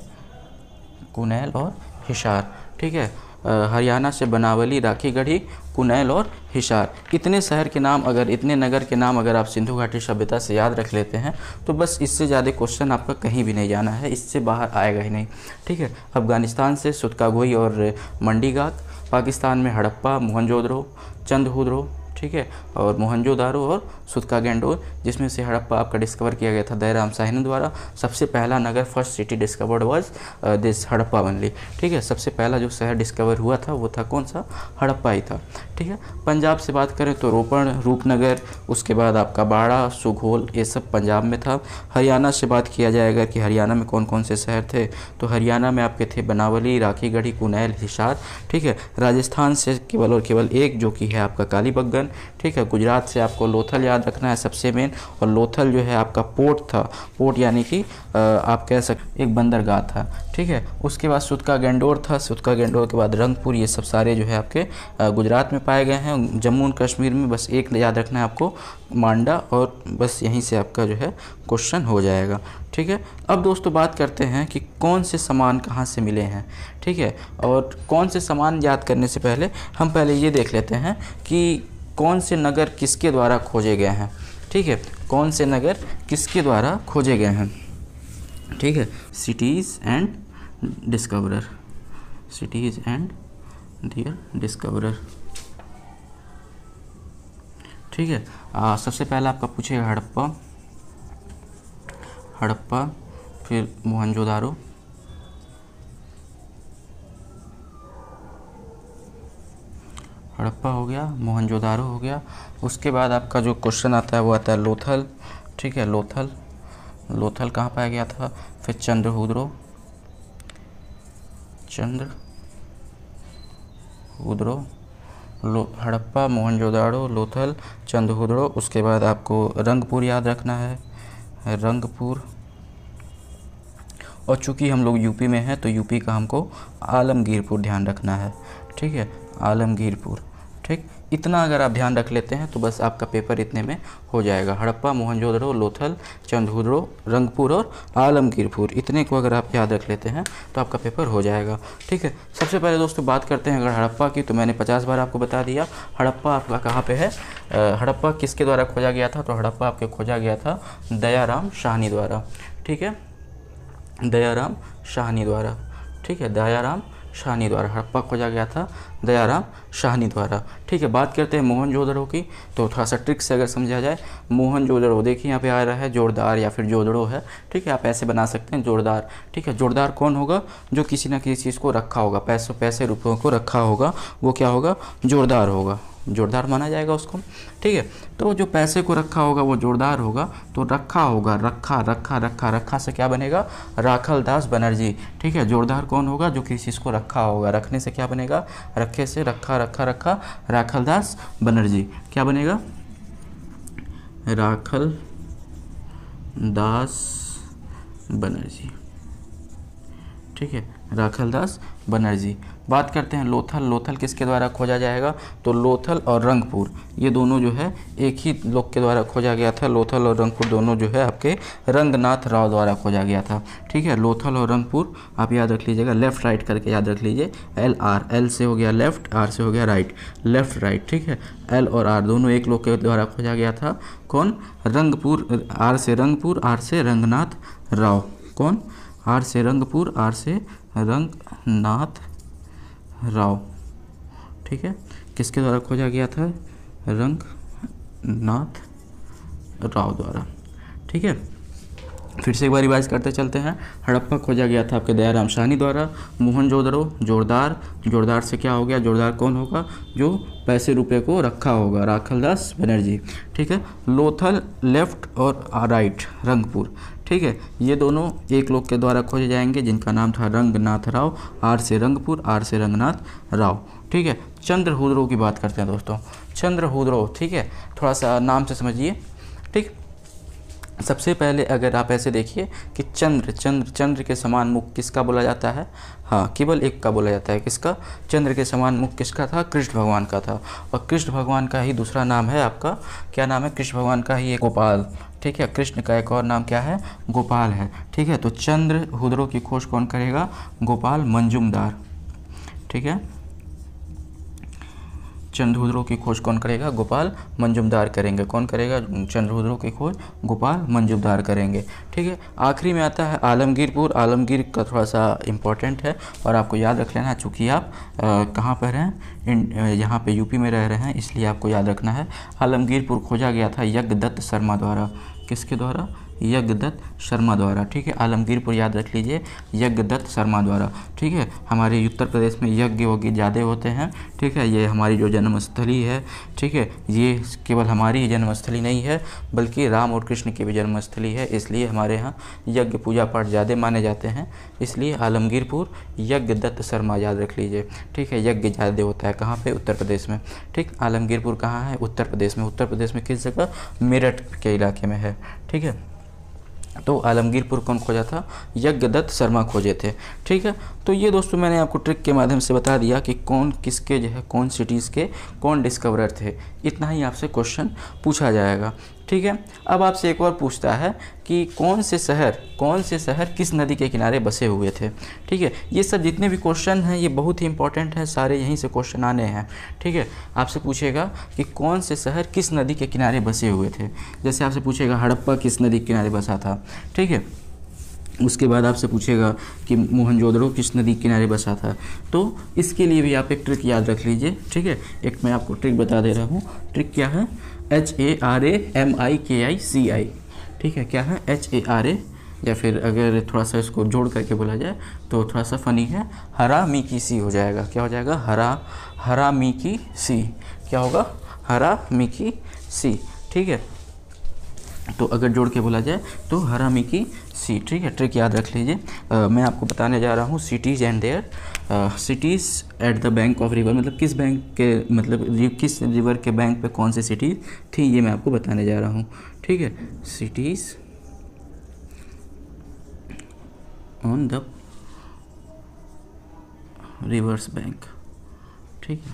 कुनैल और हिसार ठीक है हरियाणा से बनावली राखीगढ़ी कुनैल और हिसार इतने शहर के नाम अगर इतने नगर के नाम अगर आप सिंधु घाटी सभ्यता से याद रख लेते हैं तो बस इससे ज़्यादा क्वेश्चन आपका कहीं भी नहीं जाना है इससे बाहर आएगा ही नहीं ठीक है अफ़गानिस्तान से सुतकागोई और मंडीगाक पाकिस्तान में हड़प्पा मोहनजोदड़ो चंदहुदड़ो ठीक है और मोहनजोदारो और सुदका गेंडोर जिसमें से हड़प्पा आपका डिस्कवर किया गया था दयाराम साहिनी द्वारा सबसे पहला नगर first city discovered was this Harappa only ठीक है सबसे पहला जो शहर डिस्कवर हुआ था वो था कौन सा हड़प्पा ही था ठीक है पंजाब से बात करें तो रोपण रूपनगर उसके बाद आपका बाड़ा सुगोल ये सब पंजाब में था हरियाणा से बात किया जाएगा कि हरियाणा में कौन कौन से शहर थे तो हरियाणा में आपके थे बनावली राखीगढ़ी कुनैल हिसार ठीक है राजस्थान से केवल और केवल एक जो कि है आपका कालीबग्गन ठीक है गुजरात से आपको लोथल याद याद रखना है सबसे मेन और लोथल जो है आपका पोर्ट था पोर्ट यानी कि आप कह सकते एक बंदरगाह था ठीक है उसके बाद सुतका गेंडोर था सुतका गेंडोर के बाद रंगपुर ये सब सारे जो है आपके गुजरात में पाए गए हैं जम्मू एंड कश्मीर में बस एक याद रखना है आपको मांडा और बस यहीं से आपका जो है क्वेश्चन हो जाएगा ठीक है अब दोस्तों बात करते हैं कि कौन से सामान कहाँ से मिले हैं ठीक है और कौन से सामान याद करने से पहले हम पहले ये देख लेते हैं कि कौन से नगर किसके द्वारा खोजे गए हैं ठीक है कौन से नगर किसके द्वारा खोजे गए हैं ठीक है cities and discoverer cities and their discoverer ठीक है आ, सबसे पहला आपका पूछेगा हड़प्पा हड़प्पा फिर मोहनजोदारो हड़प्पा हो गया मोहनजोदारो हो गया उसके बाद आपका जो क्वेश्चन आता है वो आता है लोथल ठीक है लोथल लोथल कहाँ पाया गया था फिर चंद्रहुद्रो चंद्र हुद्रो लो हड़प्पा मोहनजोदाड़ो लोथल चंद्रहुद्रो उसके बाद आपको रंगपुर याद रखना है रंगपुर और चूंकि हम लोग यूपी में हैं तो यूपी का हमको आलमगीरपुर ध्यान रखना है ठीक है आलमगीरपुर ठीक इतना अगर आप ध्यान रख लेते हैं तो बस आपका पेपर इतने में हो जाएगा हड़प्पा मोहनजोदड़ो लोथल चंदूदड़ो रंगपुर और आलमगीरपुर इतने को अगर आप याद रख लेते हैं तो आपका पेपर हो जाएगा ठीक है सबसे पहले दोस्तों बात करते हैं अगर हड़प्पा की तो मैंने पचास बार आपको बता दिया हड़प्पा आपका कहाँ पर है हड़प्पा किसके द्वारा खोजा गया था तो हड़प्पा आपके खोजा गया था दयाराम शाहनी द्वारा ठीक है दयाराम शाहनी द्वारा ठीक है दयाराम शाहनी द्वारा हड़प्पा खोजा गया था दयाराम शाहनी द्वारा ठीक है बात करते हैं मोहन जोदड़ो की तो थोड़ा सा ट्रिक से अगर समझा जाए मोहन जोदड़ो देखिए यहाँ पे आ रहा है जोरदार या फिर जोदड़ो है ठीक है आप ऐसे बना सकते हैं जोरदार ठीक है जोरदार कौन होगा जो किसी ना किसी चीज़ को रखा होगा पैसों पैसे रुपयों को रखा होगा वो क्या होगा जोरदार होगा जोरदार माना जाएगा उसको ठीक है तो जो पैसे को रखा होगा वो जोरदार होगा तो रखा होगा रखा रखा रखा रखा से क्या बनेगा राखल दास बनर्जी ठीक है जोरदार कौन होगा जो किसी को रखा होगा रखने से क्या बनेगा रखे से रखा रखा रखा राखल दास बनर्जी क्या बनेगा राखल दास बनर्जी ठीक है राखल दास बनर्जी बात करते हैं लोथल लोथल किसके द्वारा खोजा जाएगा तो लोथल और रंगपुर ये दोनों जो है एक ही लोग के द्वारा खोजा गया था लोथल और रंगपुर दोनों जो है आपके रंगनाथ राव द्वारा खोजा गया था ठीक है लोथल और रंगपुर आप याद रख लीजिएगा लेफ्ट राइट करके याद रख लीजिए एल आर एल से हो गया लेफ्ट आर से हो गया राइट लेफ्ट राइट ठीक है एल और आर दोनों एक लोग के द्वारा खोजा गया था कौन रंगपुर आर से रंगपुर आर से रंगनाथ राव कौन आर से रंगपुर आर से रंगनाथ राव ठीक है किसके द्वारा खोजा गया था रंग नाथ राव द्वारा ठीक है फिर से एक बार रिवाइज करते चलते हैं हड़प्पा खोजा गया था आपके दयाराम शाहनी द्वारा मोहन जोदड़ो जोरदार जोरदार से क्या हो गया जोरदार कौन होगा जो पैसे रुपए को रखा होगा राखल दास बनर्जी ठीक है लोथल लेफ्ट और राइट रंगपुर ठीक है ये दोनों एक लोग के द्वारा खोजे जाएंगे जिनका नाम था रंगनाथ राव आर से रंगपुर आर से रंगनाथ राव ठीक है चंद्रहूद्रो की बात करते हैं दोस्तों चंद्रहूद्रो ठीक है थोड़ा सा नाम से समझिए ठीक सबसे पहले अगर आप ऐसे देखिए कि चंद्र चंद्र चंद्र के समान मुख किसका बोला जाता है हाँ केवल एक का बोला जाता है किसका चंद्र के समान मुख किसका था कृष्ण भगवान का था और कृष्ण भगवान का ही दूसरा नाम है आपका क्या नाम है कृष्ण भगवान का ही एक गोपाल ठीक है कृष्ण का एक और नाम क्या है गोपाल है ठीक है तो चंद्र हुद्रो की खोज कौन करेगा गोपाल मंजुमदार ठीक है चंद्रहुद्रो की खोज कौन करेगा गोपाल मंजुमदार करेंगे कौन करेगा चंद्रहुद्रो की खोज गोपाल मंजुमदार करेंगे ठीक है आखिरी में आता है आलमगीरपुर आलमगीर का थोड़ा सा इम्पोर्टेंट है और आपको याद रख लेना चूँकि आप कहाँ पर हैं यहाँ पे यूपी में रह रहे हैं इसलिए आपको याद रखना है आलमगीरपुर खोजा गया था यज्ञ दत्त शर्मा द्वारा किसके द्वारा यज्ञदत्त शर्मा द्वारा ठीक है आलमगीरपुर याद रख लीजिए यज्ञदत्त शर्मा द्वारा ठीक है हमारे उत्तर प्रदेश में यज्ञ वज्ञ ज़्यादा होते हैं ठीक है ये हमारी जो जन्मस्थली है ठीक है ये केवल हमारी ही जन्मस्थली नहीं है बल्कि राम और कृष्ण की भी जन्मस्थली है इसलिए हमारे यहाँ यज्ञ पूजा पाठ ज़्यादा माने जाते हैं इसलिए आलमगीरपुर यज्ञदत्त शर्मा याद रख लीजिए ठीक है यज्ञ ज़्यादा होता है कहाँ पर उत्तर प्रदेश में ठीक आलमगीरपुर कहाँ है उत्तर प्रदेश में उत्तर प्रदेश में किस जगह मेरठ के इलाके में है ठीक है तो आलमगीरपुर कौन खोजा था यज्ञदत्त शर्मा खोजे थे ठीक है तो ये दोस्तों मैंने आपको ट्रिक के माध्यम से बता दिया कि कौन किसके जो है कौन सिटीज़ के कौन डिस्कवरर थे इतना ही आपसे क्वेश्चन पूछा जाएगा ठीक है अब आपसे एक और पूछता है कि कौन से शहर कौन से शहर किस नदी के किनारे बसे हुए थे ठीक है ये सब जितने भी क्वेश्चन हैं ये बहुत ही इंपॉर्टेंट हैं सारे यहीं से क्वेश्चन आने हैं ठीक है आपसे पूछेगा कि कौन से शहर किस नदी के किनारे बसे हुए थे जैसे आपसे पूछेगा हड़प्पा किस नदी के किनारे बसा था ठीक है उसके बाद आपसे पूछेगा कि मोहनजोदड़ो किस नदी के किनारे बसा था तो इसके लिए भी आप एक ट्रिक याद रख लीजिए ठीक है एक मैं आपको ट्रिक बता दे रहा हूँ ट्रिक क्या है H A R A M I K I सी आई ठीक है क्या है एच ए आर ए या फिर अगर थोड़ा सा इसको जोड़ करके बोला जाए तो थोड़ा सा फ़नी है हरा मी की सी हो जाएगा क्या हो जाएगा हरा हरा मी की सी क्या होगा हरा मी की सी ठीक है तो अगर जोड़ के बोला जाए तो हरा मी की सी ठीक है ट्रिक याद रख लीजिए मैं आपको बताने जा रहा हूँ cities and their cities at the bank of river मतलब किस बैंक के मतलब किस रिवर के बैंक पे कौन सी सिटीज़ थी ये मैं आपको बताने जा रहा हूँ ठीक है cities on the rivers bank ठीक है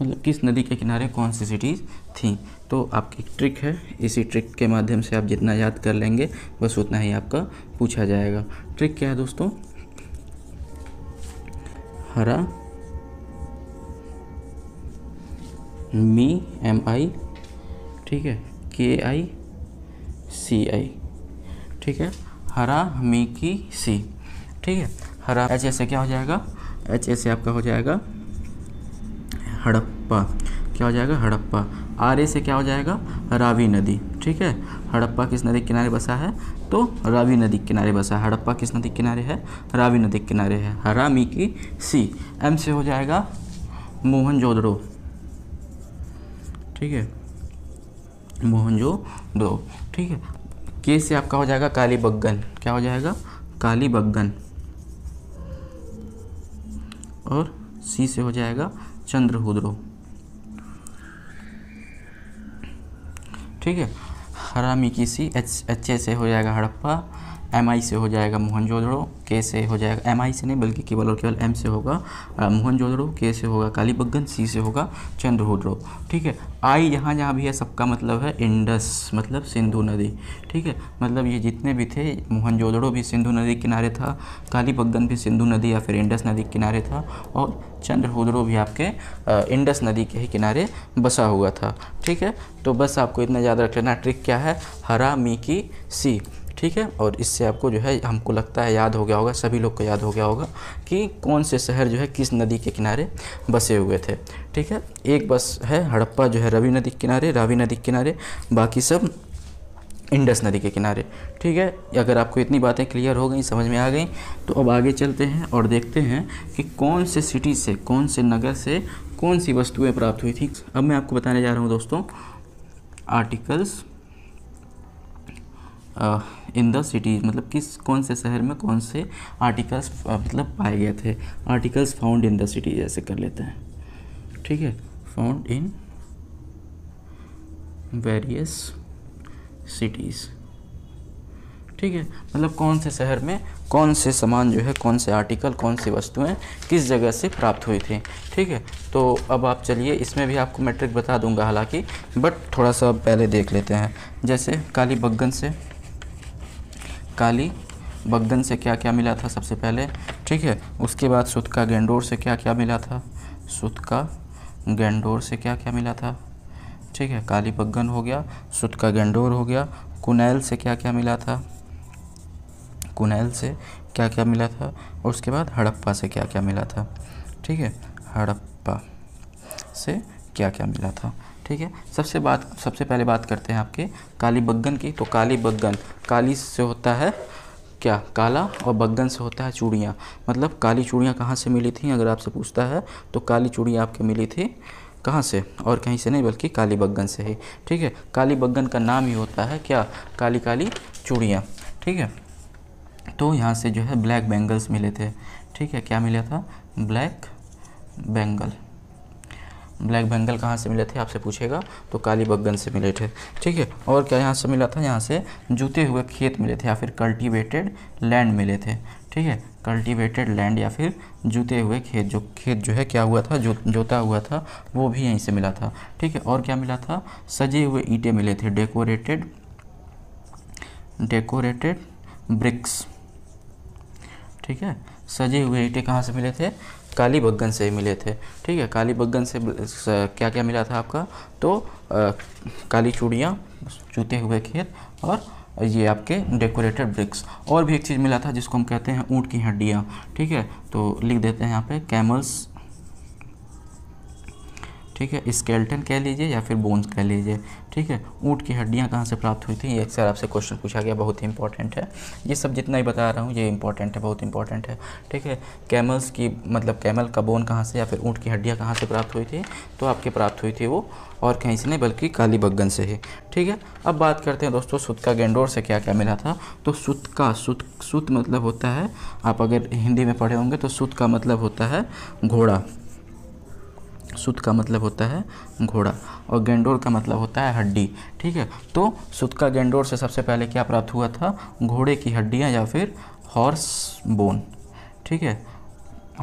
मतलब किस नदी के किनारे कौन सी सिटीज़ थी तो आपकी एक ट्रिक है इसी ट्रिक के माध्यम से आप जितना याद कर लेंगे बस उतना ही आपका पूछा जाएगा ट्रिक क्या है दोस्तों हरा मी एम आई ठीक है के आई सी आई ठीक है हरा मी की सी ठीक है हरा एच ऐसे क्या हो जाएगा एच ऐसे आपका हो जाएगा हड़प्पा क्या हो जाएगा हड़प्पा आर ए से क्या हो जाएगा रावी नदी ठीक है हड़प्पा किस नदी के किनारे बसा है तो रावी नदी के किनारे बसा है हड़प्पा किस नदी के किनारे है रावी नदी के किनारे है हरामी की सी एम से हो जाएगा मोहनजोदड़ो ठीक है मोहनजोदड़ो ठीक है के से आपका हो जाएगा काली बग्गन क्या हो जाएगा काली बग्गन और सी से हो जाएगा चंद्रहुद्रो ठीक है हरामी की सी एच एच से हो जाएगा हड़प्पा एम आई से हो जाएगा मोहनजोदड़ो के से हो जाएगा एम आई से नहीं बल्कि केवल और केवल एम से होगा मोहनजोदड़ो के से होगा कालीबग्गन सी से होगा चंद्रहोदड़ो ठीक है आई जहाँ जहाँ भी है सबका मतलब है इंडस मतलब सिंधु नदी ठीक है मतलब ये जितने भी थे मोहनजोदड़ो भी सिंधु नदी किनारे था कालीबग्गन भी सिंधु नदी या फिर इंडस नदी किनारे था और चंद्रहोदड़ो भी आपके इंडस नदी के ही किनारे बसा हुआ था ठीक है तो बस आपको इतना याद रख लेना ट्रिक क्या है हरा मी की सी ठीक है और इससे आपको जो है हमको लगता है याद हो गया होगा सभी लोग को याद हो गया होगा कि कौन से शहर जो है किस नदी के किनारे बसे हुए थे ठीक है एक बस है हड़प्पा जो है रवि नदी के किनारे रावी नदी के किनारे बाकी सब इंडस नदी के किनारे ठीक है अगर आपको इतनी बातें क्लियर हो गई समझ में आ गई तो अब आगे चलते हैं और देखते हैं कि कौन से सिटी से कौन से नगर से कौन सी वस्तुएं प्राप्त हुई थी अब मैं आपको बताने जा रहा हूँ दोस्तों आर्टिकल्स इन द सिटीज़ मतलब किस कौन से शहर में कौन से आर्टिकल्स मतलब पाए गए थे articles found in the cities ऐसे कर लेते हैं ठीक है फाउंड इन वेरियस सिटीज़ ठीक है मतलब कौन से शहर में कौन से सामान जो है कौन से आर्टिकल कौन सी वस्तुएं किस जगह से प्राप्त हुई थी ठीक है तो अब आप चलिए इसमें भी आपको मैट्रिक बता दूंगा हालांकि बट थोड़ा सा पहले देख लेते हैं जैसे काली बग्गन से काली बगदन से क्या क्या मिला था सबसे पहले ठीक है उसके बाद सुतका गेंडोर से क्या क्या मिला था सुतका गेंडोर से क्या क्या मिला था ठीक है काली बगन हो गया सुतका गेंडोर हो गया कुनैल से क्या क्या मिला था कुनैल से क्या क्या मिला था और उसके बाद हड़प्पा से क्या क्या मिला था ठीक है हड़प्पा से क्या क्या मिला था ठीक है सबसे बात सबसे पहले बात करते हैं आपके काली बग्गन की तो काली बग्गन काली से होता है क्या काला और बग्गन से होता है चूड़ियाँ मतलब काली चूड़ियाँ कहाँ से मिली थी अगर आपसे पूछता है तो काली चूड़ियाँ आपके मिली थी कहाँ से और कहीं से नहीं बल्कि काली बग्गन से ही ठीक है काली बग्गन का नाम ही होता है क्या काली काली चूड़ियाँ ठीक है तो यहाँ से जो है ब्लैक बैंगल्स मिले थे ठीक है क्या मिला था ब्लैक बैंगल ब्लैक बंगल कहाँ से मिले थे आपसे पूछेगा तो काली बगन से मिले थे ठीक है और क्या यहाँ से मिला था यहाँ से जूते हुए खेत मिले थे या फिर कल्टीवेटेड लैंड मिले थे ठीक है कल्टीवेटेड लैंड या फिर जूते हुए खेत जो खेत जो है क्या हुआ था जो जोता हुआ था वो भी यहीं से मिला था ठीक है और क्या मिला था सजे हुए ईंटें मिले थे डेकोरेटेड डेकोरेटेड ब्रिक्स ठीक है सजे हुए ईटे कहाँ से मिले थे काली बग्गन से मिले थे ठीक है काली बग्गन से क्या क्या मिला था आपका तो आ, काली चूड़ियाँ जूते हुए खेत और ये आपके डेकोरेटेड ब्रिक्स और भी एक चीज़ मिला था जिसको हम कहते हैं ऊँट की हड्डियाँ ठीक है तो लिख देते हैं यहाँ पे कैमल्स ठीक है स्केल्टन कह लीजिए या फिर बोन्स कह लीजिए ठीक है ऊँट की हड्डियाँ कहाँ से प्राप्त हुई थी ये अक्सर आपसे क्वेश्चन पूछा गया बहुत ही इंपॉर्टेंट है ये सब जितना ही बता रहा हूँ ये इंपॉर्टेंट है बहुत इंपॉर्टेंट है ठीक है कैमल्स की मतलब कैमल का बोन कहाँ से या फिर ऊँट की हड्डियाँ कहाँ से प्राप्त हुई थी तो आपके प्राप्त हुई थी वो और कहीं से नहीं बल्कि काली बग्गन से ही ठीक है अब बात करते हैं दोस्तों सुत का गेंडोर से क्या क्या मिला था तो सुत का सुत सुत मतलब होता है आप अगर हिंदी में पढ़े होंगे तो सुत का मतलब होता है घोड़ा सुत का मतलब होता है घोड़ा और गेंडोर का मतलब होता है हड्डी ठीक है तो सुत का गेंडोर से सबसे पहले क्या प्राप्त हुआ था घोड़े की हड्डियाँ या फिर हॉर्स बोन ठीक है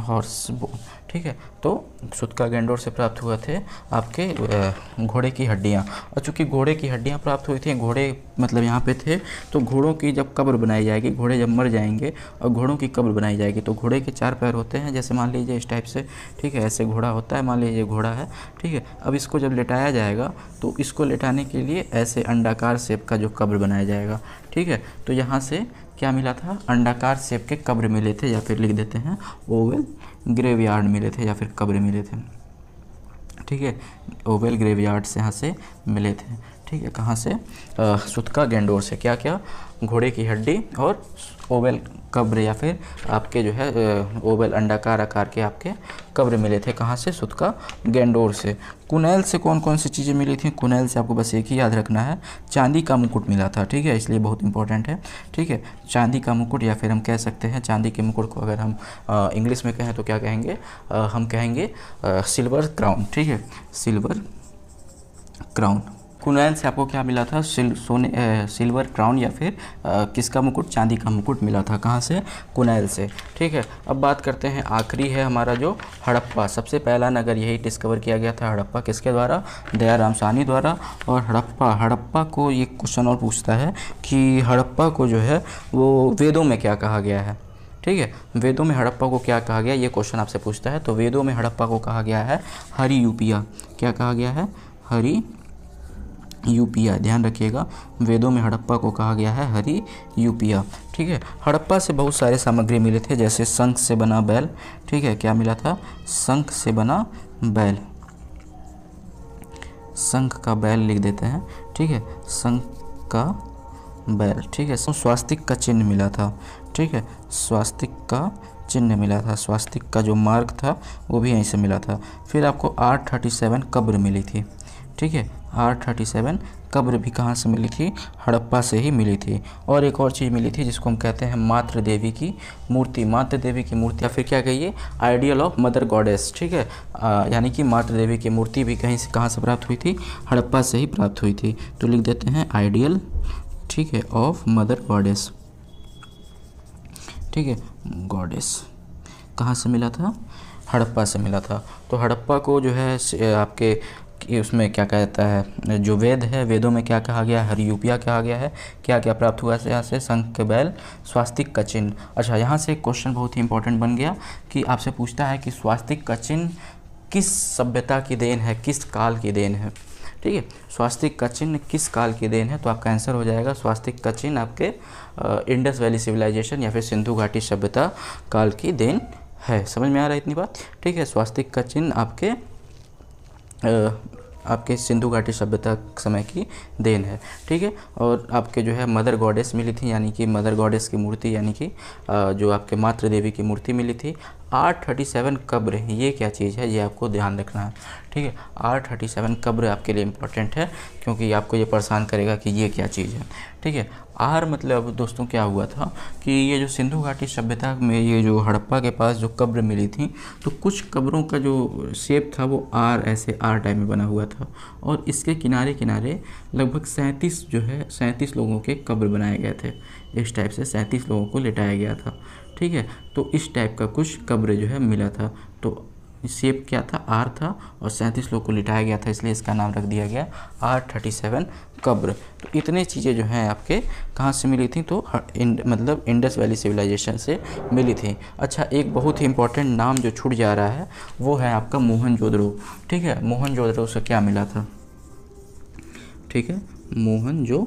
हॉर्स बोन ठीक है तो सुतका गेंडोर से प्राप्त हुए थे आपके घोड़े की हड्डियाँ और चूँकि घोड़े की हड्डियाँ प्राप्त हुई थी घोड़े मतलब यहाँ पे थे तो घोड़ों की जब कब्र बनाई जाएगी घोड़े जब मर जाएंगे और घोड़ों की कब्र बनाई जाएगी तो घोड़े के चार पैर होते हैं जैसे मान लीजिए इस टाइप से ठीक है ऐसे घोड़ा होता है मान लीजिए घोड़ा है ठीक है अब इसको जब लेटाया जाएगा तो इसको लेटाने के लिए ऐसे अंडाकार सेप का जो कब्र बनाया जाएगा ठीक है तो यहाँ से क्या मिला था अंडाकार सेप के कब्र मिले थे या फिर लिख देते हैं ओवेल ग्रेवयार्ड मिले थे या फिर कब्रे मिले थे ठीक है ओवेल ग्रेवयार्ड से यहाँ से मिले थे ठीक है कहाँ से सुतका गेंडोर से क्या क्या घोड़े की हड्डी और ओवल कब्र या फिर आपके जो है ओवल अंडाकार आकार के आपके कब्र मिले थे कहाँ से सुतका गेंडोर से कुनैल से कौन कौन सी चीज़ें मिली थी कुनैल से आपको बस एक ही याद रखना है चांदी का मुकुट मिला था ठीक है इसलिए बहुत इंपॉर्टेंट है ठीक है चांदी का मुकुट या फिर हम कह सकते हैं चांदी के मुकुट को अगर हम इंग्लिश में कहें तो क्या कहेंगे आ, हम कहेंगे सिल्वर क्राउन ठीक है सिल्वर क्राउन कुनैन से आपको क्या मिला था सिल, सोने ए, सिल्वर क्राउन या फिर आ, किसका मुकुट चांदी का मुकुट मिला था कहाँ से कुनैल से ठीक है अब बात करते हैं आखिरी है हमारा जो हड़प्पा सबसे पहला नगर यही डिस्कवर किया गया था हड़प्पा किसके द्वारा दयाराम सानी द्वारा और हड़प्पा हड़प्पा को ये क्वेश्चन और पूछता है कि हड़प्पा को जो है वो वेदों में क्या कहा गया है ठीक है वेदों में हड़प्पा को क्या कहा गया ये क्वेश्चन आपसे पूछता है तो वेदों में हड़प्पा को कहा गया है हरी यूपिया क्या कहा गया है हरी यूपिया ध्यान रखिएगा वेदों में हड़प्पा को कहा गया है हरी यूपिया ठीक है हड़प्पा से बहुत सारे सामग्री मिले थे जैसे शंख से बना बैल ठीक है क्या मिला था शंख से बना बैल शंख का बैल लिख देते हैं ठीक है शंख का बैल ठीक है स्वास्तिक का चिन्ह मिला था ठीक है स्वास्तिक का चिन्ह मिला था स्वास्तिक का जो मार्ग था वो भी यहीं से मिला था फिर आपको आठ थर्टी सेवन कब्र मिली थी ठीक है आर थर्टी सेवन कब्र भी कहाँ से मिली थी हड़प्पा से ही मिली थी और एक और चीज़ मिली थी जिसको हम कहते हैं मातृ देवी की मूर्ति मातृ देवी की मूर्ति या फिर क्या कहिए आइडियल ऑफ मदर गॉडेस ठीक है यानी कि मातृ देवी की मूर्ति भी कहीं से कहाँ से प्राप्त हुई थी हड़प्पा से ही प्राप्त हुई थी तो लिख देते हैं आइडियल ठीक है ऑफ मदर गॉडेस ठीक है गॉडेस कहाँ से मिला था हड़प्पा से मिला था तो हड़प्पा को जो है आपके कि उसमें क्या कहता है जो वेद है वेदों में क्या कहा गया है हरियूपिया कहा गया है क्या क्या प्राप्त हुआ है यहाँ से संघ के बैल स्वास्तिक का चिन्ह अच्छा यहाँ से क्वेश्चन बहुत ही इंपॉर्टेंट बन गया कि आपसे पूछता है कि स्वास्तिक का चिन्ह किस सभ्यता की देन है किस काल की देन है ठीक है स्वास्तिक का चिन्ह किस काल की देन है तो आपका आंसर हो जाएगा स्वास्तिक का चिन्ह आपके इंडस वैली सिविलाइजेशन या फिर सिंधु घाटी सभ्यता काल की देन है समझ में आ रहा है इतनी बात ठीक है स्वास्तिक का चिन्ह आपके आपके सिंधु घाटी सभ्यता समय की देन है ठीक है और आपके जो है मदर गॉडेस मिली थी यानी कि मदर गॉडेस की मूर्ति यानी कि जो आपके मातृ देवी की मूर्ति मिली थी आर थर्टी सेवन कब्र ये क्या चीज़ है ये आपको ध्यान रखना है ठीक है आर थर्टी सेवन कब्र आपके लिए इंपॉर्टेंट है क्योंकि आपको ये परेशान करेगा कि ये क्या चीज़ है ठीक है आर मतलब दोस्तों क्या हुआ था कि ये जो सिंधु घाटी सभ्यता में ये जो हड़प्पा के पास जो कब्र मिली थी तो कुछ कब्रों का जो शेप था वो आर ऐसे आर टाइप में बना हुआ था और इसके किनारे किनारे लगभग सैंतीस जो है सैंतीस लोगों के कब्र बनाए गए थे इस टाइप से सैंतीस लोगों को लेटाया गया था ठीक है तो इस टाइप का कुछ कब्र जो है मिला था तो शेप क्या था आर था और सैंतीस लोग को लिटाया गया था इसलिए इसका नाम रख दिया गया आर थर्टी सेवन कब्र तो इतने चीज़ें जो हैं आपके कहाँ से मिली थी तो इंड, मतलब इंडस वैली सिविलाइजेशन से मिली थी अच्छा एक बहुत ही इंपॉर्टेंट नाम जो छूट जा रहा है वो है आपका मोहन जोदड़ो ठीक है मोहन जोदड़ो से क्या मिला था ठीक है मोहन जो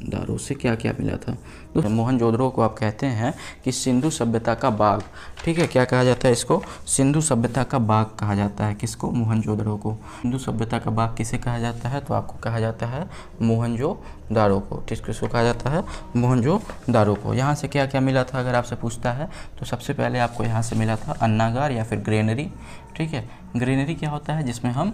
दारों से क्या क्या मिला था तो मोहन जोधरो को आप कहते हैं कि सिंधु सभ्यता का बाग ठीक है क्या कहा जाता है इसको सिंधु सभ्यता का बाग कहा जाता है किसको जोधरो को सिंधु सभ्यता का बाग किसे कहा जाता है तो आपको कहा जाता है दारो को ठीक किसको कहा जाता है दारो को यहाँ से क्या क्या मिला था अगर आपसे पूछता है तो सबसे पहले आपको यहाँ से मिला था अन्नागार या फिर ग्रेनरी ठीक है ग्रीनरी क्या होता है जिसमें हम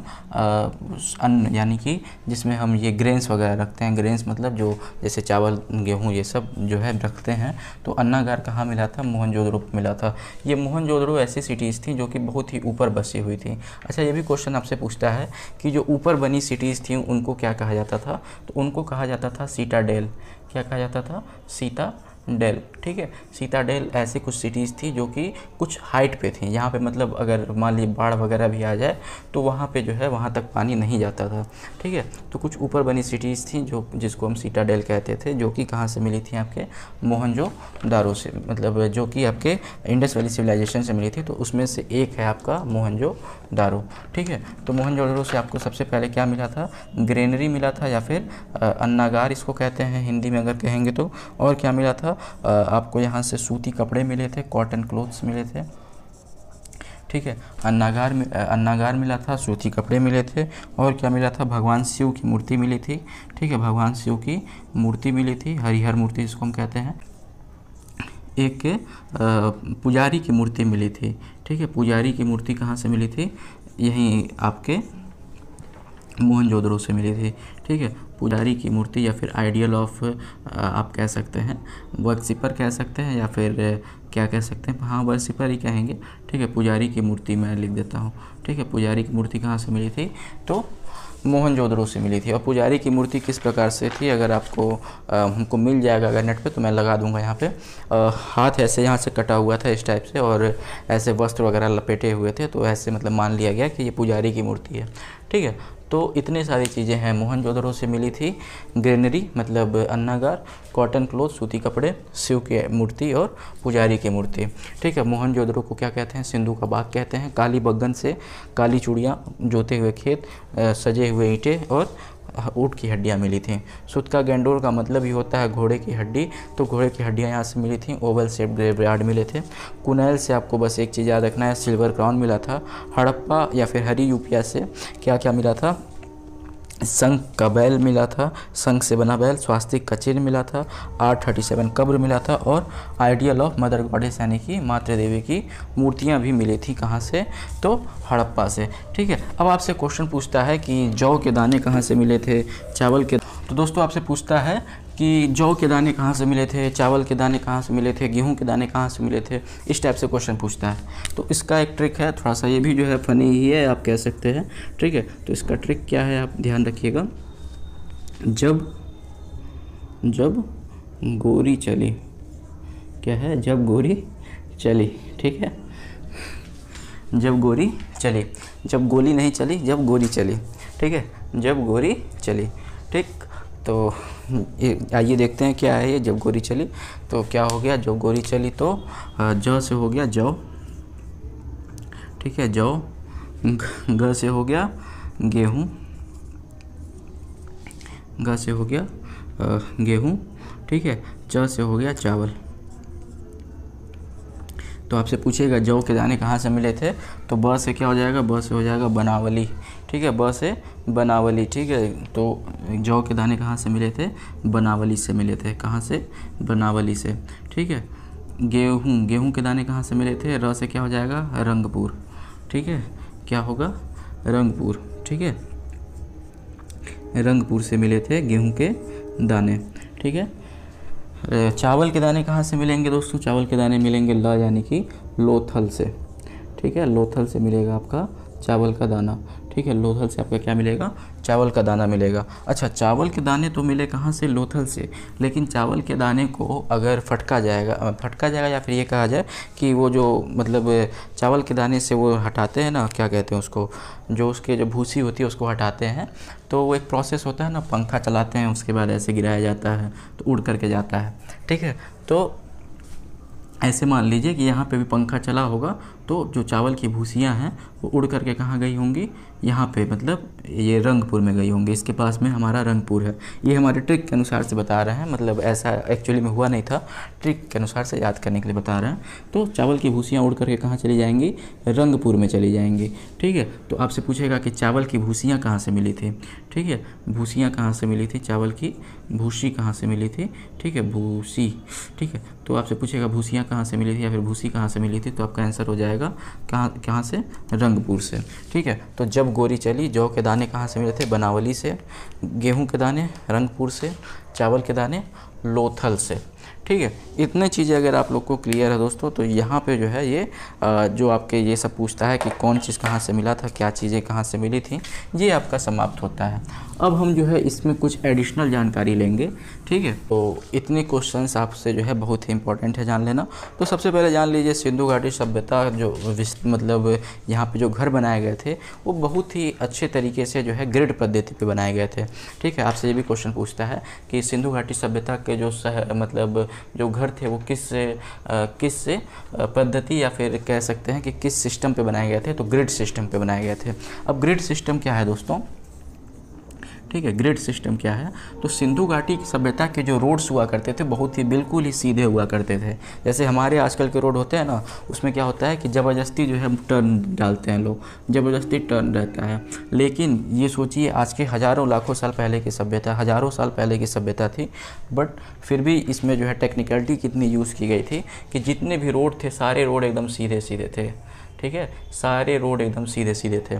अन्न यानी कि जिसमें हम ये ग्रेन्स वगैरह रखते हैं ग्रेन्स मतलब जो जैसे चावल गेहूँ ये सब जो है रखते हैं तो अन्नागार कहाँ मिला था मोहनजोदड़ो मिला था ये मोहनजोदड़ो ऐसी सिटीज़ थी जो कि बहुत ही ऊपर बसी हुई थी अच्छा ये भी क्वेश्चन आपसे पूछता है कि जो ऊपर बनी सिटीज़ थी उनको क्या कहा जाता था तो उनको कहा जाता था सीटा क्या कहा जाता था सीता डेल ठीक है सीता डेल ऐसे कुछ सिटीज़ थी जो कि कुछ हाइट पे थी यहाँ पे मतलब अगर मान लीजिए बाढ़ वगैरह भी आ जाए तो वहाँ पे जो है वहाँ तक पानी नहीं जाता था ठीक है तो कुछ ऊपर बनी सिटीज़ थी जो जिसको हम सीता डेल कहते थे जो कि कहाँ से मिली थी आपके मोहनजो दारो से मतलब जो कि आपके इंडस वैली सिविलाइजेशन से मिली थी तो उसमें से एक है आपका मोहनजो दारो ठीक है तो मोहनजो दारो से आपको सबसे पहले क्या मिला था ग्रेनरी मिला था या फिर अन्नागार इसको कहते हैं हिंदी में अगर कहेंगे तो और क्या मिला था था आपको यहाँ से सूती कपड़े मिले थे कॉटन क्लोथ्स मिले थे ठीक है अन्नागार अन्नागार मिला था सूती कपड़े मिले थे और क्या मिला था भगवान शिव की मूर्ति मिली थी ठीक है भगवान शिव की मूर्ति मिली थी हरिहर मूर्ति जिसको हम कहते हैं एक पुजारी की मूर्ति मिली थी ठीक है पुजारी की मूर्ति कहाँ से मिली थी यहीं आपके मोहनजोदड़ो से मिली थी ठीक है पुजारी की मूर्ति या फिर आइडियल ऑफ आप कह सकते हैं वर्कशिपर कह सकते हैं या फिर क्या कह सकते हैं हाँ वर्कशिपर ही कहेंगे ठीक है पुजारी की मूर्ति मैं लिख देता हूँ ठीक है पुजारी की मूर्ति कहाँ से मिली थी तो मोहनजोदड़ो से मिली थी और पुजारी की मूर्ति किस प्रकार से थी अगर आपको आ, हमको मिल जाएगा अगर नेट पे तो मैं लगा दूंगा यहाँ पे आ, हाथ ऐसे यहाँ से कटा हुआ था इस टाइप से और ऐसे वस्त्र वगैरह लपेटे हुए थे तो ऐसे मतलब मान लिया गया कि ये पुजारी की मूर्ति है ठीक है तो इतने सारी चीज़ें हैं मोहनजोदड़ो से मिली थी ग्रेनरी मतलब अन्नागार कॉटन क्लोथ सूती कपड़े शिव के मूर्ति और पुजारी की मूर्ति ठीक है मोहनजोदड़ो को क्या कहते हैं सिंधु का बाग कहते हैं काली बग्गन से काली चूड़ियाँ जोते हुए खेत सजे हुए ईंटें और ऊँट की हड्डियाँ मिली थी सुत का गेंडोर का मतलब ही होता है घोड़े की हड्डी तो घोड़े की हड्डियाँ यहाँ से मिली थी ओवल शेप ग्रेव यार्ड मिले थे कुनैल से आपको बस एक चीज़ याद रखना है सिल्वर क्राउन मिला था हड़प्पा या फिर हरी यूपिया से क्या क्या मिला था संघ का बैल मिला था संघ से बना बैल स्वास्तिक का चिन्ह मिला था आर थर्टी सेवन कब्र मिला था और आइडियल ऑफ मदर गॉडेस यानी कि मातृ देवी की मूर्तियाँ भी मिली थी कहाँ से तो हड़प्पा से ठीक है अब आपसे क्वेश्चन पूछता है कि जौ के दाने कहाँ से मिले थे चावल के तो दोस्तों आपसे पूछता है कि जौ के दाने कहाँ से मिले थे चावल के दाने कहाँ से मिले थे गेहूँ के दाने कहाँ से मिले थे इस टाइप से क्वेश्चन पूछता है तो इसका एक ट्रिक है थोड़ा सा ये भी जो है फनी ही है आप कह सकते हैं ठीक है तो इसका ट्रिक क्या है आप ध्यान रखिएगा जब जब गोरी चली क्या है जब गोरी चली ठीक है जब गोरी चली जब गोली नहीं चली जब गोरी चली ठीक है जब गोरी चली ठीक तो आइए देखते हैं क्या है ये जब गोरी चली तो क्या हो गया जब गोरी चली तो ज से हो गया जौ ठीक है जौ ग से हो गया गेहूँ ग से हो गया गेहूँ ठीक है च से हो गया चावल तो आपसे पूछेगा जौ के दाने कहाँ से मिले थे तो ब से क्या हो जाएगा ब से हो जाएगा बनावली ठीक है ब से बनावली ठीक है तो जौ के दाने कहाँ से मिले थे बनावली से मिले थे कहाँ से बनावली से ठीक है गेहूँ गेहूँ के दाने कहाँ से मिले थे र से क्या हो जाएगा रंगपुर ठीक है क्या होगा रंगपुर ठीक है रंगपुर से मिले थे गेहूँ के दाने ठीक है चावल के दाने कहाँ से मिलेंगे दोस्तों चावल के दाने मिलेंगे ल यानी कि लोथल से ठीक है लोथल से मिलेगा आपका चावल का दाना ठीक है लोथल से आपका क्या मिलेगा चावल का दाना मिलेगा अच्छा चावल के दाने तो मिले कहाँ से लोथल से लेकिन चावल के दाने को अगर फटका जाएगा फटका जाएगा या फिर ये कहा जाए कि वो जो मतलब चावल के दाने से वो हटाते हैं ना क्या कहते हैं उसको जो उसके जो भूसी होती है उसको हटाते हैं तो वो एक प्रोसेस होता है ना पंखा चलाते हैं उसके बाद ऐसे गिराया जाता है तो उड़ करके जाता है ठीक है तो ऐसे मान लीजिए कि यहाँ पे भी पंखा चला होगा तो जो चावल की भूसियाँ हैं वो उड़ करके कहाँ गई होंगी यहाँ पे मतलब ये रंगपुर में गई होंगी इसके पास में हमारा रंगपुर है ये हमारे ट्रिक के अनुसार से बता रहे हैं मतलब ऐसा एक्चुअली में हुआ नहीं था ट्रिक के अनुसार से याद करने के लिए बता रहे हैं तो चावल की भूसियाँ उड़ करके कहाँ चली जाएंगी रंगपुर में चली जाएंगी ठीक है तो आपसे पूछेगा कि चावल की भूसियाँ कहाँ से मिली थी ठीक है भूसियाँ कहाँ से मिली थी चावल की भूसी कहाँ से मिली थी ठीक है भूसी ठीक है तो आपसे पूछेगा भूसियाँ कहाँ से मिली थी या फिर भूसी कहाँ से मिली थी तो आपका आंसर हो जाएगा कहाँ कहाँ से रंगपुर से ठीक है तो जब गोरी चली जौ के दाने कहाँ से मिले थे बनावली से गेहूँ के दाने रंगपुर से चावल के दाने लोथल से ठीक है इतने चीज़ें अगर आप लोग को क्लियर है दोस्तों तो यहाँ पे जो है ये जो आपके ये सब पूछता है कि कौन चीज़ कहाँ से मिला था क्या चीज़ें कहाँ से मिली थी ये आपका समाप्त होता है अब हम जो है इसमें कुछ एडिशनल जानकारी लेंगे ठीक है तो इतने क्वेश्चन आपसे जो है बहुत ही इंपॉर्टेंट है जान लेना तो सबसे पहले जान लीजिए सिंधु घाटी सभ्यता जो मतलब यहाँ पे जो घर बनाए गए थे वो बहुत ही अच्छे तरीके से जो है ग्रिड पद्धति पे बनाए गए थे ठीक है आपसे ये भी क्वेश्चन पूछता है कि सिंधु घाटी सभ्यता के जो सह मतलब जो घर थे वो किस से किस से पद्धति या फिर कह सकते हैं कि किस सिस्टम पे बनाए गए थे तो ग्रिड सिस्टम पे बनाए गए थे अब ग्रिड सिस्टम क्या है दोस्तों ठीक है ग्रिड सिस्टम क्या है तो सिंधु घाटी सभ्यता के जो रोड्स हुआ करते थे बहुत ही बिल्कुल ही सीधे हुआ करते थे जैसे हमारे आजकल के रोड होते हैं ना उसमें क्या होता है कि ज़बरदस्ती जो है टर्न डालते हैं लोग ज़बरदस्ती टर्न रहता है लेकिन ये सोचिए आज के हज़ारों लाखों साल पहले की सभ्यता हज़ारों साल पहले की सभ्यता थी बट फिर भी इसमें जो है टेक्निकलिटी कितनी यूज़ की गई थी कि जितने भी रोड थे सारे रोड एकदम सीधे सीधे थे ठीक है सारे रोड एकदम सीधे सीधे थे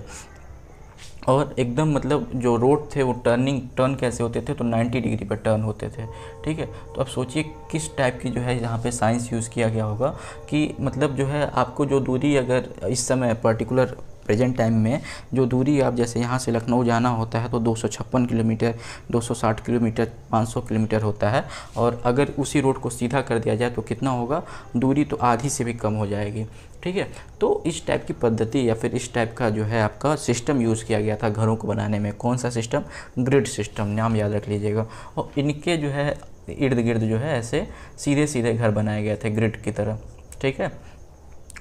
और एकदम मतलब जो रोड थे वो टर्निंग टर्न कैसे होते थे तो 90 डिग्री पर टर्न होते थे ठीक है तो अब सोचिए किस टाइप की जो है यहाँ पे साइंस यूज़ किया गया होगा कि मतलब जो है आपको जो दूरी अगर इस समय पर्टिकुलर प्रेजेंट टाइम में जो दूरी आप जैसे यहाँ से लखनऊ जाना होता है तो दो किलोमीटर 260 किलोमीटर 500 किलोमीटर होता है और अगर उसी रोड को सीधा कर दिया जाए तो कितना होगा दूरी तो आधी से भी कम हो जाएगी ठीक है तो इस टाइप की पद्धति या फिर इस टाइप का जो है आपका सिस्टम यूज़ किया गया था घरों को बनाने में कौन सा सिस्टम ग्रिड सिस्टम नाम याद रख लीजिएगा और इनके जो है इर्द गिर्द जो है ऐसे सीधे सीधे घर बनाए गए थे ग्रिड की तरह ठीक है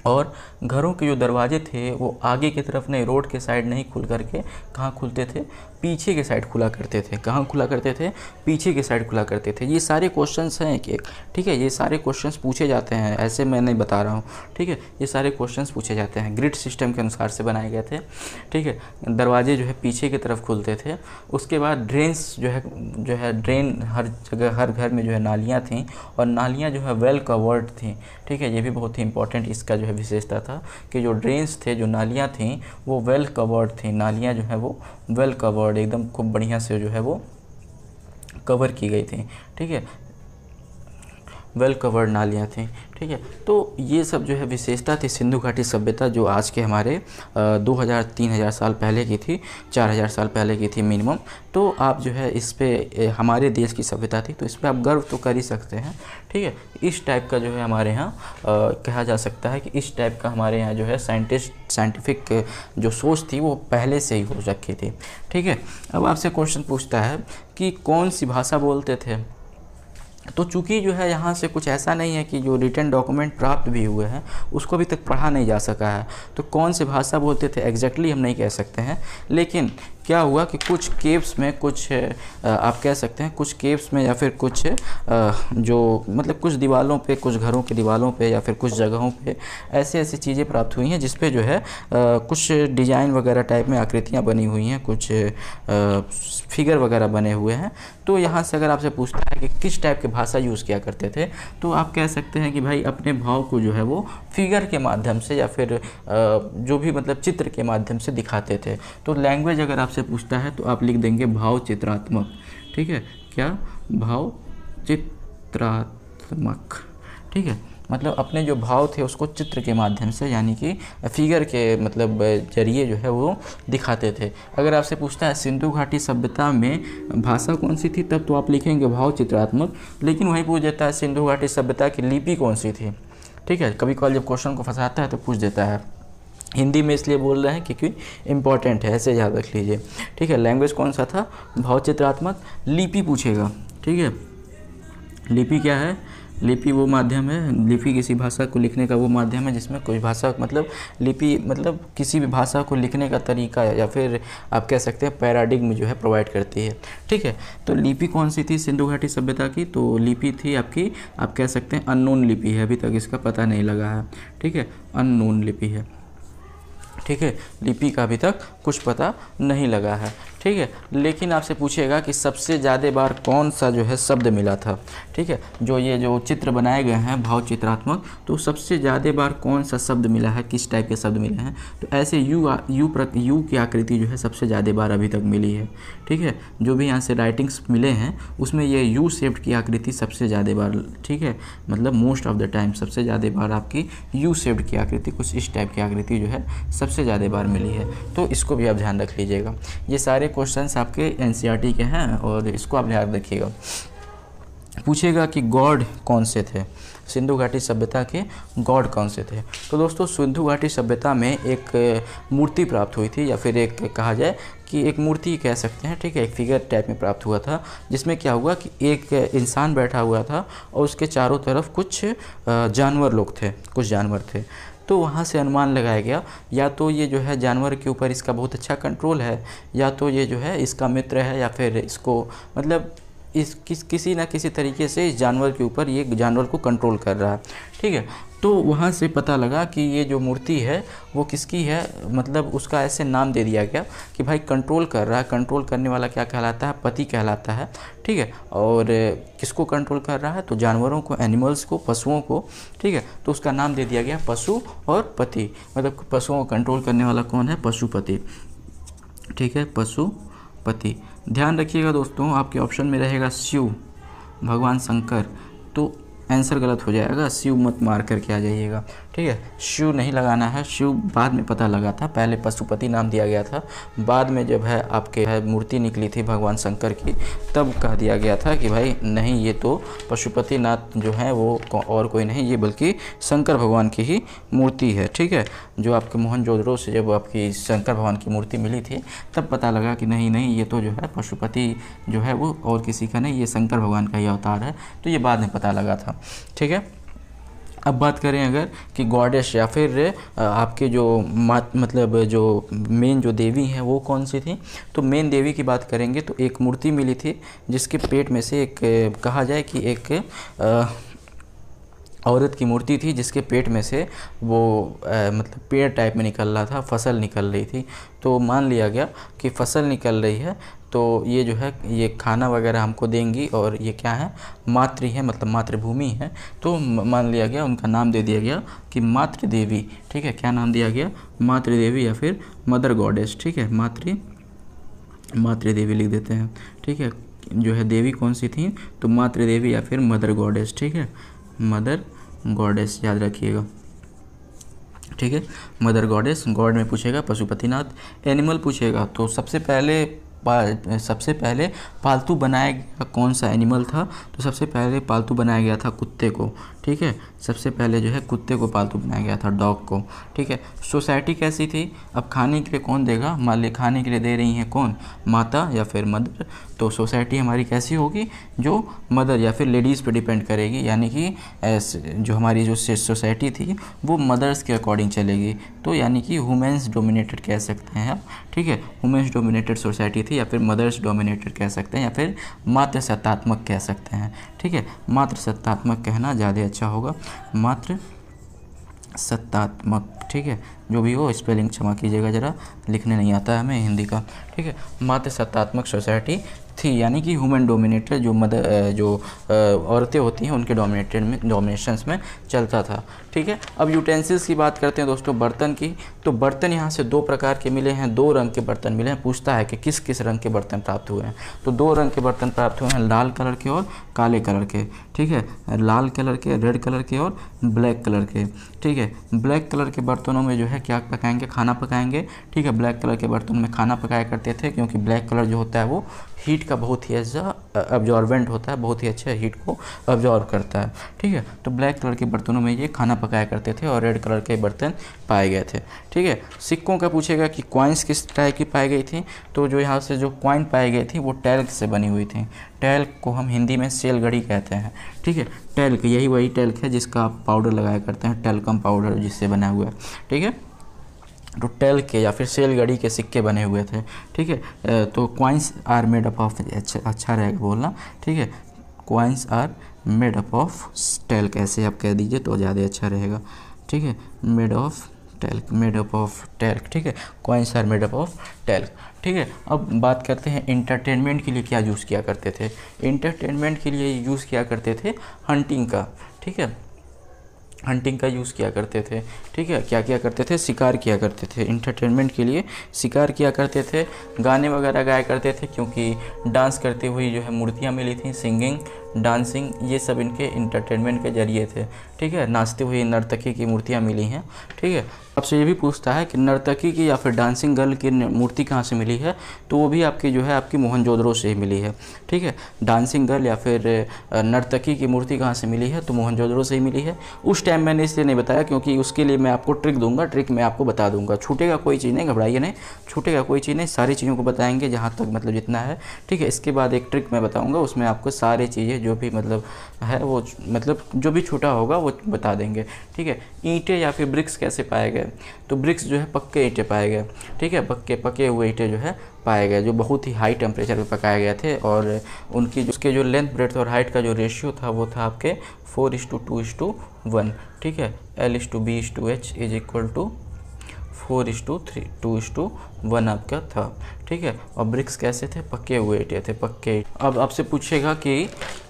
और घरों के जो दरवाजे थे वो आगे की तरफ नहीं रोड के साइड नहीं खुल करके कहाँ खुलते थे पीछे के साइड खुला करते थे कहाँ खुला करते थे पीछे के साइड खुला करते थे ये सारे क्वेश्चंस हैं एक एक ठीक है ये सारे क्वेश्चंस पूछे जाते हैं ऐसे मैं नहीं बता रहा हूँ ठीक है ये सारे क्वेश्चंस पूछे जाते हैं ग्रिड सिस्टम के अनुसार से बनाए गए थे ठीक है दरवाजे जो है पीछे की तरफ खुलते थे उसके बाद ड्रेन्स जो है जो है ड्रेन हर जगह हर घर में जो है नालियाँ थीं और नालियाँ जो है वेल कवर्ड थीं ठीक है ये भी बहुत ही इंपॉर्टेंट इसका जो है विशेषता था कि जो ड्रेन्स थे जो नालियाँ थीं वो वेल कवर्ड थी नालियाँ जो है वो वेल कवर्ड एकदम खूब बढ़िया से जो है वो कवर की गई थी ठीक है वेल कवर्ड नालियाँ थीं ठीक है तो ये सब जो है विशेषता थी सिंधु घाटी सभ्यता जो आज के हमारे दो हज़ार तीन हज़ार साल पहले की थी चार हज़ार साल पहले की थी मिनिमम तो आप जो है इस पर हमारे देश की सभ्यता थी तो इस पर आप गर्व तो कर ही सकते हैं ठीक है इस टाइप का जो है हमारे यहाँ कहा जा सकता है कि इस टाइप का हमारे यहाँ जो है साइंटिस्ट साइंटिफिक जो सोच थी वो पहले से ही हो रखी थी ठीक है अब आपसे क्वेश्चन पूछता है कि कौन सी भाषा बोलते थे तो चूंकि जो है यहाँ से कुछ ऐसा नहीं है कि जो रिटर्न डॉक्यूमेंट प्राप्त भी हुए हैं उसको अभी तक पढ़ा नहीं जा सका है तो कौन से भाषा बोलते थे एग्जैक्टली हम नहीं कह सकते हैं लेकिन क्या हुआ कि कुछ केव्स में कुछ आप कह सकते हैं कुछ केव्स में या फिर कुछ जो मतलब कुछ दीवालों पे कुछ घरों के दीवालों पे या फिर कुछ जगहों पे ऐसे ऐसी चीज़ें प्राप्त हुई हैं जिसपे जो है कुछ डिज़ाइन वगैरह टाइप में आकृतियाँ बनी हुई हैं कुछ फिगर वगैरह बने हुए हैं तो यहाँ से अगर आपसे पूछता है कि किस टाइप की भाषा यूज़ किया करते थे तो आप कह सकते हैं कि भाई अपने भाव को जो है वो फिगर के माध्यम से या फिर जो भी मतलब चित्र के माध्यम से दिखाते थे तो लैंग्वेज अगर आपसे पूछता है तो आप लिख देंगे भाव चित्रात्मक ठीक है क्या भाव चित्रात्मक ठीक है मतलब अपने जो भाव थे उसको चित्र के माध्यम से यानी कि फिगर के मतलब जरिए जो है वो दिखाते थे अगर आपसे पूछता है सिंधु घाटी सभ्यता में भाषा कौन सी थी तब तो आप लिखेंगे भाव चित्रात्मक लेकिन वहीं पूछ देता है सिंधु घाटी सभ्यता की लिपि कौन सी थी ठीक है कभी कॉल जब क्वेश्चन को फंसाता है तो पूछ देता है हिंदी में इसलिए बोल रहे हैं क्योंकि इम्पॉर्टेंट है ऐसे याद रख लीजिए ठीक है लैंग्वेज कौन सा था भावचित्रात्मक लिपि पूछेगा ठीक है लिपि क्या है लिपि वो माध्यम है लिपि किसी भाषा को लिखने का वो माध्यम है जिसमें कोई भाषा मतलब लिपि मतलब किसी भी भाषा को लिखने का तरीका या फिर आप कह सकते हैं में जो है प्रोवाइड करती है ठीक है तो लिपि कौन सी थी सिंधु घाटी सभ्यता की तो लिपि थी आपकी आप कह सकते हैं अननोन लिपि है अभी तक इसका पता नहीं लगा है ठीक है अननोन लिपि है ठीक है लिपि का अभी तक कुछ पता नहीं लगा है ठीक है लेकिन आपसे पूछेगा कि सबसे ज़्यादा बार कौन सा जो है शब्द मिला था ठीक है जो ये जो चित्र बनाए गए हैं भाव चित्रात्मक तो सबसे ज़्यादा बार कौन सा शब्द मिला है किस टाइप के शब्द मिले हैं तो ऐसे यू आ, यू प्रक यू की आकृति जो है सबसे ज़्यादा बार अभी तक मिली है ठीक है जो भी यहाँ से राइटिंग्स मिले हैं उसमें यह यू सेफ्ट की आकृति सबसे ज़्यादा बार ठीक है मतलब मोस्ट ऑफ द टाइम सबसे ज़्यादा बार आपकी यू सेफ्ट की आकृति कुछ इस टाइप की आकृति जो है सबसे ज़्यादा बार मिली है तो इसको इसको भी आप ध्यान रख लीजिएगा ये सारे क्वेश्चन आपके एन e के हैं और इसको आप ध्यान रखिएगा पूछेगा कि गॉड कौन से थे सिंधु घाटी सभ्यता के गॉड कौन से थे तो दोस्तों सिंधु घाटी सभ्यता में एक मूर्ति प्राप्त हुई थी या फिर एक कहा जाए कि एक मूर्ति कह सकते हैं ठीक है एक फिगर टाइप में प्राप्त हुआ था जिसमें क्या हुआ कि एक इंसान बैठा हुआ था और उसके चारों तरफ कुछ जानवर लोग थे कुछ जानवर थे तो वहाँ से अनुमान लगाया गया या तो ये जो है जानवर के ऊपर इसका बहुत अच्छा कंट्रोल है या तो ये जो है इसका मित्र है या फिर इसको मतलब इस किस किसी ना किसी तरीके से इस जानवर के ऊपर ये जानवर को कंट्रोल कर रहा है ठीक है तो वहाँ से पता लगा कि ये जो मूर्ति है वो किसकी है मतलब उसका ऐसे नाम दे दिया गया कि भाई कंट्रोल कर रहा है कंट्रोल करने वाला क्या कहलाता है पति कहलाता है ठीक है और किसको कंट्रोल कर रहा है तो जानवरों को एनिमल्स को पशुओं को ठीक है तो उसका नाम दे दिया गया पशु और पति मतलब पशुओं को कंट्रोल करने वाला कौन है पशुपति ठीक है पशुपति ध्यान रखिएगा दोस्तों आपके ऑप्शन में रहेगा शिव भगवान शंकर तो आंसर गलत हो जाएगा शिव मत मार करके आ जाइएगा ठीक है शिव नहीं लगाना है शिव बाद में पता लगा था पहले पशुपति नाम दिया गया था बाद में जब है आपके है मूर्ति निकली थी भगवान शंकर की तब कह दिया गया था कि भाई नहीं ये तो पशुपति नाथ जो है वो और कोई नहीं ये बल्कि शंकर भगवान की ही मूर्ति है ठीक है जो आपके मोहन से जब आपकी शंकर भगवान की मूर्ति मिली थी तब पता लगा कि नहीं नहीं ये तो जो है पशुपति जो है वो और किसी का नहीं ये शंकर भगवान का ही अवतार है तो ये बाद में पता लगा था ठीक है अब बात करें अगर कि गॉडेस या फिर आपके जो मात मतलब जो मेन जो देवी हैं वो कौन सी थी तो मेन देवी की बात करेंगे तो एक मूर्ति मिली थी जिसके पेट में से एक कहा जाए कि एक आ, औरत की मूर्ति थी जिसके पेट में से वो आ, मतलब पेड़ टाइप में निकल रहा था फसल निकल रही थी तो मान लिया गया कि फसल निकल रही है तो ये जो है ये खाना वगैरह हमको देंगी और ये क्या है मातृ है मतलब मातृभूमि है तो मान लिया गया उनका नाम दे दिया गया कि मातृ देवी ठीक है क्या नाम दिया गया मातृदेवी या फिर मदर गॉडेस ठीक है मातृ मातृदेवी लिख देते हैं ठीक है जो है देवी कौन सी थी तो मातृदेवी या फिर मदर गॉडेस ठीक है मदर गॉडेस याद रखिएगा ठीक है मदर गॉडेस गॉड में पूछेगा पशुपतिनाथ एनिमल पूछेगा तो सबसे पहले सबसे पहले पालतू बनाया गया कौन सा एनिमल था तो सबसे पहले पालतू बनाया गया था कुत्ते को ठीक है सबसे पहले जो है कुत्ते को पालतू बनाया गया था डॉग को ठीक है सोसाइटी कैसी थी अब खाने के लिए कौन देगा ली खाने के लिए दे रही हैं कौन माता या फिर मदर तो सोसाइटी हमारी कैसी होगी जो मदर या फिर लेडीज़ पर डिपेंड करेगी यानी कि जो हमारी जो सोसाइटी थी वो मदर्स के अकॉर्डिंग चलेगी तो यानी कि वुमेंस डोमिनेटेड कह सकते हैं आप ठीक है वुमेंस डोमिनेटेड सोसाइटी थी या फिर मदर्स डोमिनेटेड कह सकते हैं या फिर सत्तात्मक कह सकते हैं ठीक है मात्र सत्तात्मक कहना ज़्यादा अच्छा होगा मात्र सत्तात्मक ठीक है जो भी हो स्पेलिंग क्षमा कीजिएगा ज़रा लिखने नहीं आता है हमें हिंदी का ठीक है मात्र सत्तात्मक सोसाइटी थी यानी कि ह्यूमन डोमिनेटेड जो मदर जो औरतें होती हैं उनके डोमिनेटेड में डोमिनेशंस में चलता था ठीक है अब यूटेंसिल्स की बात करते हैं दोस्तों बर्तन की तो बर्तन यहाँ से दो प्रकार के मिले हैं दो रंग के बर्तन मिले हैं पूछता है कि किस किस रंग के बर्तन प्राप्त हुए हैं तो दो रंग के बर्तन प्राप्त हुए हैं लाल कलर के और काले कलर के ठीक है लाल कलर के रेड कलर के और ब्लैक कलर के ठीक है ब्लैक कलर के बर्तनों में जो है क्या पकाएंगे खाना पकाएंगे ठीक है ब्लैक कलर के बर्तन में खाना पकाया करते थे क्योंकि ब्लैक कलर जो होता है वो हीट का बहुत ही अच्छा अब्जॉर्बेंट होता है बहुत ही अच्छा हीट को अब्जॉर्व करता है ठीक है तो ब्लैक कलर के बर्तनों में ये खाना पकाया करते थे और रेड कलर के बर्तन पाए गए थे ठीक है सिक्कों का पूछेगा कि क्वाइंस किस टाइप की पाई गई थी तो जो यहाँ से जो क्वाइन पाई गई थी वो टैल्क से बनी हुई थी टैल्क को हम हिंदी में सेलगड़ी कहते हैं ठीक है टैल्क यही वही टैल्क है जिसका पाउडर लगाया करते हैं टेलकम पाउडर जिससे बना हुआ है ठीक है तो टेल के या फिर सेलगड़ी के सिक्के बने हुए थे ठीक है तो coins are made up of अच्छा अच्छा रहेगा बोलना ठीक है coins are made up of talc ऐसे आप कह दीजिए तो ज़्यादा अच्छा रहेगा ठीक है made of talc made up of talc ठीक है coins are made up of talc ठीक है अब बात करते हैं इंटरटेनमेंट के लिए क्या यूज़ किया करते थे इंटरटेनमेंट के लिए यूज़ किया करते थे हंटिंग का ठीक है हंटिंग का यूज़ किया करते थे ठीक है क्या किया करते थे शिकार किया करते थे इंटरटेनमेंट के लिए शिकार किया करते थे गाने वगैरह गाया करते थे क्योंकि डांस करते हुए जो है मूर्तियाँ मिली थी सिंगिंग डांसिंग ये सब इनके इंटरटेनमेंट के ज़रिए थे ठीक है नाचते हुए नर्तकी की मूर्तियाँ मिली हैं ठीक है आपसे ये भी पूछता है कि नर्तकी की या फिर डांसिंग गर्ल की मूर्ति कहाँ से मिली है तो वो भी आपकी जो है आपकी मोहनजोदड़ो से ही मिली है ठीक है डांसिंग गर्ल या फिर नर्तकी की मूर्ति कहाँ से मिली है तो मोहनजोदड़ो से ही मिली है उस टाइम मैंने इसलिए नहीं बताया क्योंकि उसके लिए मैं आपको ट्रिक दूंगा ट्रिक मैं आपको बता दूंगा छूटेगा कोई चीज़ नहीं घबराइए नहीं छूटेगा कोई चीज़ नहीं सारी चीज़ों को बताएंगे जहाँ तक मतलब जितना है ठीक है इसके बाद एक ट्रिक मैं बताऊँगा उसमें आपको सारी चीज़ें जो भी मतलब है वो मतलब जो भी छोटा होगा वो बता देंगे ठीक है ईंटें या फिर ब्रिक्स कैसे पाए गए तो ब्रिक्स जो है पक्के ईंटें पाए गए ठीक है पक्के पके हुए ईंटें जो है पाए गए जो बहुत ही हाई टेम्परेचर पे पकाए गए थे और उनकी उसके जो लेंथ ब्रेथ और हाइट का जो रेशियो था वो था आपके four is to two is to one ठीक है L is to B is to H is equal to four is to three two is to one आपका था ठीक है और ब्रिक्स कैसे थे पक्के हुए ईटे थे पक्के अब आपसे पूछेगा कि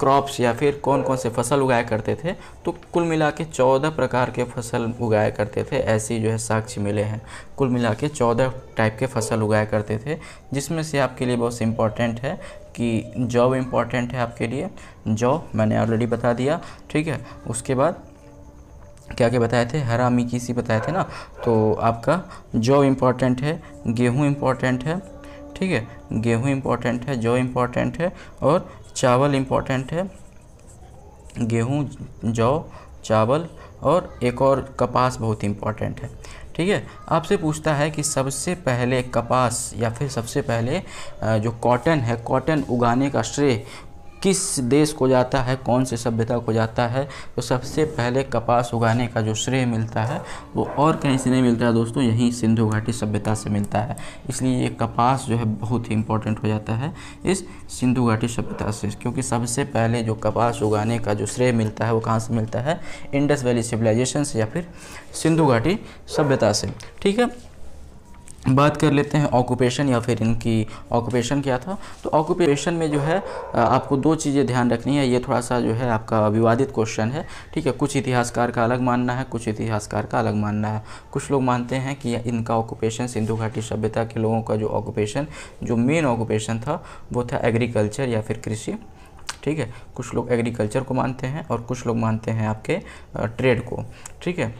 क्रॉप्स या फिर कौन कौन से फसल उगाया करते थे तो कुल मिला के चौदह प्रकार के फसल उगाया करते थे ऐसे जो है साक्ष्य मिले हैं कुल मिला के चौदह टाइप के फसल उगाया करते थे जिसमें से आपके लिए बहुत इंपॉर्टेंट है कि जॉब इम्पॉर्टेंट है आपके लिए जॉब मैंने ऑलरेडी बता दिया ठीक है उसके बाद क्या क्या बताए थे हरा मिकी सी बताए थे ना तो आपका जौ इम्पॉर्टेंट है गेहूँ इम्पॉर्टेंट है ठीक है गेहूँ इम्पॉर्टेंट है जौ इम्पॉर्टेंट है और चावल इम्पॉर्टेंट है गेहूँ जौ चावल और एक और कपास बहुत इम्पॉर्टेंट है ठीक है आपसे पूछता है कि सबसे पहले कपास या फिर सबसे पहले जो कॉटन है कॉटन उगाने का श्रेय किस देश को जाता है कौन से सभ्यता को जाता है तो सबसे पहले कपास उगाने का जो श्रेय मिलता है वो और कहीं से नहीं मिलता है दोस्तों यहीं सिंधु घाटी सभ्यता से मिलता है इसलिए ये कपास जो है बहुत ही इंपॉर्टेंट हो जाता है इस सिंधु घाटी सभ्यता से क्योंकि सबसे पहले जो कपास उगाने का जो श्रेय मिलता है वो कहाँ से मिलता है इंडस वैली सिविलाइजेशन से या फिर सिंधु घाटी सभ्यता से ठीक है बात कर लेते हैं ऑक्यूपेशन या फिर इनकी ऑक्यूपेशन क्या था तो ऑक्यूपेशन में जो है आपको दो चीज़ें ध्यान रखनी है ये थोड़ा सा जो है आपका विवादित क्वेश्चन है ठीक है कुछ इतिहासकार का अलग मानना है कुछ इतिहासकार का अलग मानना है कुछ लोग मानते हैं कि इनका ऑक्यूपेशन सिंधु घाटी सभ्यता के लोगों का जो ऑक्यूपेशन जो मेन ऑक्यूपेशन था वो था एग्रीकल्चर या फिर कृषि ठीक है कुछ लोग एग्रीकल्चर को मानते हैं और कुछ लोग मानते हैं आपके ट्रेड को ठीक है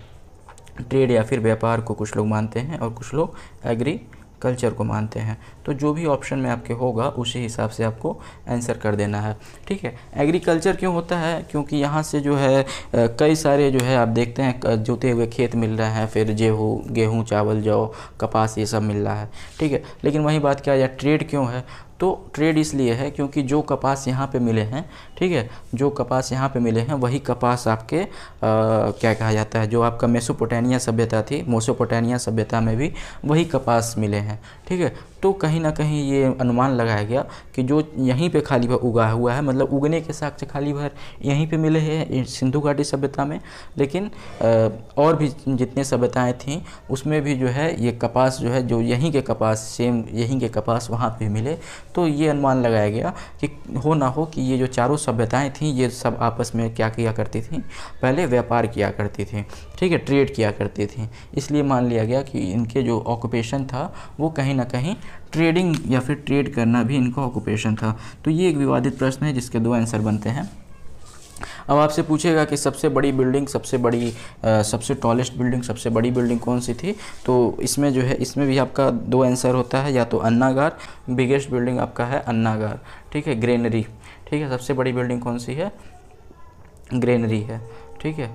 ट्रेड या फिर व्यापार को कुछ लोग मानते हैं और कुछ लोग एग्री कल्चर को मानते हैं तो जो भी ऑप्शन में आपके होगा उसी हिसाब से आपको आंसर कर देना है ठीक है एग्रीकल्चर क्यों होता है क्योंकि यहाँ से जो है कई सारे जो है आप देखते हैं जोते हुए खेत मिल रहे हैं फिर जेहू गेहूँ चावल जौ कपास ये सब मिल रहा है ठीक है लेकिन वही बात क्या या ट्रेड क्यों है तो ट्रेड इसलिए है क्योंकि जो कपास यहाँ पे मिले हैं ठीक है जो कपास यहाँ पे मिले हैं वही कपास आपके आ, क्या कहा जाता है जो आपका मेसोपोटानिया सभ्यता थी मोसोपोटानिया सभ्यता में भी वही कपास मिले हैं ठीक है तो कहीं ना कहीं ये अनुमान लगाया गया कि जो यहीं पे खाली भर उगा हुआ है मतलब उगने के साक्ष्य खाली भर यहीं पे मिले हैं सिंधु घाटी सभ्यता में लेकिन और भी जितने सभ्यताएँ थीं उसमें भी जो है ये कपास जो है जो यहीं के कपास सेम यहीं के कपास वहाँ पर मिले तो ये अनुमान लगाया गया कि हो ना हो कि ये जो चारों सभ्यताएँ थीं ये सब आपस में क्या किया करती थी पहले व्यापार किया करती थी ठीक है ट्रेड किया करती थी इसलिए मान लिया गया कि इनके जो ऑक्यूपेशन था वो कहीं ना कहीं ट्रेडिंग या फिर ट्रेड करना भी इनका ऑक्यूपेशन था तो ये एक विवादित प्रश्न है जिसके दो आंसर बनते हैं अब आपसे पूछेगा कि सबसे बड़ी बिल्डिंग सबसे बड़ी आ, सबसे टॉलेस्ट बिल्डिंग सबसे बड़ी बिल्डिंग कौन सी थी तो इसमें जो है इसमें भी आपका दो आंसर होता है या तो अन्नागार बिगेस्ट बिल्डिंग आपका है अन्नागार ठीक है ग्रेनरी ठीक है सबसे बड़ी बिल्डिंग कौन सी है ग्रेनरी है ठीक है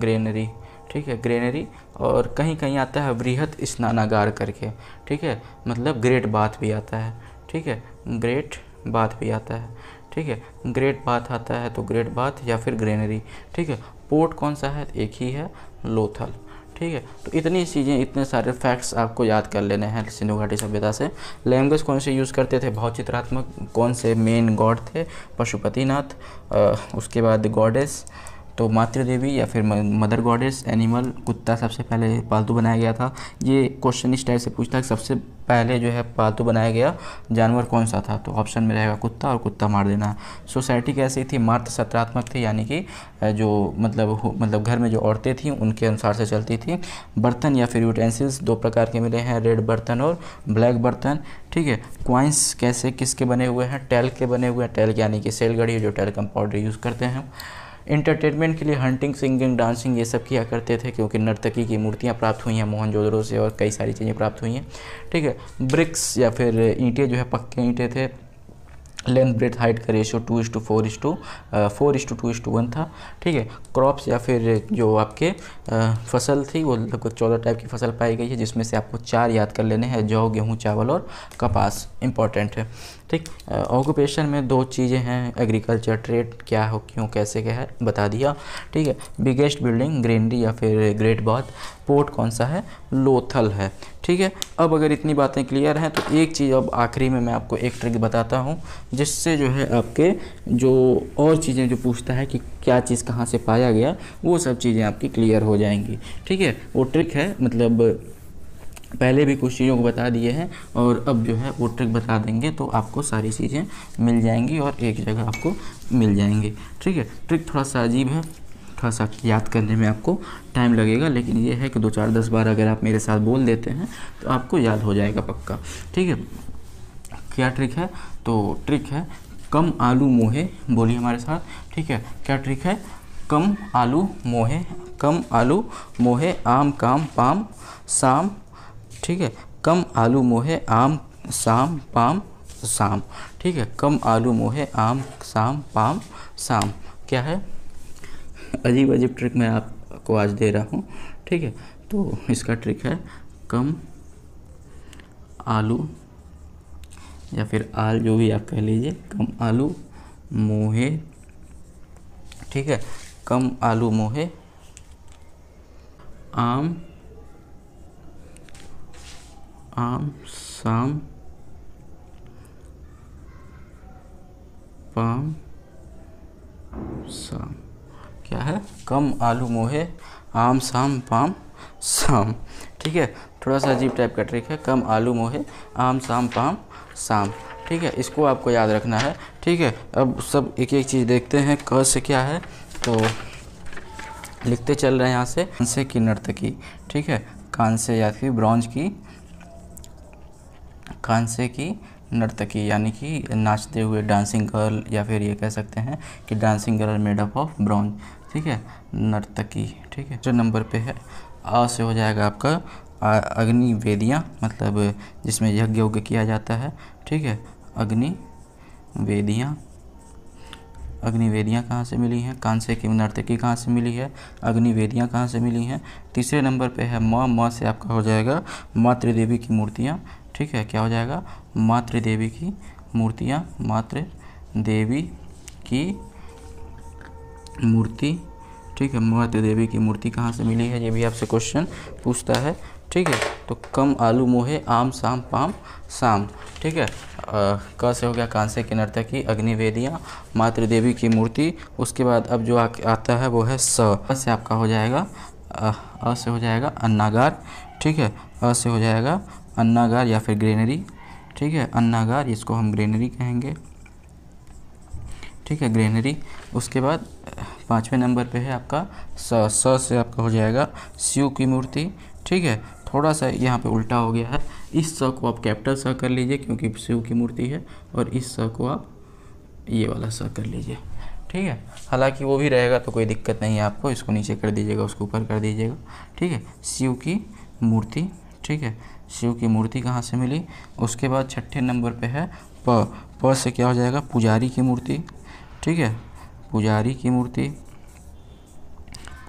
ग्रेनरी ठीक है ग्रेनरी और कहीं कहीं आता है वृहद स्नानागार करके ठीक है मतलब ग्रेट बाथ भी आता है ठीक है ग्रेट बाथ भी आता है ठीक है ग्रेट बाथ आता है तो ग्रेट बाथ या फिर ग्रेनरी ठीक है पोर्ट कौन सा है एक ही है लोथल ठीक है तो इतनी चीज़ें इतने सारे फैक्ट्स आपको याद कर लेने हैं सिंधु घाटी सभ्यता से लैंग्वेज कौन से यूज़ करते थे चित्रात्मक कौन से मेन गॉड थे पशुपतिनाथ उसके बाद गॉडेस तो मातृ देवी या फिर मदर गॉडेस एनिमल कुत्ता सबसे पहले पालतू बनाया गया था ये क्वेश्चन इस टाइप से पूछता है कि सबसे पहले जो है पालतू बनाया गया जानवर कौन सा था तो ऑप्शन में रहेगा कुत्ता और कुत्ता मार देना सोसाइटी कैसी थी मार्त सत्रात्मक थी यानी कि जो मतलब मतलब घर में जो औरतें थीं उनके अनुसार से चलती थी बर्तन या फिर यूटेंसिल्स दो प्रकार के मिले हैं रेड बर्तन और ब्लैक बर्तन ठीक है क्वाइंस कैसे किसके बने हुए हैं टेल के बने हुए हैं टेल यानी कि सेलगढ़ी जो टेल पाउडर यूज़ करते हैं इंटरटेनमेंट के लिए हंटिंग सिंगिंग डांसिंग ये सब किया करते थे क्योंकि नर्तकी की मूर्तियाँ प्राप्त हुई हैं मोहनजोदड़ो से और कई सारी चीज़ें प्राप्त हुई हैं ठीक है ब्रिक्स या फिर ईंटें जो है पक्के ईंटें थे लेंथ ब्रेथ हाइट का रेशियो टू इस to four is to four is to two इस टू वन था ठीक है क्रॉप्स या फिर जो आपके फसल थी वो लगभग चौदह टाइप की फसल पाई गई है जिसमें से आपको चार याद कर लेने हैं जौ गेहूँ चावल और कपास इंपॉर्टेंट है ठीक ऑक्यूपेशन में दो चीज़ें हैं एग्रीकल्चर ट्रेड क्या हो क्यों कैसे क्या है बता दिया ठीक है बिगेस्ट बिल्डिंग ग्रीनरी या फिर ग्रेट बॉथ पोर्ट कौन सा है लोथल है ठीक है अब अगर इतनी बातें क्लियर हैं तो एक चीज़ अब आखिरी में मैं आपको एक ट्रिक बताता हूँ जिससे जो है आपके जो और चीज़ें जो पूछता है कि क्या चीज़ कहाँ से पाया गया वो सब चीज़ें आपकी क्लियर हो जाएंगी ठीक है वो ट्रिक है मतलब पहले भी कुछ चीज़ों को बता दिए हैं और अब जो है वो ट्रिक बता देंगे तो आपको सारी चीज़ें मिल जाएंगी और एक जगह आपको मिल जाएंगी ठीक है ट्रिक थोड़ा सा अजीब है थोड़ा सा याद करने में आपको टाइम लगेगा लेकिन ये है कि दो चार दस बार अगर आप मेरे साथ बोल देते हैं तो आपको याद हो जाएगा पक्का ठीक है क्या ट्रिक है तो ट्रिक है कम आलू मोहे बोलिए हमारे साथ ठीक है क्या ट्रिक है कम आलू मोहे कम आलू मोहे आम काम पाम शाम ठीक है कम आलू मोहे आम शाम पाम शाम ठीक है कम आलू मोहे आम शाम पाम शाम क्या है अजीब अजीब ट्रिक मैं आपको आज दे रहा हूँ ठीक है तो इसका ट्रिक है कम आलू या फिर आल जो भी आप कह लीजिए कम आलू मोहे ठीक है कम आलू मोहे आम आम शाम पाम शाम क्या है कम आलू मोहे आम शाम पाम शाम ठीक है थोड़ा सा अजीब टाइप का ट्रिक है कम आलू मोहे आम शाम पाम शाम ठीक है इसको आपको याद रखना है ठीक है अब सब एक एक चीज़ देखते हैं क से क्या है तो लिखते चल रहे हैं यहाँ से कांसे की नर्तकी ठीक है कांसे या फिर ब्रॉन्ज की कांसे की नर्तकी यानी कि नाचते हुए डांसिंग गर्ल या फिर ये कह सकते हैं कि dancing girl made up of bronze ठीक है नर्तकी ठीक है जो नंबर पे है आ से हो जाएगा आपका अग्नि वेदियाँ मतलब जिसमें यज्ञ यज्ञ किया जाता है ठीक है अग्नि वेदियाँ अग्निवेदियाँ कहाँ से मिली हैं कांसे की नर्तकी कहाँ से मिली है अग्निवेदियाँ कहाँ से मिली हैं तीसरे नंबर पे है माँ माँ से आपका हो जाएगा माँ त्रिदेवी की मूर्तियाँ ठीक है क्या हो जाएगा मातृ देवी की मूर्तियाँ मातृ देवी की मूर्ति ठीक है मातृ देवी की मूर्ति कहाँ से मिली है ये भी आपसे क्वेश्चन पूछता है ठीक है तो कम आलू मोहे आम शाम पाम शाम ठीक है क से हो गया कांसे की अग्निवेदियाँ मातृ मातृदेवी की मूर्ति उसके बाद अब जो आ, आता है वो है स से आपका हो जाएगा अ से हो जाएगा अन्नागार ठीक है अ से हो जाएगा अन्नागार या फिर ग्रेनरी ठीक है अन्नागार इसको हम ग्रेनरी कहेंगे ठीक है ग्रेनरी उसके बाद पाँचवें नंबर पे है आपका स स से आपका हो जाएगा शिव की मूर्ति ठीक है थोड़ा सा यहाँ पे उल्टा हो गया है इस स को आप कैपिटल स कर लीजिए क्योंकि शिव की मूर्ति है और इस स को आप ये वाला स कर लीजिए ठीक है हालांकि वो भी रहेगा तो कोई दिक्कत नहीं है आपको इसको नीचे कर दीजिएगा उसको ऊपर कर दीजिएगा ठीक है शिव की मूर्ति ठीक है शिव की मूर्ति कहाँ से मिली उसके बाद छठे नंबर पे है प प से क्या हो जाएगा पुजारी की मूर्ति ठीक है पुजारी की मूर्ति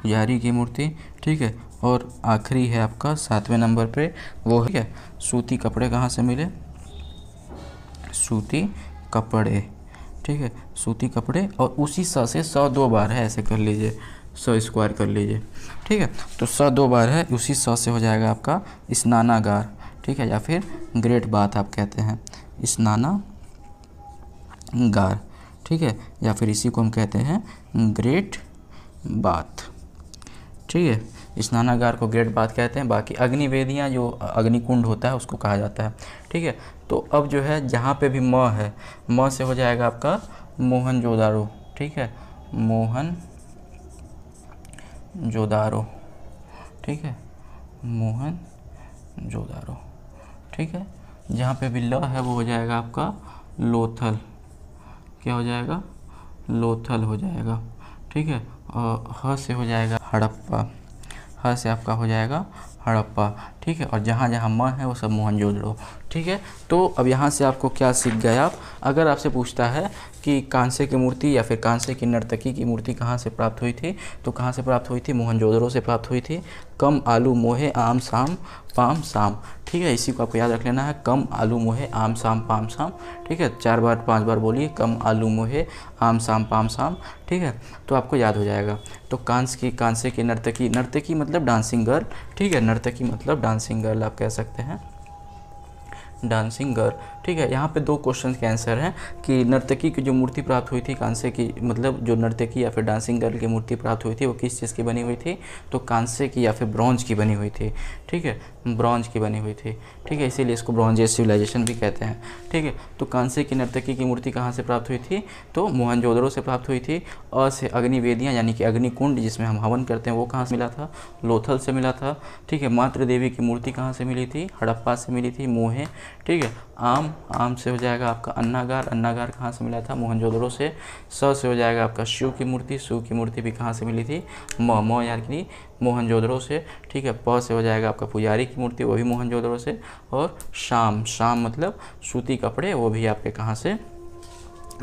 पुजारी की मूर्ति ठीक है और आखिरी है आपका सातवें नंबर पे वो है सूती कपड़े कहाँ से मिले सूती कपड़े ठीक है सूती कपड़े और उसी स से सौ दो बार है ऐसे कर लीजिए सौ स्क्वायर कर लीजिए ठीक है तो स दो बार है उसी स से हो जाएगा आपका स्नानागार ठीक है या फिर ग्रेट बात आप कहते हैं स्नाना गार ठीक है या फिर इसी को हम कहते हैं ग्रेट बात ठीक है स्नानागार को ग्रेट बात कहते हैं बाकी अग्निवेदियाँ जो अग्निकुंड होता है उसको कहा जाता है ठीक है तो अब जो है जहाँ पे भी म है म से हो जाएगा आपका मोहन ठीक है मोहन जोदारो ठीक है मोहन जोदारो ठीक है जहाँ पे भी ल है वो हो जाएगा आपका लोथल क्या हो जाएगा लोथल हो जाएगा ठीक है और ह से हो जाएगा हड़प्पा ह से आपका हो जाएगा हड़प्पा ठीक है और जहाँ जहाँ म है वो सब मोहनजोदड़ो ठीक है तो अब यहाँ से आपको क्या सीख गए आप अगर आपसे पूछता है कि कांसे की मूर्ति या फिर कांसे की नर्तकी की मूर्ति कहाँ से प्राप्त हुई थी तो कहाँ से प्राप्त हुई थी मोहनजोदड़ो से प्राप्त हुई थी कम आलू मोहे आम शाम पाम शाम ठीक है इसी को आपको याद रख लेना है कम आलू मोहे आम शाम पाम शाम ठीक है चार बार पांच बार बोलिए कम आलू मोहे आम शाम पाम शाम ठीक है तो आपको याद हो जाएगा तो कांस की कांसे की नर्तकी नर्तकी मतलब डांसिंग गर्ल ठीक है नर्तकी मतलब डांस डांसिंग गर्ल आप कह सकते हैं डांसिंग गर्ल ठीक है यहाँ पे दो क्वेश्चन के आंसर हैं कि नर्तकी की जो मूर्ति प्राप्त हुई थी कांसे की मतलब जो नर्तकी या फिर डांसिंग गर्ल की मूर्ति प्राप्त हुई थी वो किस चीज़ की बनी हुई थी तो कांसे की या फिर ब्रॉन्ज की बनी हुई थी ठीक है ब्रॉन्ज की बनी हुई थी ठीक है इसीलिए इसको ब्रॉन्ज सिविलाइजेशन भी कहते हैं ठीक है तो कांसे की नर्तकी की मूर्ति कहाँ से प्राप्त हुई थी तो मोहनजोदड़ो से प्राप्त हुई थी अ से अग्निवेदियाँ यानी कि अग्निकुंड जिसमें हम हवन करते हैं वो कहाँ से मिला था लोथल से मिला था ठीक है मातृदेवी की मूर्ति कहाँ से मिली थी हड़प्पा से मिली थी मोहे ठीक है आम आम से हो जाएगा आपका अन्नागार अन्नागार कहाँ से मिला था मोहनजोदड़ो से स से हो जाएगा आपका शिव की मूर्ति शिव की मूर्ति भी कहाँ से मिली थी म म यार की मोहनजोदड़ो से ठीक है प से हो जाएगा आपका पुजारी की मूर्ति वो भी मोहनजोदड़ो से और शाम शाम मतलब सूती कपड़े वो भी आपके कहाँ से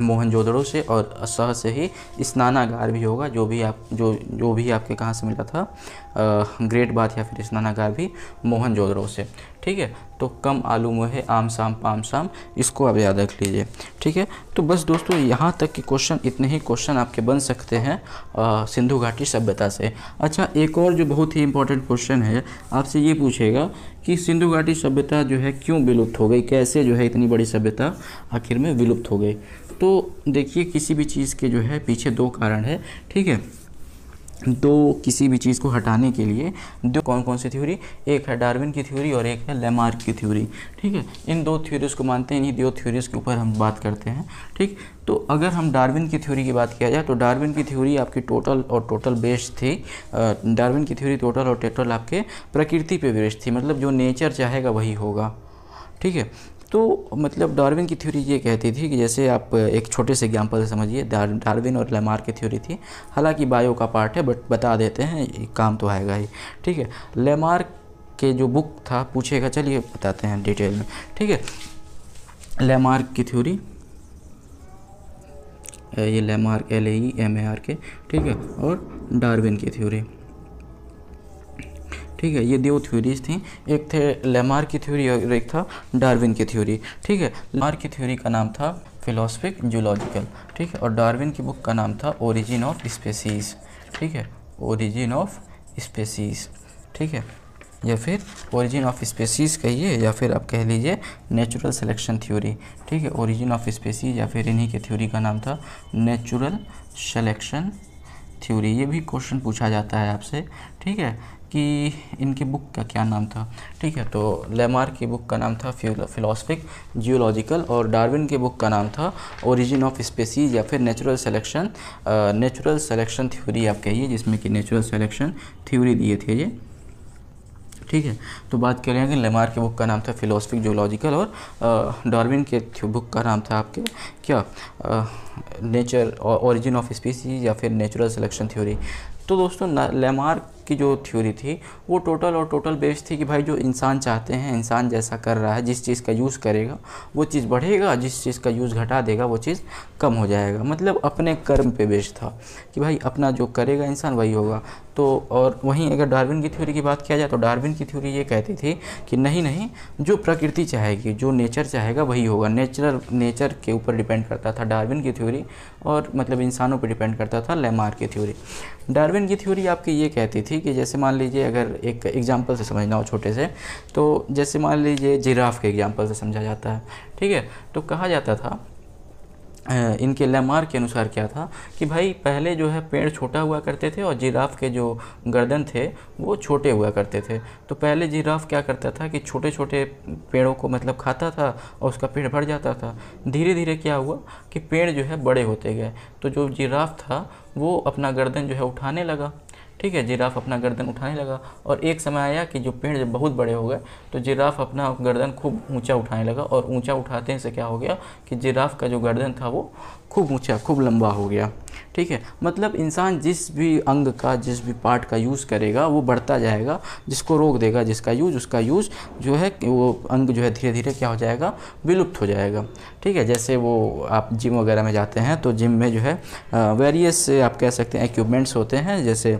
मोहनजोदड़ो से और सह से ही स्नानागार भी होगा जो भी आप जो जो भी आपके कहाँ से मिला था आ, ग्रेट बात या फिर स्नानागार भी मोहनजोदड़ो से ठीक है तो कम आलू मोहे आम शाम पाम शाम इसको आप याद रख लीजिए ठीक है तो बस दोस्तों यहाँ तक कि क्वेश्चन इतने ही क्वेश्चन आपके बन सकते हैं सिंधु घाटी सभ्यता से अच्छा एक और जो बहुत ही इंपॉर्टेंट क्वेश्चन है आपसे ये पूछेगा कि सिंधु घाटी सभ्यता जो है क्यों विलुप्त हो गई कैसे जो है इतनी बड़ी सभ्यता आखिर में विलुप्त हो गई तो देखिए किसी भी चीज़ के जो है पीछे दो कारण है ठीक है दो किसी भी चीज़ को हटाने के लिए दो कौन कौन सी थ्योरी एक है डार्विन की थ्योरी और एक है लेमार्क की थ्योरी ठीक है इन दो थ्योरीज़ को मानते हैं इन्हीं दो थ्योरीज़ के ऊपर हम बात करते हैं ठीक तो अगर हम डार्विन की थ्योरी की बात किया जाए तो डार्विन की थ्योरी आपकी टोटल और टोटल बेस्ड थी डार्विन की थ्योरी टोटल और टोटल आपके प्रकृति पर बेस्ड थी मतलब जो नेचर चाहेगा वही होगा ठीक है तो मतलब डार्विन की थ्योरी ये कहती थी कि जैसे आप एक छोटे से एग्जाम्पल से समझिए डार्विन और लेमार की थ्योरी थी हालांकि बायो का पार्ट है बट बता देते हैं काम तो आएगा ही ठीक है लेमार के जो बुक था पूछेगा चलिए बताते हैं डिटेल में ठीक है लेमार की थ्योरी ये Lamarck L E M A R K ठीक है और डार्विन की थ्योरी ठीक है ये दो थ्योरीज थी एक थे लेमार की थ्योरी और एक था डार्विन की थ्योरी ठीक है लेमार की थ्योरी का नाम था फिलोसफिक जूलॉजिकल ठीक है और डार्विन की बुक का नाम था ओरिजिन ऑफ स्पेसीज ठीक है ओरिजिन ऑफ स्पेसीज ठीक है या फिर ओरिजिन ऑफ स्पेसीज़ कहिए या फिर आप कह लीजिए नेचुरल सेलेक्शन थ्योरी ठीक है ओरिजिन ऑफ स्पेसीज़ या फिर इन्हीं के थ्योरी का नाम था नेचुरल सेलेक्शन थ्योरी ये भी क्वेश्चन पूछा जाता है आपसे ठीक है कि इनकी बुक का क्या नाम था ठीक है तो लेमार की बुक का नाम था फिलोसफिक जियोलॉजिकल और डार्विन की बुक का नाम था ओरिजिन ऑफ स्पेसीज या फिर natural selection natural selection theory आप कहिए जिसमें कि नेचुरल सेलेक्शन थ्योरी दिए थे ये ठीक है तो बात करेंगे लेमार के बुक का नाम था फिलोसफिक जोलॉजिकल और डार्विन के बुक का नाम था आपके क्या नेचर ओरिजिन ऑफ स्पीसीज या फिर नेचुरल सिलेक्शन थ्योरी तो दोस्तों लेमार्क की जो थ्योरी थी वो टोटल और टोटल बेस्ड थी कि भाई जो इंसान चाहते हैं इंसान जैसा कर रहा है जिस चीज़ का यूज़ करेगा वो चीज़ बढ़ेगा जिस चीज़ का यूज़ घटा देगा वो चीज़ कम हो जाएगा मतलब अपने कर्म पे बेस्ड था कि भाई अपना जो करेगा इंसान वही होगा तो और वहीं अगर डार्विन की थ्योरी की बात किया जाए तो डार्विन की थ्योरी ये कहती थी कि नहीं नहीं जो प्रकृति चाहेगी जो नेचर चाहेगा वही होगा नेचुरल नेचर के ऊपर डिपेंड करता था डार्विन की थ्योरी और मतलब इंसानों पर डिपेंड करता था लेमार की थ्योरी डार्विन की थ्योरी आपकी ये कहती थी थी कि जैसे मान लीजिए अगर एक एग्जाम्पल से समझना हो छोटे से तो जैसे मान लीजिए जिराफ के एग्जाम्पल से समझा जाता है ठीक है तो कहा जाता था इनके लेमार के अनुसार क्या था कि भाई पहले जो है पेड़ छोटा हुआ करते थे और जिराफ के जो गर्दन थे वो छोटे हुआ करते थे तो पहले जिराफ क्या करता था कि छोटे छोटे पेड़ों को मतलब खाता था और उसका पेड़ भर जाता था धीरे धीरे क्या हुआ कि पेड़ जो है बड़े होते गए तो जो जिराफ था वो अपना गर्दन जो है उठाने लगा ठीक है जिराफ अपना गर्दन उठाने लगा और एक समय आया कि जो पेड़ जब बहुत बड़े हो गए तो जिराफ अपना गर्दन खूब ऊँचा उठाने लगा और ऊँचा उठाते से क्या हो गया कि जिराफ का जो गर्दन था वो खूब ऊँचा खूब लंबा हो गया ठीक है मतलब इंसान जिस भी अंग का जिस भी पार्ट का यूज़ करेगा वो बढ़ता जाएगा जिसको रोक देगा जिसका यूज़ उसका यूज़ जो है वो अंग जो है धीरे धीरे क्या हो जाएगा विलुप्त हो जाएगा ठीक है जैसे वो आप जिम वगैरह में जाते हैं तो जिम में जो है वेरियस आप कह सकते हैं इक्वमेंट्स होते हैं जैसे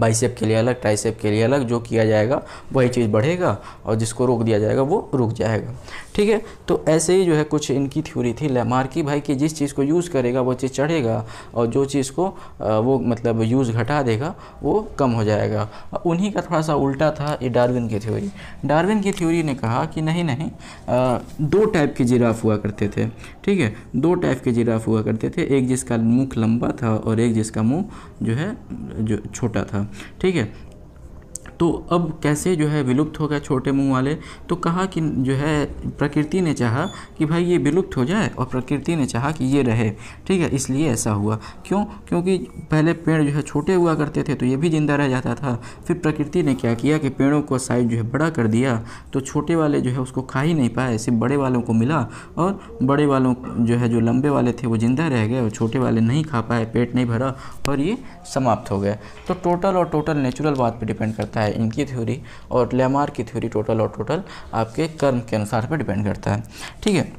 बाइसेप के लिए अलग ट्राइसेप के लिए अलग जो किया जाएगा वही चीज़ बढ़ेगा और जिसको रोक दिया जाएगा वो रुक जाएगा ठीक है तो ऐसे ही जो है कुछ इनकी थ्योरी थी लेमार की भाई कि जिस चीज़ को यूज़ करेगा वो चीज़ चढ़ेगा और जो चीज़ को वो मतलब यूज़ घटा देगा वो कम हो जाएगा उन्हीं का थोड़ा सा उल्टा था ये डार्विन की थ्योरी डार्विन की थ्योरी ने कहा कि नहीं नहीं दो टाइप के जिराफ हुआ करते थे ठीक है दो टाइप के जिराफ हुआ करते थे एक जिसका मुख लंबा था और एक जिसका मुँह जो है जो छोटा था ठीक है तो अब कैसे जो है विलुप्त हो गए छोटे मुंह वाले तो कहा कि जो है प्रकृति ने चाहा कि भाई ये विलुप्त हो जाए और प्रकृति ने चाहा कि ये रहे ठीक है इसलिए ऐसा हुआ क्यों क्योंकि पहले पेड़ जो है छोटे हुआ करते थे तो ये भी ज़िंदा रह जाता था फिर प्रकृति ने क्या किया कि पेड़ों को साइज जो है बड़ा कर दिया तो छोटे वाले जो है उसको खा ही नहीं पाए सिर्फ बड़े वालों को मिला और बड़े वालों जो है जो लंबे वाले थे वो ज़िंदा रह गए और छोटे वाले नहीं खा पाए पेट नहीं भरा और ये समाप्त हो गया तो टोटल और टोटल नेचुरल बात पर डिपेंड करता है है इनकी थ्योरी और लेमार की थ्योरी टोटल और टोटल आपके कर्म के अनुसार पर डिपेंड करता है ठीक है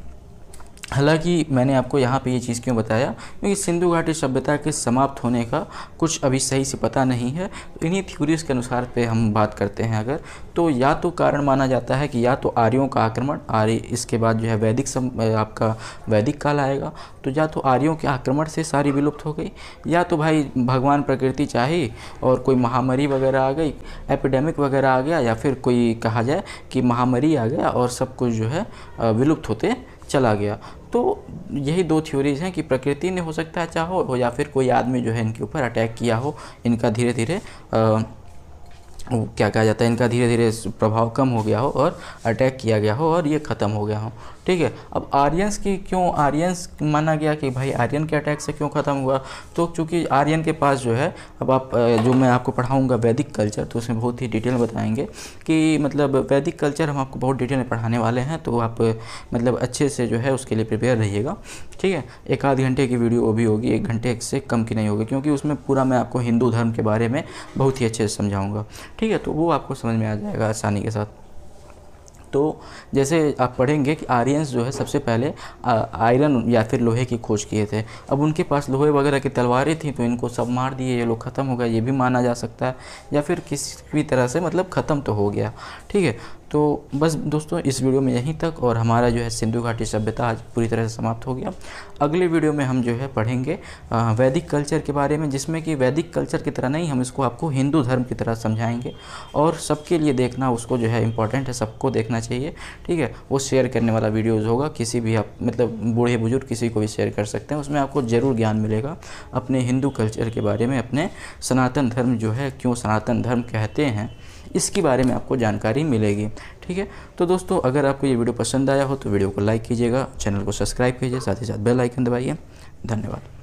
हालांकि मैंने आपको यहाँ पे ये चीज़ क्यों बताया क्योंकि सिंधु घाटी सभ्यता के समाप्त होने का कुछ अभी सही से पता नहीं है तो इन्हीं थ्योरीज़ के अनुसार पे हम बात करते हैं अगर तो या तो कारण माना जाता है कि या तो आर्यों का आक्रमण आर्य इसके बाद जो है वैदिक सम, आपका वैदिक काल आएगा तो या तो आर्यों के आक्रमण से सारी विलुप्त हो गई या तो भाई भगवान प्रकृति चाहे और कोई महामारी वगैरह आ गई एपिडेमिक वगैरह आ गया या फिर कोई कहा जाए कि महामारी आ गया और सब कुछ जो है विलुप्त होते चला गया तो यही दो थ्योरीज हैं कि प्रकृति ने हो सकता है चाहो हो या फिर कोई आदमी जो है इनके ऊपर अटैक किया हो इनका धीरे धीरे क्या कहा जाता है इनका धीरे धीरे प्रभाव कम हो गया हो और अटैक किया गया हो और ये ख़त्म हो गया हो ठीक है अब आर्यंस की क्यों आर्यंस माना गया कि भाई आर्यन के अटैक से क्यों ख़त्म हुआ तो चूँकि आर्यन के पास जो है अब आप जो मैं आपको पढ़ाऊँगा वैदिक कल्चर तो उसमें बहुत ही डिटेल बताएंगे कि मतलब वैदिक कल्चर हम आपको बहुत डिटेल में पढ़ाने वाले हैं तो आप मतलब अच्छे से जो है उसके लिए प्रिपेयर रहिएगा ठीक है एक आध घंटे की वीडियो वो भी होगी एक घंटे से कम की नहीं होगी क्योंकि उसमें पूरा मैं आपको हिंदू धर्म के बारे में बहुत ही अच्छे से समझाऊँगा ठीक है तो वो आपको समझ में आ जाएगा आसानी के साथ तो जैसे आप पढ़ेंगे कि आर्यंस जो है सबसे पहले आयरन या फिर लोहे की खोज किए थे अब उनके पास लोहे वगैरह की तलवारें थी तो इनको सब मार दिए ये लोग ख़त्म हो गया ये भी माना जा सकता है या फिर किसी भी तरह से मतलब ख़त्म तो हो गया ठीक है तो बस दोस्तों इस वीडियो में यहीं तक और हमारा जो है सिंधु घाटी सभ्यता आज पूरी तरह से समाप्त हो गया अगले वीडियो में हम जो है पढ़ेंगे वैदिक कल्चर के बारे में जिसमें कि वैदिक कल्चर की तरह नहीं हम इसको आपको हिंदू धर्म की तरह समझाएंगे और सबके लिए देखना उसको जो है इंपॉर्टेंट है सबको देखना चाहिए ठीक है वो शेयर करने वाला वीडियोज़ होगा किसी भी आप मतलब बूढ़े बुजुर्ग किसी को भी शेयर कर सकते हैं उसमें आपको ज़रूर ज्ञान मिलेगा अपने हिंदू कल्चर के बारे में अपने सनातन धर्म जो है क्यों सनातन धर्म कहते हैं इसके बारे में आपको जानकारी मिलेगी ठीक है तो दोस्तों अगर आपको ये वीडियो पसंद आया हो तो वीडियो को लाइक कीजिएगा चैनल को सब्सक्राइब कीजिए साथ ही साथ बेल आइकन दबाइए धन्यवाद